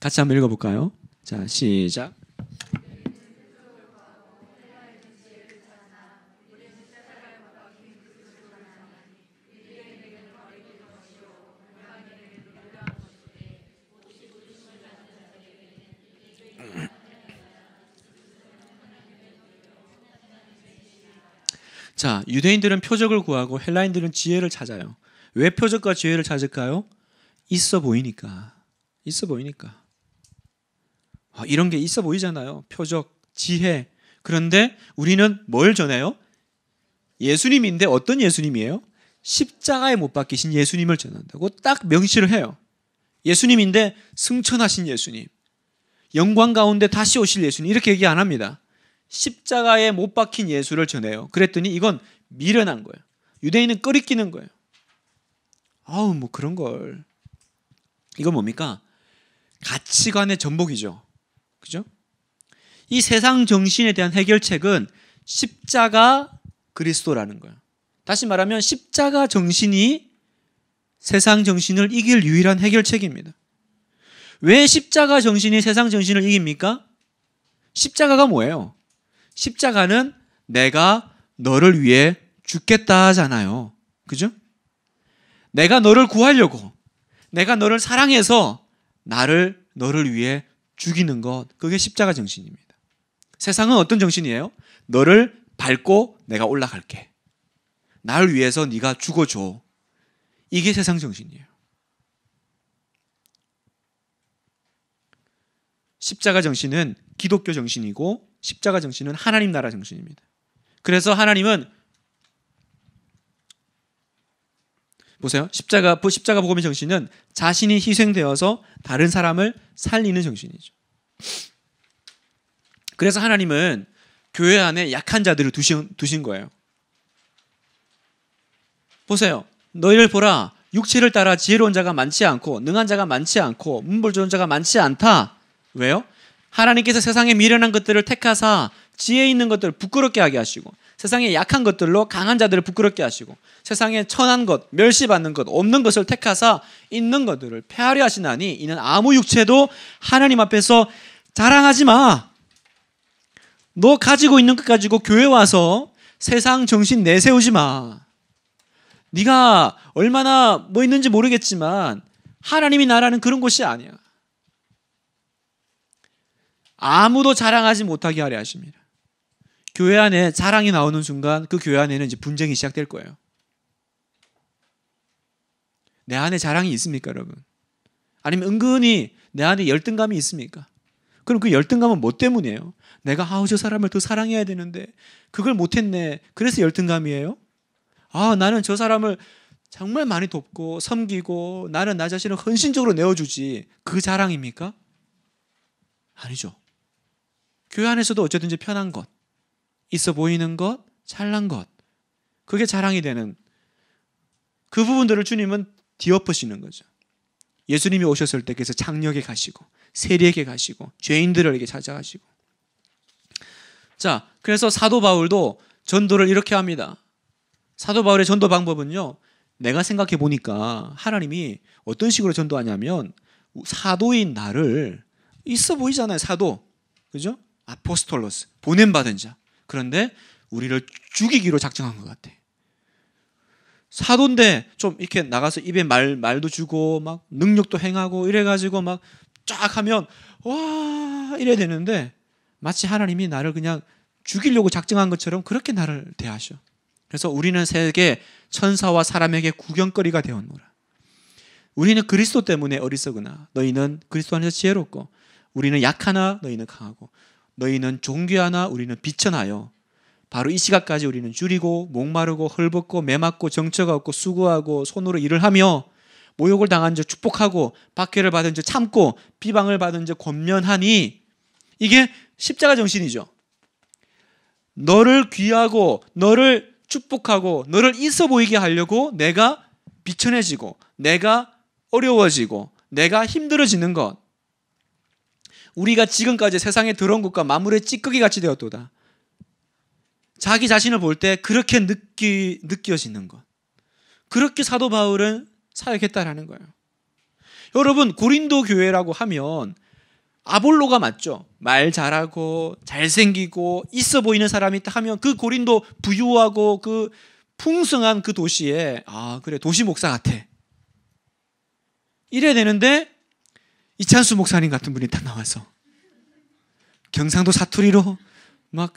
S1: 같이 한번 읽어볼까요? 자, 시작. 자, 유대인들은 표적을 구하고 헬라인들은 지혜를 찾아요. 왜 표적과 지혜를 찾을까요? 있어 보이니까. 있어 보이니까. 아, 이런 게 있어 보이잖아요. 표적, 지혜. 그런데 우리는 뭘 전해요? 예수님인데 어떤 예수님이에요? 십자가에 못 박히신 예수님을 전한다고 딱 명시를 해요. 예수님인데 승천하신 예수님. 영광 가운데 다시 오실 예수님. 이렇게 얘기 안 합니다. 십자가에 못 박힌 예수를 전해요. 그랬더니 이건 미련한 거예요. 유대인은 끌이끼는 거예요. 아우 뭐 그런 걸. 이건 뭡니까? 가치관의 전복이죠. 그죠? 이 세상 정신에 대한 해결책은 십자가 그리스도라는 거예요. 다시 말하면 십자가 정신이 세상 정신을 이길 유일한 해결책입니다. 왜 십자가 정신이 세상 정신을 이깁니까? 십자가가 뭐예요? 십자가는 내가 너를 위해 죽겠다 잖아요 그죠? 내가 너를 구하려고, 내가 너를 사랑해서 나를, 너를 위해 죽이는 것. 그게 십자가 정신입니다. 세상은 어떤 정신이에요? 너를 밟고 내가 올라갈게. 나를 위해서 네가 죽어줘. 이게 세상 정신이에요. 십자가 정신은 기독교 정신이고 십자가 정신은 하나님 나라 정신입니다. 그래서 하나님은 보세요. 십자가 십자가 복음의 정신은 자신이 희생되어서 다른 사람을 살리는 정신이죠. 그래서 하나님은 교회 안에 약한 자들을 두신, 두신 거예요. 보세요. 너희를 보라. 육체를 따라 지혜로운 자가 많지 않고 능한 자가 많지 않고 문벌 좋은 자가 많지 않다. 왜요? 하나님께서 세상에 미련한 것들을 택하사 지혜 있는 것들을 부끄럽게 하게 하시고 세상에 약한 것들로 강한 자들을 부끄럽게 하시고 세상에 천한 것, 멸시받는 것, 없는 것을 택하사 있는 것들을 폐하려 하시나니 이는 아무 육체도 하나님 앞에서 자랑하지 마. 너 가지고 있는 것 가지고 교회 와서 세상 정신 내세우지 마. 네가 얼마나 뭐 있는지 모르겠지만 하나님이 나라는 그런 곳이 아니야. 아무도 자랑하지 못하게 하려 하십니다. 교회 안에 자랑이 나오는 순간 그 교회 안에는 이제 분쟁이 시작될 거예요. 내 안에 자랑이 있습니까, 여러분? 아니면 은근히 내 안에 열등감이 있습니까? 그럼 그 열등감은 뭐 때문이에요? 내가 아우 저 사람을 더 사랑해야 되는데 그걸 못했네. 그래서 열등감이에요? 아 나는 저 사람을 정말 많이 돕고 섬기고 나는 나 자신을 헌신적으로 내어주지 그 자랑입니까? 아니죠. 교회 안에서도 어쨌든지 편한 것, 있어 보이는 것, 잘난 것, 그게 자랑이 되는 그 부분들을 주님은 뒤엎으시는 거죠. 예수님이 오셨을 때께서 장력에 가시고 세리에게 가시고 죄인들에게 찾아가시고 자 그래서 사도 바울도 전도를 이렇게 합니다. 사도 바울의 전도 방법은요. 내가 생각해 보니까 하나님이 어떤 식으로 전도하냐면 사도인 나를 있어 보이잖아요. 사도 그죠? 아포스톨로스 보냄 받은 자. 그런데 우리를 죽이기로 작정한 것 같아. 사도인데 좀 이렇게 나가서 입에 말 말도 주고 막 능력도 행하고 이래 가지고 막 쫙 하면 와 이래야 되는데 마치 하나님이 나를 그냥 죽이려고 작정한 것처럼 그렇게 나를 대하셔. 그래서 우리는 세계 천사와 사람에게 구경거리가 되었노라. 우리는 그리스도 때문에 어리석으나 너희는 그리스도 안에서 지혜롭고 우리는 약하나 너희는 강하고 너희는 종교하나 우리는 비천하여 바로 이 시각까지 우리는 줄이고 목마르고 헐벗고 매맞고 정처가 없고 수고하고 손으로 일을 하며 모욕을 당한 적 축복하고 박해를 받은 적 참고 비방을 받은 적 권면하니 이게 십자가 정신이죠. 너를 귀하고 너를 축복하고 너를 있어 보이게 하려고 내가 비천해지고 내가 어려워지고 내가 힘들어지는 것 우리가 지금까지 세상에 들어온 것과 마물의 찌꺼기 같이 되었도다. 자기 자신을 볼 때 그렇게 느끼, 느껴지는 것. 그렇게 사도 바울은 사역했다라는 거예요. 여러분, 고린도 교회라고 하면 아볼로가 맞죠. 말 잘하고 잘생기고 있어 보이는 사람이 있다 하면 그 고린도 부유하고 그 풍성한 그 도시에 아, 그래. 도시 목사 같아. 이래야 되는데 이찬수 목사님 같은 분이 다 나와서 경상도 사투리로 막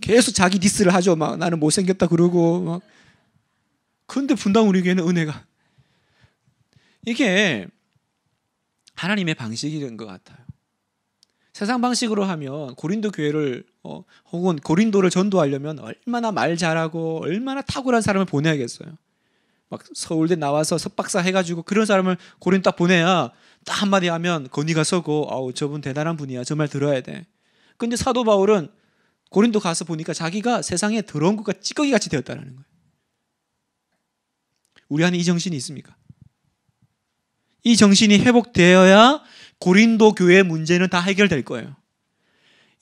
S1: 계속 자기 디스를 하죠. 막 나는 못생겼다 그러고 막 근데 분당 우리에게는 은혜가 이게 하나님의 방식인 것 같아요. 세상 방식으로 하면 고린도 교회를 어, 혹은 고린도를 전도하려면 얼마나 말 잘하고 얼마나 탁월한 사람을 보내야겠어요. 막 서울대 나와서 석박사 해가지고 그런 사람을 고린도 딱 보내야 딱 한마디 하면 건의가 서고 아우 저분 대단한 분이야 정말 들어야 돼. 근데 사도 바울은 고린도 가서 보니까 자기가 세상에 더러운 것과 찌꺼기 같이 되었다는 거예요. 우리 안에 이 정신이 있습니까? 이 정신이 회복되어야 고린도 교회의 문제는 다 해결될 거예요.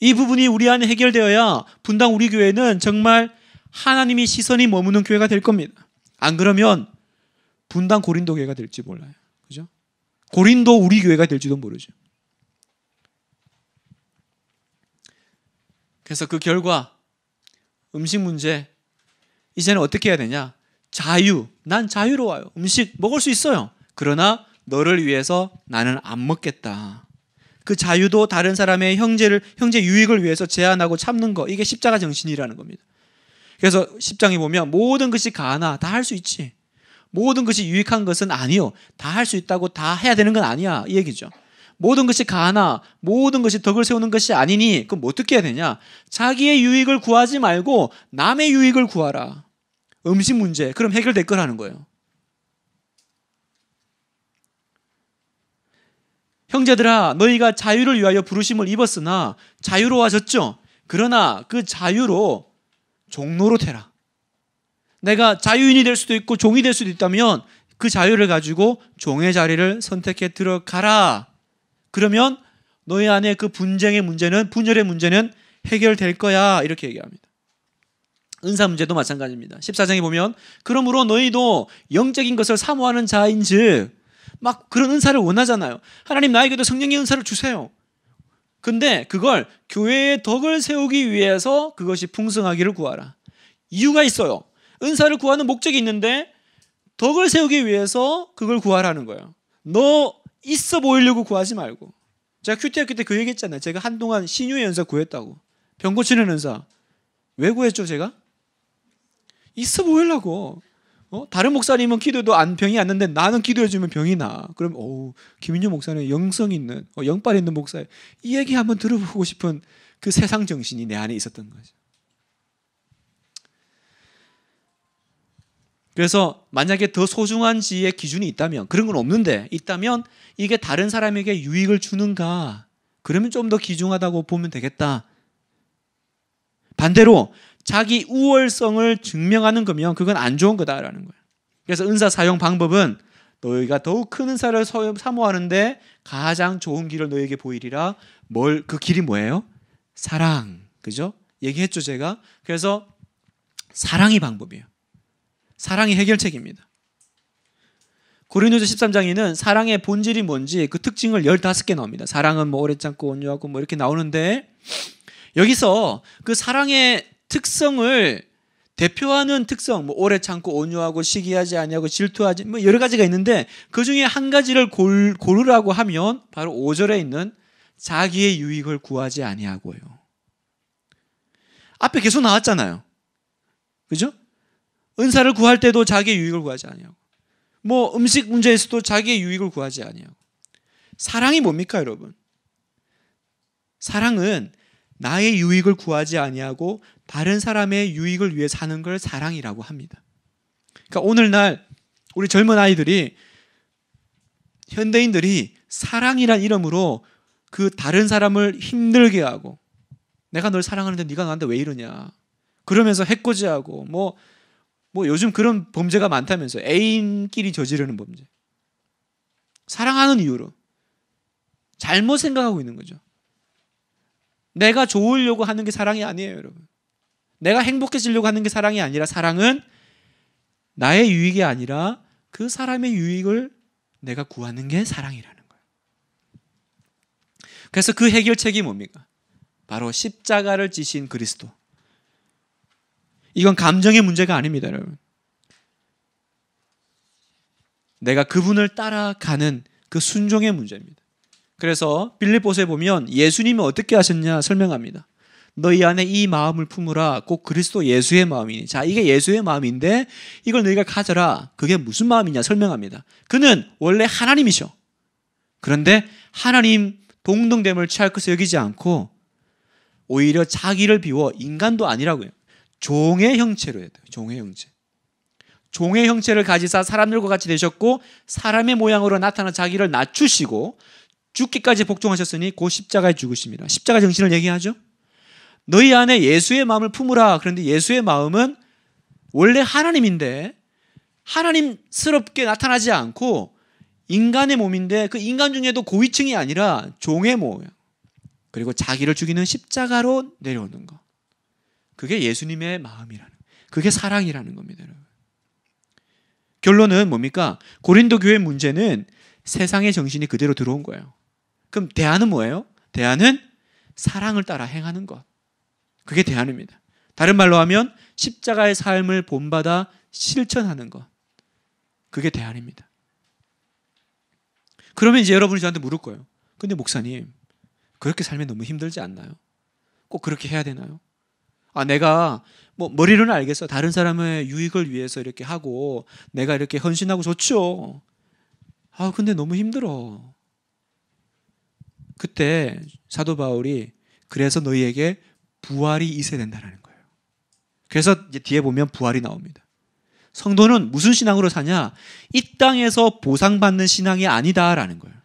S1: 이 부분이 우리 안에 해결되어야 분당 우리 교회는 정말 하나님이 시선이 머무는 교회가 될 겁니다. 안 그러면 분당 고린도 교회가 될지 몰라요. 그죠? 고린도 우리 교회가 될지도 모르죠. 그래서 그 결과 음식 문제 이제는 어떻게 해야 되냐? 자유. 난 자유로워요. 음식 먹을 수 있어요. 그러나 너를 위해서 나는 안 먹겠다. 그 자유도 다른 사람의 형제를 형제 유익을 위해서 제한하고 참는 거 이게 십자가 정신이라는 겁니다. 그래서 십장에 보면 모든 것이 가나 다 할 수 있지. 모든 것이 유익한 것은 아니요. 다 할 수 있다고 다 해야 되는 건 아니야. 이 얘기죠. 모든 것이 가나 모든 것이 덕을 세우는 것이 아니니 그럼 뭐 어떻게 해야 되냐? 자기의 유익을 구하지 말고 남의 유익을 구하라. 음식 문제 그럼 해결될 거라는 거예요. 형제들아 너희가 자유를 위하여 부르심을 입었으나 자유로워졌죠. 그러나 그 자유로 종로로 되라. 내가 자유인이 될 수도 있고 종이 될 수도 있다면 그 자유를 가지고 종의 자리를 선택해 들어가라. 그러면 너희 안에 그 분쟁의 문제는 분열의 문제는 해결될 거야. 이렇게 얘기합니다. 은사 문제도 마찬가지입니다. 14장에 보면 그러므로 너희도 영적인 것을 사모하는 자인즉 막 그런 은사를 원하잖아요. 하나님 나에게도 성령의 은사를 주세요. 근데 그걸 교회의 덕을 세우기 위해서 그것이 풍성하기를 구하라. 이유가 있어요. 은사를 구하는 목적이 있는데 덕을 세우기 위해서 그걸 구하라는 거예요. 너 있어 보이려고 구하지 말고. 제가 큐티 학교 때 그 얘기 했잖아요. 제가 한동안 신유의 연사 구했다고. 병 고치는 연사. 왜 구했죠, 제가? 있어 보이려고. 어? 다른 목사님은 기도도 안 병이 안 나는데 나는 기도해주면 병이 나. 그럼 어우 김인주 목사는 영성 있는 어, 영빨 있는 목사이 얘기 한번 들어보고 싶은 그 세상 정신이 내 안에 있었던 거죠. 그래서 만약에 더 소중한지의 기준이 있다면 그런 건 없는데 있다면 이게 다른 사람에게 유익을 주는가 그러면 좀 더 귀중하다고 보면 되겠다. 반대로 자기 우월성을 증명하는 거면 그건 안 좋은 거다라는 거예요. 그래서 은사 사용 방법은 너희가 더욱 큰 은사를 사모하는데 가장 좋은 길을 너희에게 보이리라. 뭘 그 길이 뭐예요? 사랑. 그죠? 얘기했죠, 제가. 그래서 사랑이 방법이에요. 사랑의 해결책입니다. 고린도서 13장에는 사랑의 본질이 뭔지 그 특징을 15개 나옵니다. 사랑은 뭐 오래 참고 온유하고 뭐 이렇게 나오는데 여기서 그 사랑의 특성을 대표하는 특성, 뭐 오래 참고 온유하고 시기하지 아니하고 질투하지 뭐 여러 가지가 있는데 그 중에 한 가지를 고르라고 하면 바로 5절에 있는 자기의 유익을 구하지 아니하고요. 앞에 계속 나왔잖아요. 그죠? 은사를 구할 때도 자기의 유익을 구하지 아니하고 뭐 음식 문제에서도 자기의 유익을 구하지 아니하고 사랑이 뭡니까 여러분? 사랑은 나의 유익을 구하지 아니하고 다른 사람의 유익을 위해 사는 걸 사랑이라고 합니다. 그러니까 오늘날 우리 젊은 아이들이 현대인들이 사랑이란 이름으로 그 다른 사람을 힘들게 하고 내가 널 사랑하는데 네가 나한테 왜 이러냐 그러면서 해코지하고 뭐뭐 요즘 그런 범죄가 많다면서 애인끼리 저지르는 범죄. 사랑하는 이유로 잘못 생각하고 있는 거죠. 내가 좋으려고 하는 게 사랑이 아니에요, 여러분. 내가 행복해지려고 하는 게 사랑이 아니라 사랑은 나의 유익이 아니라 그 사람의 유익을 내가 구하는 게 사랑이라는 거예요. 그래서 그 해결책이 뭡니까? 바로 십자가를 지신 그리스도. 이건 감정의 문제가 아닙니다, 여러분. 내가 그분을 따라가는 그 순종의 문제입니다. 그래서 빌립보서에 보면 예수님이 어떻게 하셨냐 설명합니다. 너희 안에 이 마음을 품으라. 꼭 그리스도 예수의 마음이니. 자, 이게 예수의 마음인데 이걸 너희가 가져라. 그게 무슨 마음이냐 설명합니다. 그는 원래 하나님이셔. 그런데 하나님 동등됨을 취할 것을 여기지 않고 오히려 자기를 비워 인간도 아니라고요. 종의 형체로 해야 돼요. 종의 형체. 종의 형체를 가지사 사람들과 같이 되셨고 사람의 모양으로 나타나 자기를 낮추시고 죽기까지 복종하셨으니 곧 십자가에 죽으십니다. 십자가 정신을 얘기하죠. 너희 안에 예수의 마음을 품으라. 그런데 예수의 마음은 원래 하나님인데 하나님스럽게 나타나지 않고 인간의 몸인데 그 인간 중에도 고위층이 아니라 종의 모양. 그리고 자기를 죽이는 십자가로 내려오는 것. 그게 예수님의 마음이라는 그게 사랑이라는 겁니다. 여러분. 결론은 뭡니까? 고린도 교회 문제는 세상의 정신이 그대로 들어온 거예요. 그럼 대안은 뭐예요? 대안은 사랑을 따라 행하는 것. 그게 대안입니다. 다른 말로 하면 십자가의 삶을 본받아 실천하는 것. 그게 대안입니다. 그러면 이제 여러분이 저한테 물을 거예요. 근데 목사님, 그렇게 살면 너무 힘들지 않나요? 꼭 그렇게 해야 되나요? 아, 내가 뭐 머리로는 알겠어. 다른 사람의 유익을 위해서 이렇게 하고 내가 이렇게 헌신하고 좋죠. 아, 근데 너무 힘들어. 그때 사도 바울이 그래서 너희에게 부활이 있어야 된다라는 거예요. 그래서 이제 뒤에 보면 부활이 나옵니다. 성도는 무슨 신앙으로 사냐? 이 땅에서 보상받는 신앙이 아니다라는 거예요.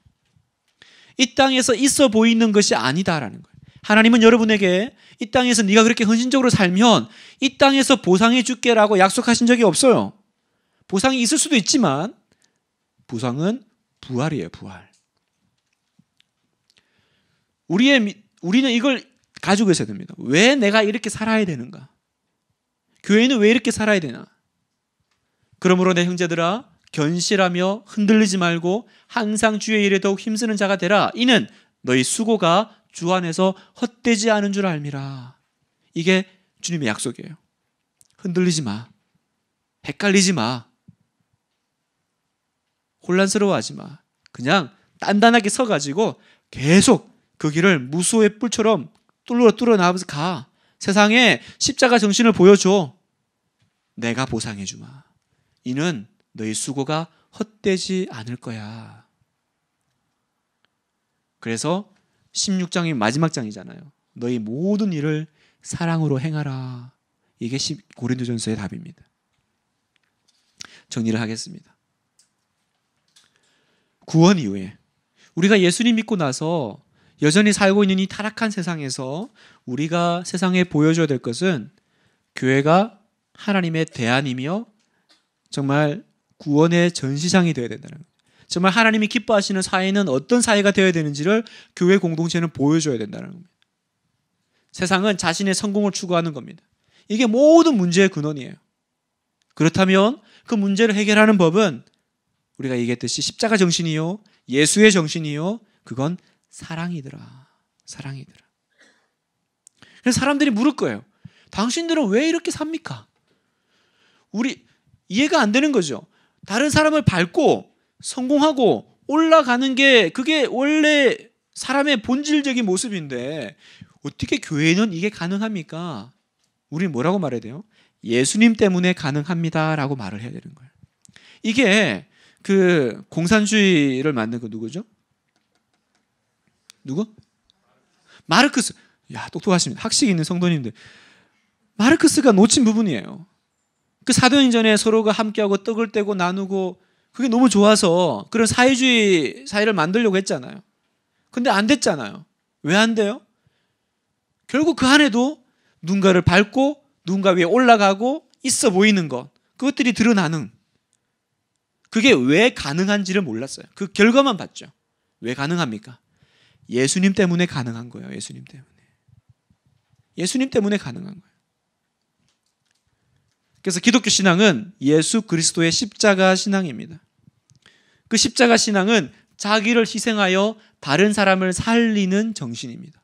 S1: 이 땅에서 있어 보이는 것이 아니다라는 거예요. 하나님은 여러분에게 이 땅에서 네가 그렇게 헌신적으로 살면 이 땅에서 보상해 줄게라고 약속하신 적이 없어요. 보상이 있을 수도 있지만 보상은 부활이에요, 부활. 우리의 우리는 이걸 가지고 있어야 됩니다. 왜 내가 이렇게 살아야 되는가? 교회는 왜 이렇게 살아야 되나? 그러므로 내 형제들아 견실하며 흔들리지 말고 항상 주의 일에 더욱 힘쓰는 자가 되라. 이는 너희 수고가 주 안에서 헛되지 않은 줄 알미라. 이게 주님의 약속이에요. 흔들리지 마. 헷갈리지 마. 혼란스러워하지 마. 그냥 단단하게 서가지고 계속 그 길을 무수의 뿔처럼 뚫어 뚫어 나가면서 가. 세상에 십자가 정신을 보여줘. 내가 보상해 주마. 이는 너희 수고가 헛되지 않을 거야. 그래서 16장이 마지막 장이잖아요. 너희 모든 일을 사랑으로 행하라. 이게 고린도전서의 답입니다. 정리를 하겠습니다. 구원 이후에 우리가 예수님 믿고 나서 여전히 살고 있는 이 타락한 세상에서 우리가 세상에 보여줘야 될 것은 교회가 하나님의 대안이며 정말 구원의 전시장이 되어야 된다는 것. 정말 하나님이 기뻐하시는 사회는 어떤 사회가 되어야 되는지를 교회 공동체는 보여줘야 된다는 겁니다. 세상은 자신의 성공을 추구하는 겁니다. 이게 모든 문제의 근원이에요. 그렇다면 그 문제를 해결하는 법은 우리가 얘기했듯이 십자가 정신이요, 예수의 정신이요, 그건 사랑이더라. 사랑이더라. 그래서 사람들이 물을 거예요. 당신들은 왜 이렇게 삽니까? 우리 이해가 안 되는 거죠. 다른 사람을 밟고 성공하고 올라가는 게 그게 원래 사람의 본질적인 모습인데 어떻게 교회는 이게 가능합니까? 우리 뭐라고 말해야 돼요? 예수님 때문에 가능합니다라고 말을 해야 되는 거예요. 이게 그 공산주의를 만든 거 그 누구죠? 누구? 마르크스. 야, 똑똑하십니다. 학식 있는 성도님들. 마르크스가 놓친 부분이에요. 그 사도행전에 서로가 함께하고 떡을 떼고 나누고 그게 너무 좋아서 그런 사회주의 사회를 만들려고 했잖아요. 근데 안 됐잖아요. 왜 안 돼요? 결국 그 안에도 누가를 밟고 누가 위에 올라가고 있어 보이는 것 그것들이 드러나는 그게 왜 가능한지를 몰랐어요. 그 결과만 봤죠. 왜 가능합니까? 예수님 때문에 가능한 거예요. 예수님 때문에. 예수님 때문에 가능한 거예요. 그래서 기독교 신앙은 예수 그리스도의 십자가 신앙입니다. 그 십자가 신앙은 자기를 희생하여 다른 사람을 살리는 정신입니다.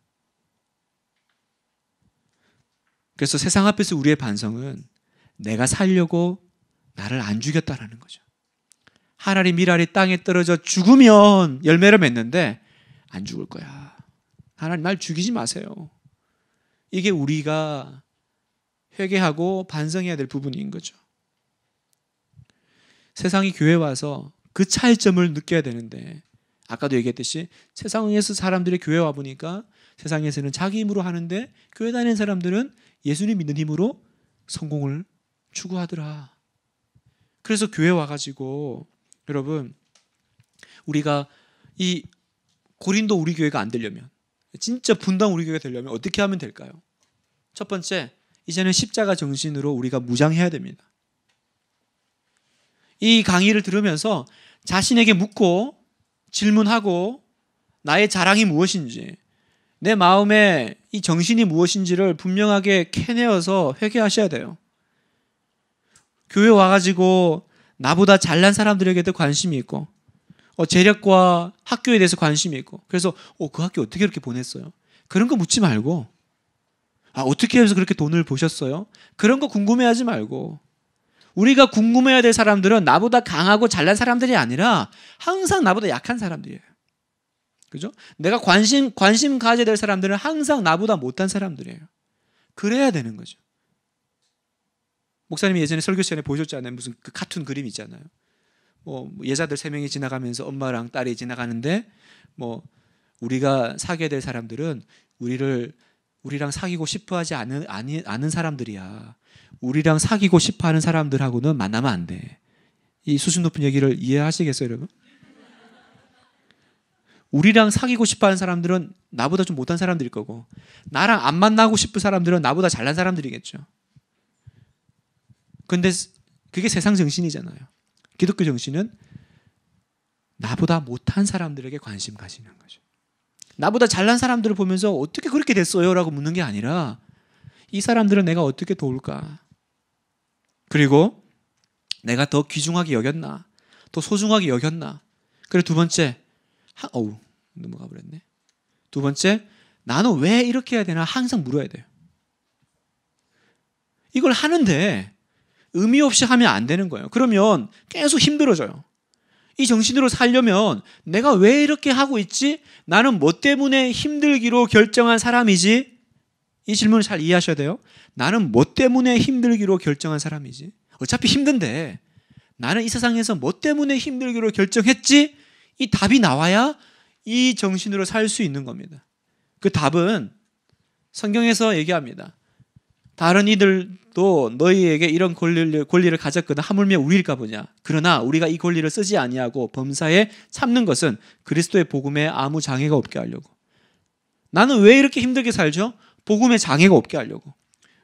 S1: 그래서 세상 앞에서 우리의 반성은 내가 살려고 나를 안 죽였다라는 거죠. 하나님 이라리 땅에 떨어져 죽으면 열매를 맺는데 안 죽을 거야. 하나님 날 죽이지 마세요. 이게 우리가 회개하고 반성해야 될 부분인 거죠. 세상이 교회 와서 그 차이점을 느껴야 되는데 아까도 얘기했듯이 세상에서 사람들이 교회 와 보니까 세상에서는 자기 힘으로 하는데 교회 다니는 사람들은 예수님 믿는 힘으로 성공을 추구하더라. 그래서 교회 와가지고 여러분 우리가 이 고린도 우리 교회가 안 되려면 진짜 분당 우리 교회가 되려면 어떻게 하면 될까요? 첫 번째 이제는 십자가 정신으로 우리가 무장해야 됩니다. 이 강의를 들으면서 자신에게 묻고 질문하고 나의 자랑이 무엇인지 내 마음에 이 정신이 무엇인지를 분명하게 캐내어서 회개하셔야 돼요. 교회 와가지고 나보다 잘난 사람들에게도 관심이 있고 어, 재력과 학교에 대해서 관심이 있고 그래서 어, 그 학교 어떻게 이렇게 보냈어요? 그런 거 묻지 말고 아, 어떻게 해서 그렇게 돈을 보셨어요? 그런 거 궁금해하지 말고 우리가 궁금해야 될 사람들은 나보다 강하고 잘난 사람들이 아니라 항상 나보다 약한 사람들이에요. 그죠? 내가 관심 관심 가져야 될 사람들은 항상 나보다 못한 사람들이에요. 그래야 되는 거죠. 목사님이 예전에 설교 시간에 보셨잖아요. 무슨 그 카툰 그림 있잖아요. 뭐, 뭐 예자들 세 명이 지나가면서 엄마랑 딸이 지나가는데 뭐 우리가 사귀어야 될 사람들은 우리를 우리랑 사귀고 싶어 하지 않은, 아니, 않은 사람들이야. 우리랑 사귀고 싶어 하는 사람들하고는 만나면 안 돼. 이 수준 높은 얘기를 이해하시겠어요, 여러분? 우리랑 사귀고 싶어 하는 사람들은 나보다 좀 못한 사람들일 거고, 나랑 안 만나고 싶은 사람들은 나보다 잘난 사람들이겠죠. 근데 그게 세상 정신이잖아요. 기독교 정신은 나보다 못한 사람들에게 관심 가지는 거죠. 나보다 잘난 사람들을 보면서 어떻게 그렇게 됐어요라고 묻는 게 아니라 이 사람들은 내가 어떻게 도울까? 그리고 내가 더 귀중하게 여겼나? 더 소중하게 여겼나? 그리고 두 번째, 하, 어우 넘어가 버렸네. 두 번째, 나는 왜 이렇게 해야 되나 항상 물어야 돼요. 이걸 하는데 의미 없이 하면 안 되는 거예요. 그러면 계속 힘들어져요. 이 정신으로 살려면 내가 왜 이렇게 하고 있지? 나는 뭐 때문에 힘들기로 결정한 사람이지? 이 질문을 잘 이해하셔야 돼요. 나는 뭐 때문에 힘들기로 결정한 사람이지? 어차피 힘든데 나는 이 세상에서 뭐 때문에 힘들기로 결정했지? 이 답이 나와야 이 정신으로 살 수 있는 겁니다. 그 답은 성경에서 얘기합니다. 다른 이들 또 너희에게 이런 권리를, 권리를 가졌거든 하물며 우리일까 보냐 그러나 우리가 이 권리를 쓰지 아니하고 범사에 참는 것은 그리스도의 복음에 아무 장애가 없게 하려고 나는 왜 이렇게 힘들게 살죠? 복음에 장애가 없게 하려고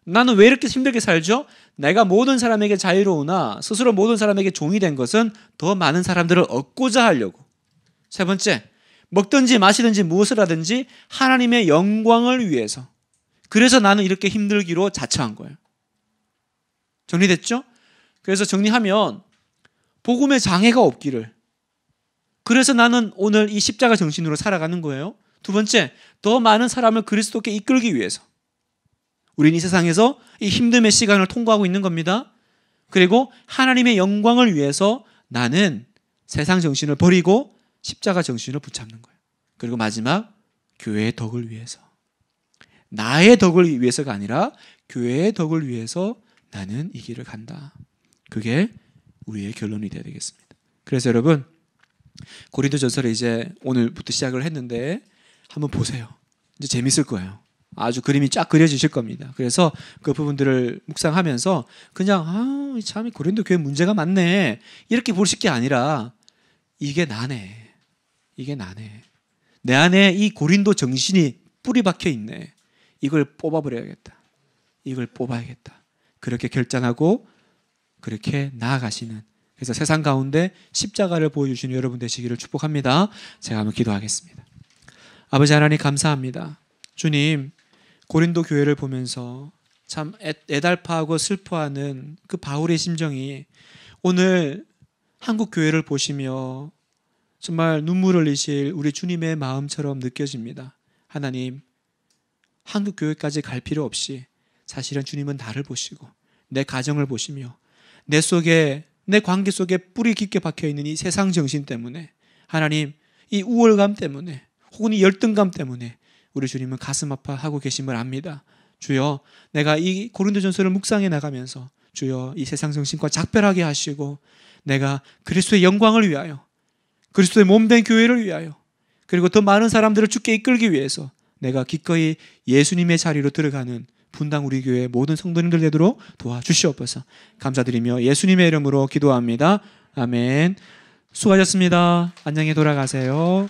S1: 나는 왜 이렇게 힘들게 살죠? 내가 모든 사람에게 자유로우나 스스로 모든 사람에게 종이 된 것은 더 많은 사람들을 얻고자 하려고 세 번째 먹든지 마시든지 무엇을 하든지 하나님의 영광을 위해서 그래서 나는 이렇게 힘들기로 자처한 거예요. 정리됐죠? 그래서 정리하면 복음의 장애가 없기를. 그래서 나는 오늘 이 십자가 정신으로 살아가는 거예요. 두 번째, 더 많은 사람을 그리스도께 이끌기 위해서. 우리는 이 세상에서 이 힘듦의 시간을 통과하고 있는 겁니다. 그리고 하나님의 영광을 위해서 나는 세상 정신을 버리고 십자가 정신을 붙잡는 거예요. 그리고 마지막, 교회의 덕을 위해서. 나의 덕을 위해서가 아니라 교회의 덕을 위해서 나는 이 길을 간다. 그게 우리의 결론이 되어야 되겠습니다. 그래서 여러분 고린도전서를 이제 오늘부터 시작을 했는데 한번 보세요. 이제 재밌을 거예요. 아주 그림이 쫙 그려지실 겁니다. 그래서 그 부분들을 묵상하면서 그냥 아, 참 고린도 교회 문제가 많네. 이렇게 보실 게 아니라 이게 나네. 이게 나네. 내 안에 이 고린도 정신이 뿌리 박혀 있네. 이걸 뽑아버려야겠다. 이걸 뽑아야겠다. 그렇게 결단하고 그렇게 나아가시는 그래서 세상 가운데 십자가를 보여주시는 여러분 되시기를 축복합니다. 제가 한번 기도하겠습니다. 아버지 하나님 감사합니다. 주님 고린도 교회를 보면서 참 애달파하고 슬퍼하는 그 바울의 심정이 오늘 한국 교회를 보시며 정말 눈물 흘리실 우리 주님의 마음처럼 느껴집니다. 하나님, 한국 교회까지 갈 필요 없이 사실은 주님은 나를 보시고 내 가정을 보시며 내 속에 내 관계 속에 뿌리 깊게 박혀 있는 이 세상 정신 때문에 하나님 이 우월감 때문에 혹은 이 열등감 때문에 우리 주님은 가슴 아파하고 계심을 압니다. 주여 내가 이 고린도전서를 묵상해 나가면서 주여 이 세상 정신과 작별하게 하시고 내가 그리스도의 영광을 위하여 그리스도의 몸된 교회를 위하여 그리고 더 많은 사람들을 죽게 이끌기 위해서 내가 기꺼이 예수님의 자리로 들어가는 분당 우리 교회 모든 성도님들 되도록 도와주시옵소서. 감사드리며 예수님의 이름으로 기도합니다. 아멘. 수고하셨습니다. 안녕히 돌아가세요.